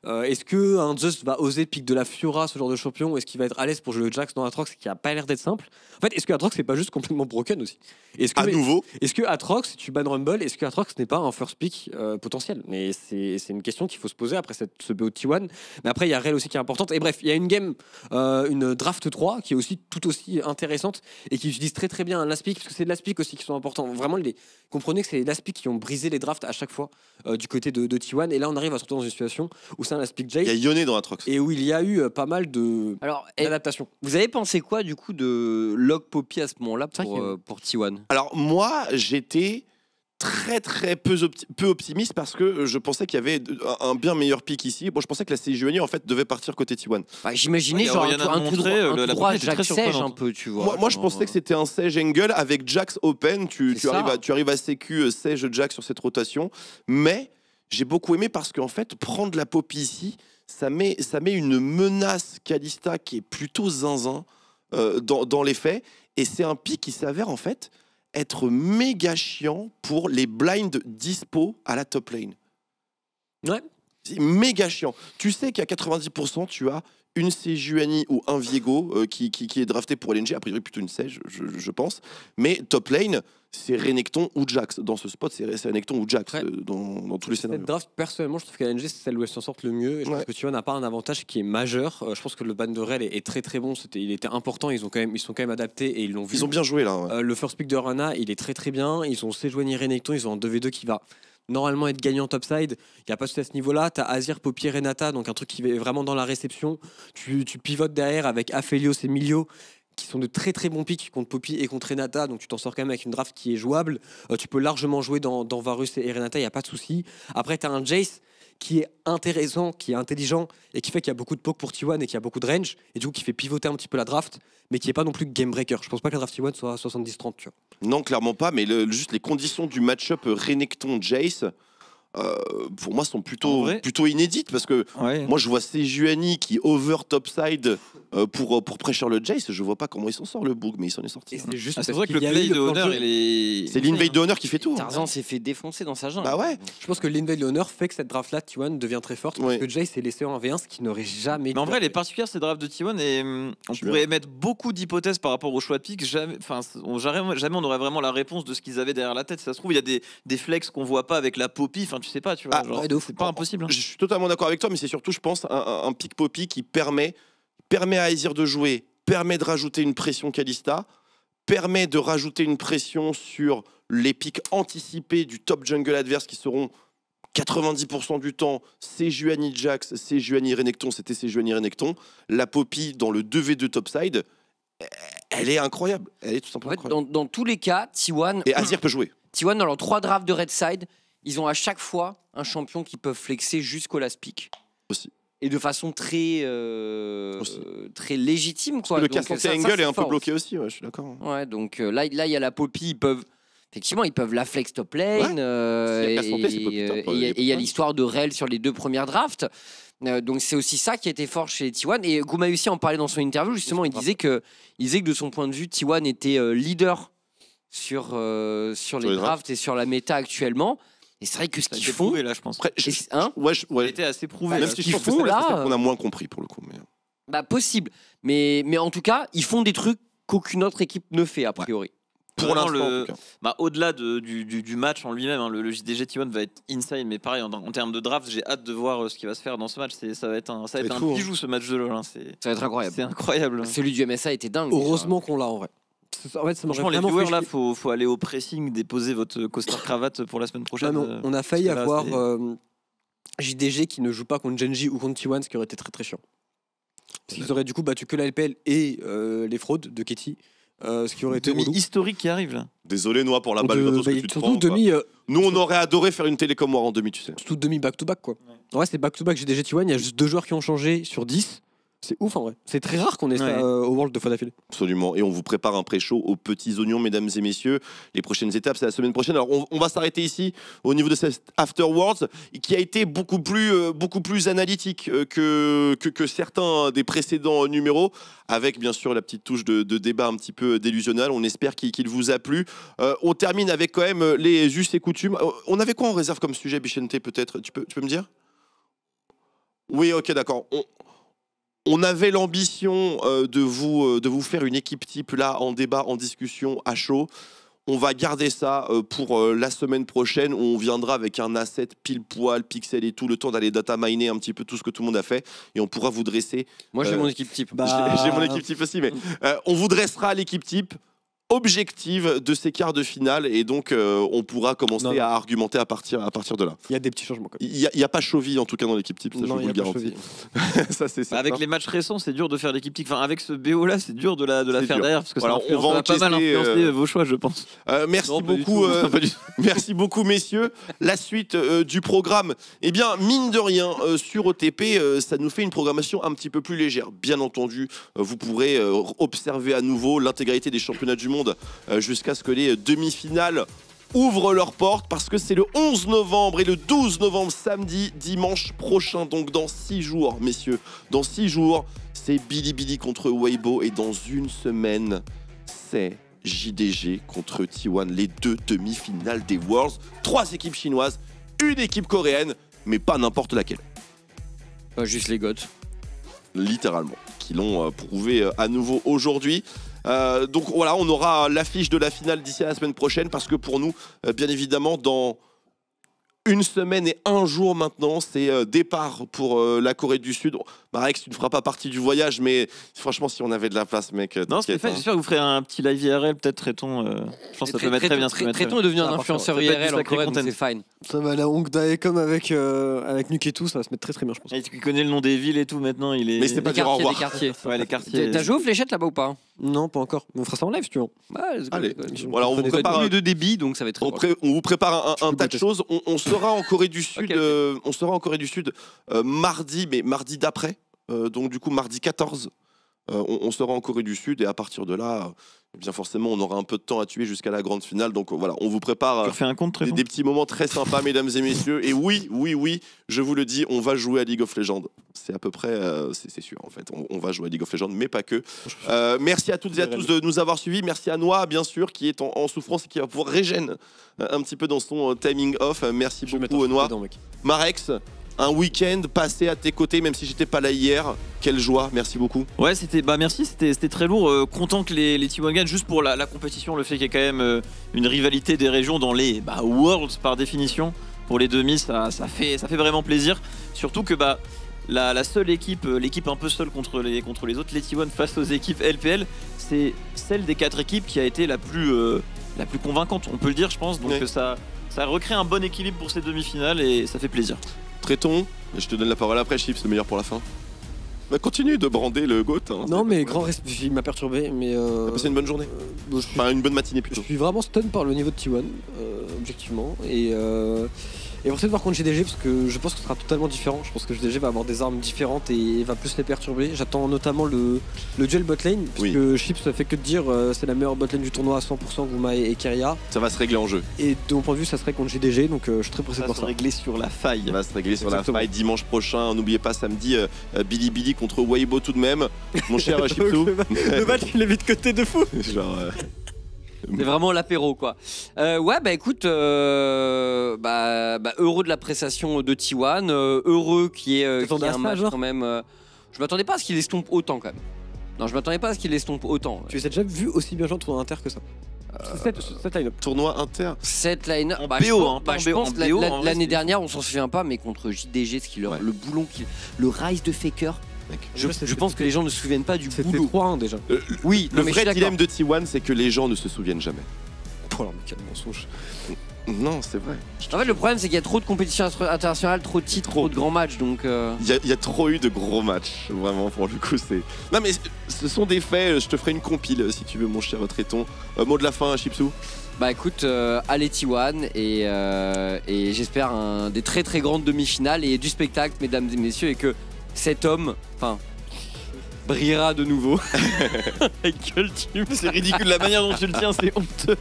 Euh, est-ce que un Just va oser pick de la Fiora ce genre de champion Est-ce qu'il va être à l'aise pour jouer le Jax dans Atrox qui a pas l'air d'être simple En fait, est-ce que Atrox n'est pas juste complètement broken aussi est-ce que, À nouveau Est-ce que Atrox, tu ban Rumble, est-ce que Atrox n'est pas un first pick euh, potentiel Mais c'est une question qu'il faut se poser après cette, ce t 1 Mais après, il y a Rel aussi qui est importante. Et bref, il y a une game, euh, une draft 3 qui est aussi tout aussi intéressante et qui utilise très très bien l'aspic, parce que c'est de l'aspic aussi qui sont importants. Vraiment, les... comprenez que c'est pick qui ont brisé les drafts à chaque fois euh, du côté de, de T1. Et là, on arrive à se retrouver dans une situation où c'est un aspic Jay. Il y a Yoné dans Atrox. Et où il y a eu pas mal de Alors, d'adaptation. Vous avez pensé quoi du coup de Log Poppy à ce moment-là pour, euh, T1 Alors moi, j'étais très très peu, optimiste parce que euh, je pensais qu'il y avait un bien meilleur pic ici. Bon, je pensais que la CIJUNI en fait devait partir côté T1. Bah, j'imaginais genre un, y euh, la Jack un peu, tu vois. Moi, je pensais que c'était un Sage angle avec Jax Open. Tu, arrives, à, tu arrives à sécu Sage Jack sur cette rotation. Mais j'ai beaucoup aimé parce qu'en fait, prendre la Poppy ici, ça met, une menace Calista qui est plutôt zinzin euh, dans, dans, les faits. Et c'est un pic qui s'avère en fait être méga chiant pour les blinds dispo à la top lane. Ouais, c'est méga chiant. Tu sais qu'à 90%, tu as une Sejuani ou un Viego euh, qui, est drafté pour LNG, a priori plutôt une Sej, je, pense. Mais top lane, c'est Renekton ou Jax. Dans ce spot, c'est Renekton ou Jax euh, dans, tous les scénarios. draft, personnellement, je trouve que LNG, c'est celle où elles s'en sortent le mieux. je pense que tu n'a pas un avantage qui est majeur. Euh, je pense que le ban de Rel est, très très bon. C'était, il était important. Ils, ont quand même, ils sont quand même adaptés et ils l'ont vu. Ils ont bien joué là. le first pick de Rana, il est très très bien. Ils ont Sejuani Renekton. Ils ont un 2v2 qui va normalement être gagnant topside. Il n'y a pas tout à ce niveau-là. Tu as Azir, Poppy, Renata, donc un truc qui est vraiment dans la réception. Tu, pivotes derrière avec Aphelios et Milio qui sont de très très bons picks contre Poppy et contre Renata, donc tu t'en sors quand même avec une draft qui est jouable. Euh, tu peux largement jouer dans, dans Varus et Renata, il n'y a pas de souci. Après, tu as un Jace qui est intéressant, qui est intelligent et qui fait qu'il y a beaucoup de poke pour T1 et qu'il y a beaucoup de range et du coup qui fait pivoter un petit peu la draft, mais qui est pas non plus game breaker. Je pense pas que la draft T1 soit à 70-30, tu vois. Non, clairement pas, mais juste les conditions du match-up Renekton-Jace euh, pour moi, sont plutôt, plutôt inédites parce que moi, je vois Sejuani qui over topside euh, pour, euh, pour prêcher le Jace. Je vois pas comment il s'en sort le bug, mais il s'en est sorti. Hein. C'est juste ah, vrai que le de les... c'est l'invade de honneur qui fait tout. Hein. Tarzan s'est fait défoncer dans sa jambe Bah ouais. Je pense que l'invade de honneur fait que cette draft là, T1 devient très forte que Jace est laissé en V1, ce qui n'aurait jamais. Mais en vrai, les particuliers particulière cette draft de T1 et hum, on pourrait mettre beaucoup d'hypothèses par rapport au choix de pick. Jamais, enfin, jamais, jamais on aurait vraiment la réponse de ce qu'ils avaient derrière la tête. ça se trouve, il y a des, des flex qu'on voit pas avec la poppy. Enfin, je sais pas, tu vois. Ah, pas impossible. Hein. Je suis totalement d'accord avec toi, mais c'est surtout, je pense, un, pic pick poppy qui permet, permet à Azir de jouer, permet de rajouter une pression Kalista, permet de rajouter une pression sur les pics anticipés du top jungle adverse qui seront 90% du temps, c'est Juani Jax, c'est Juani Renekton, c'était c'est Juani Renekton. La Poppy dans le 2v2 topside, elle est incroyable. Elle est tout simplement incroyable. Dans, dans, tous les cas, T1. Et Azir peut jouer. T1, dans leurs trois drafts de Red Side, ils ont à chaque fois un champion qui peuvent flexer jusqu'au last pick. Aussi. Et de façon très, légitime. Euh, très légitime. Quoi. Le est un peu bloqué aussi, je suis d'accord. Hein. Ouais, donc euh, là, il y a la Poppy, ils peuvent. Effectivement, ils peuvent la flex top lane. Euh, et il y a l'histoire de Rel sur les deux premières drafts. donc c'est aussi ça qui a été fort chez T1 et aussi en parlait dans son interview justement il disait que il disait que de son point de vue T1 était leader sur, sur, les, drafts, drafts et sur la méta actuellement et c'est vrai que ce qu'ils font. là, je pense. Hein ouais, assez prouvé. Même ce qu'ils font là. On a euh, moins compris pour le coup. Euh. Bah, possible. Mais, mais en tout cas, ils font des trucs qu'aucune autre équipe ne fait, a priori. Pour l'instant, le... bah, au-delà du, du, match en lui-même, hein, le, le, JDG Timon va être insane. Mais pareil, en, termes de draft, j'ai hâte de voir euh, ce qui va se faire dans ce match. Ça va être un, ça va être un hein. bijou, ce match de LoL. Ça va être incroyable. C'est incroyable. Celui du MSA était dingue. Heureusement qu'on l'a en vrai. En fait, ça Franchement, les viewers, là, faut, faut aller au pressing, déposer votre costard cravate pour la semaine prochaine. Ah euh, on a failli avoir euh, JDG qui ne joue pas contre Genji ou contre T1, ce qui aurait été très très chiant. Parce qu'ils auraient du coup battu que la LPL et euh, les fraudes de Katie. ce qui aurait été demi historique qui arrive là. Désolé Noah pour la balle de, bah, que tu te prends, Nous on aurait adoré faire une télé en demi tu sais. Tout demi back to back quoi. Ouais. En vrai c'est back to back jdg T1, il y a juste deux joueurs qui ont changé sur 10 c'est ouf en vrai. C'est très rare qu'on ait ça euh, au World deux fois d'affilée. Absolument. Et on vous prépare un pré-show aux petits oignons, mesdames et messieurs. Les prochaines étapes, c'est la semaine prochaine. Alors, on, va s'arrêter ici au niveau de cet Afterwards qui a été beaucoup plus, euh, beaucoup plus analytique euh, que, que, certains des précédents numéros, avec bien sûr la petite touche de, débat un petit peu délusionnel. On espère qu'il vous a plu. on termine avec quand même les us et coutumes. On avait quoi en réserve comme sujet, Bichente, peut-être tu peux, tu peux me dire Oui, ok, d'accord. On on avait l'ambition euh, de, vous, euh, de vous faire une équipe type là en débat, en discussion, à chaud. On va garder ça euh, pour la semaine prochaine où on viendra avec un asset pile poil, pixel et tout, le temps d'aller data miner un petit peu tout ce que tout le monde a fait et on pourra vous dresser. Moi j'ai mon équipe type. Bah, j'ai mon équipe type aussi, mais on vous dressera l'équipe type objective de ces quarts de finale et donc euh, on pourra commencer à argumenter à partir, à partir de là. Il y a des petits changements. Il n'y a, pas Chauvis en tout cas dans l'équipe type, ça non, je vous le garantis. ça, bah, avec les matchs récents, c'est dur de faire l'équipe type. Enfin, avec ce BO là, c'est dur de la, de la faire derrière parce que ça, va, pas mal euh, influencer vos choix, je pense. Euh, merci beaucoup, merci beaucoup messieurs. La suite du programme, eh bien mine de rien sur OTP, ça nous fait une programmation un petit peu plus légère. Bien entendu, vous pourrez observer à nouveau l'intégralité des championnats du monde euh, jusqu'à ce que les demi-finales ouvrent leurs portes parce que c'est le 11 novembre et le 12 novembre samedi, dimanche prochain, donc dans six jours, messieurs. Dans six jours, c'est Bilibili contre Weibo et dans une semaine, c'est JDG contre T1, les deux demi-finales des Worlds. Trois équipes chinoises, une équipe coréenne, mais pas n'importe laquelle. Pas juste les gottes, Littéralement, qui l'ont euh, prouvé euh, à nouveau aujourd'hui. Euh, donc voilà, on aura l'affiche de la finale d'ici à la semaine prochaine parce que pour nous, euh, bien évidemment, dans une semaine et un jour maintenant, c'est euh, départ pour euh, la Corée du Sud. Marek, bah, tu ne feras pas partie du voyage, mais franchement, si on avait de la place, mec. Euh, non, c'est hein. J'espère que vous ferez un petit live IRL, peut-être traitons... je pense que ça peut mettre très bien. Traitons est devenir un influenceur IRL en Corée, c'est fine. Ça va la Hongdae comme avec avec Nuke et tout, ça va se mettre très très bien, je pense. Il connaît le nom des villes et tout maintenant. Il est. Mais c'est pas dire au quartiers. Ouais, les quartiers. T'as joué aux fléchettes là-bas ou pas Non, pas encore. On fera ça en live, tu vois. Allez. on vous prépare. de débit, donc ça va être. On vous prépare un tas de choses. On sort en Corée du Sud, euh, on sera en Corée du Sud euh, mardi, mais mardi d'après. Euh, donc du coup mardi 14. on, sera en Corée du Sud et à partir de là, eh bien forcément, on aura un peu de temps à tuer jusqu'à la grande finale. Donc voilà, on vous prépare des, petits moments très sympas, mesdames et messieurs. Et oui, oui, oui, je vous le dis, on va jouer à League of Legends. C'est à peu près, euh, c'est sûr en fait, on, va jouer à League of Legends, mais pas que. Euh, merci à toutes et à tous de nous avoir suivis. Merci à Noah, bien sûr, qui est en, souffrance et qui va pouvoir régénérer euh, un petit peu dans son timing off. Merci je beaucoup, Noah. Marex un week-end passé à tes côtés, même si j'étais pas là hier. Quelle joie, merci beaucoup. Ouais, c'était, bah merci, c'était très lourd. Euh, content que les, les T1 gagnent, juste pour la, compétition, le fait qu'il y ait quand même euh, une rivalité des régions dans les bah, Worlds par définition. Pour les demi, ça, ça, fait, ça fait vraiment plaisir. Surtout que bah, la, seule équipe, euh, l'équipe un peu seule contre les, contre les autres, les T1 face aux équipes LPL, c'est celle des quatre équipes qui a été la plus, la plus convaincante, on peut le dire, je pense. Donc ça, ça recrée un bon équilibre pour ces demi-finales et ça fait plaisir traitons. je te donne la parole après, Chips, le meilleur pour la fin. Bah, continue de brander le GOAT. Hein. Non, mais grand respect, il m'a perturbé, mais. euh, passé une bonne journée euh, une bonne matinée plutôt. Je suis vraiment stun par le niveau de T1, euh, objectivement. Et euh, et on essayer de voir contre GDG parce que je pense que ce sera totalement différent. Je pense que GDG va avoir des armes différentes et va plus les perturber. J'attends notamment le, le duel botlane parce que Chips ne fait que de dire euh, c'est la meilleure botlane du tournoi à 100% Guma et, et Ça va se régler en jeu. Et de mon point de vue, ça serait contre GDG donc euh, je suis très pressé pour ça. Ça va se régler sur la faille. Ça va se régler sur la faille dimanche prochain. N'oubliez pas samedi euh, Billy Billy contre Weibo tout de même. Mon cher Chipsou. le match il est vite côté de fou. Genre. C'est vraiment l'apéro, quoi. Euh, ouais, bah écoute, euh, bah, bah, heureux de la prestation de T1, euh, heureux qui est ait un match quand même. je m'attendais pas à ce qu'il estompe autant quand même. Non, je m'attendais pas à ce qu'il estompe autant. Tu as déjà vu aussi bien jouer en tournoi inter que ça cette, line Tournoi inter. Cette line-up. Bah, je pense l'année dernière, on s'en souvient pas, mais contre JDG, ce qui leur, le boulon, le rise de Faker, je, je, pense que les gens ne se souviennent pas du boulot. 3-1 déjà. Euh, oui, le vrai dilemme de T1, c'est que les gens ne se souviennent jamais. Oh là, mais quel mensonge. Non, c'est vrai. En fait, le problème, c'est qu'il y a trop de compétitions internationales, trop de titres, trop, de grands matchs, donc... Euh. Il, y a, trop eu de gros matchs, vraiment, pour le coup, c'est... Non, mais ce sont des faits, euh, je te ferai une compile, si tu veux, mon cher Tréton. mot de la fin, Chipsou bah écoute, allez T1 et, et j'espère des très très grandes demi-finales et du spectacle, mesdames et messieurs, et que cet homme, enfin brira de nouveau. c'est ridicule la manière dont tu le tiens, c'est honteux.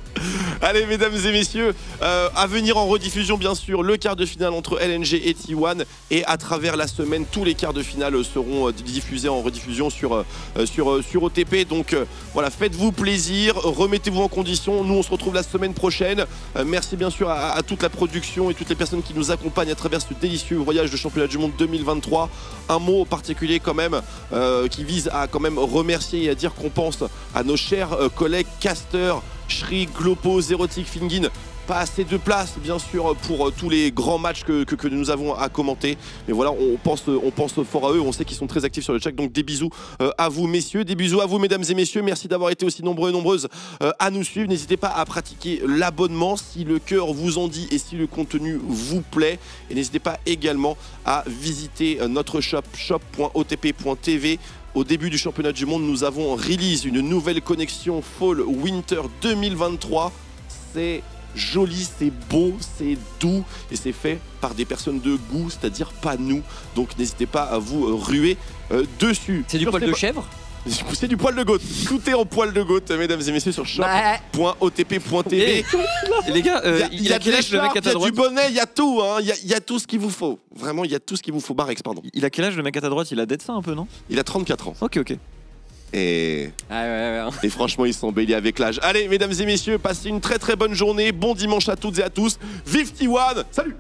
Allez, mesdames et messieurs, euh, à venir en rediffusion, bien sûr, le quart de finale entre LNG et T1. Et à travers la semaine, tous les quarts de finale seront euh, diffusés en rediffusion sur, euh, sur, sur OTP. Donc voilà, faites-vous plaisir, remettez-vous en condition. Nous, on se retrouve la semaine prochaine. merci, bien sûr, à, à toute la production et toutes les personnes qui nous accompagnent à travers ce délicieux voyage de championnat du monde 2023. Un mot particulier, quand même, qui vit à quand même remercier et à dire qu'on pense à nos chers euh, collègues Caster, Shri, Glopo, Zerotic, Fingin, pas assez de place bien sûr pour euh, tous les grands matchs que, que, nous avons à commenter mais voilà on pense, on pense fort à eux on sait qu'ils sont très actifs sur le chat donc des bisous euh, à vous messieurs des bisous à vous mesdames et messieurs merci d'avoir été aussi nombreux et nombreuses à nous suivre n'hésitez pas à pratiquer l'abonnement si le cœur vous en dit et si le contenu vous plaît et n'hésitez pas également à visiter notre shop shop.otp.tv au début du championnat du monde, nous avons en release une nouvelle connexion Fall Winter 2023. C'est joli, c'est beau, c'est doux et c'est fait par des personnes de goût, c'est-à-dire pas nous. Donc n'hésitez pas à vous ruer euh, dessus. C'est du poil de chèvre c'est du poil de goutte. Tout est en poil de goutte, mesdames et messieurs, sur bah, shop.otp.tv. Et les gars, euh, il a, quel âge le mec à du bonnet, il y a tout, hein. Il y a, tout ce qu'il vous faut. Vraiment, il y a tout ce qu'il vous faut. Barrex, pardon. Il a quel âge le mec à ta droite Il a d'être ça un peu, non Il a 34 ans. Ok, ok. Et... Ah, hein. et... franchement, ils sont béliers avec l'âge. Allez, mesdames et messieurs, passez une très très bonne journée. Bon dimanche à toutes et à tous. Vive One, Salut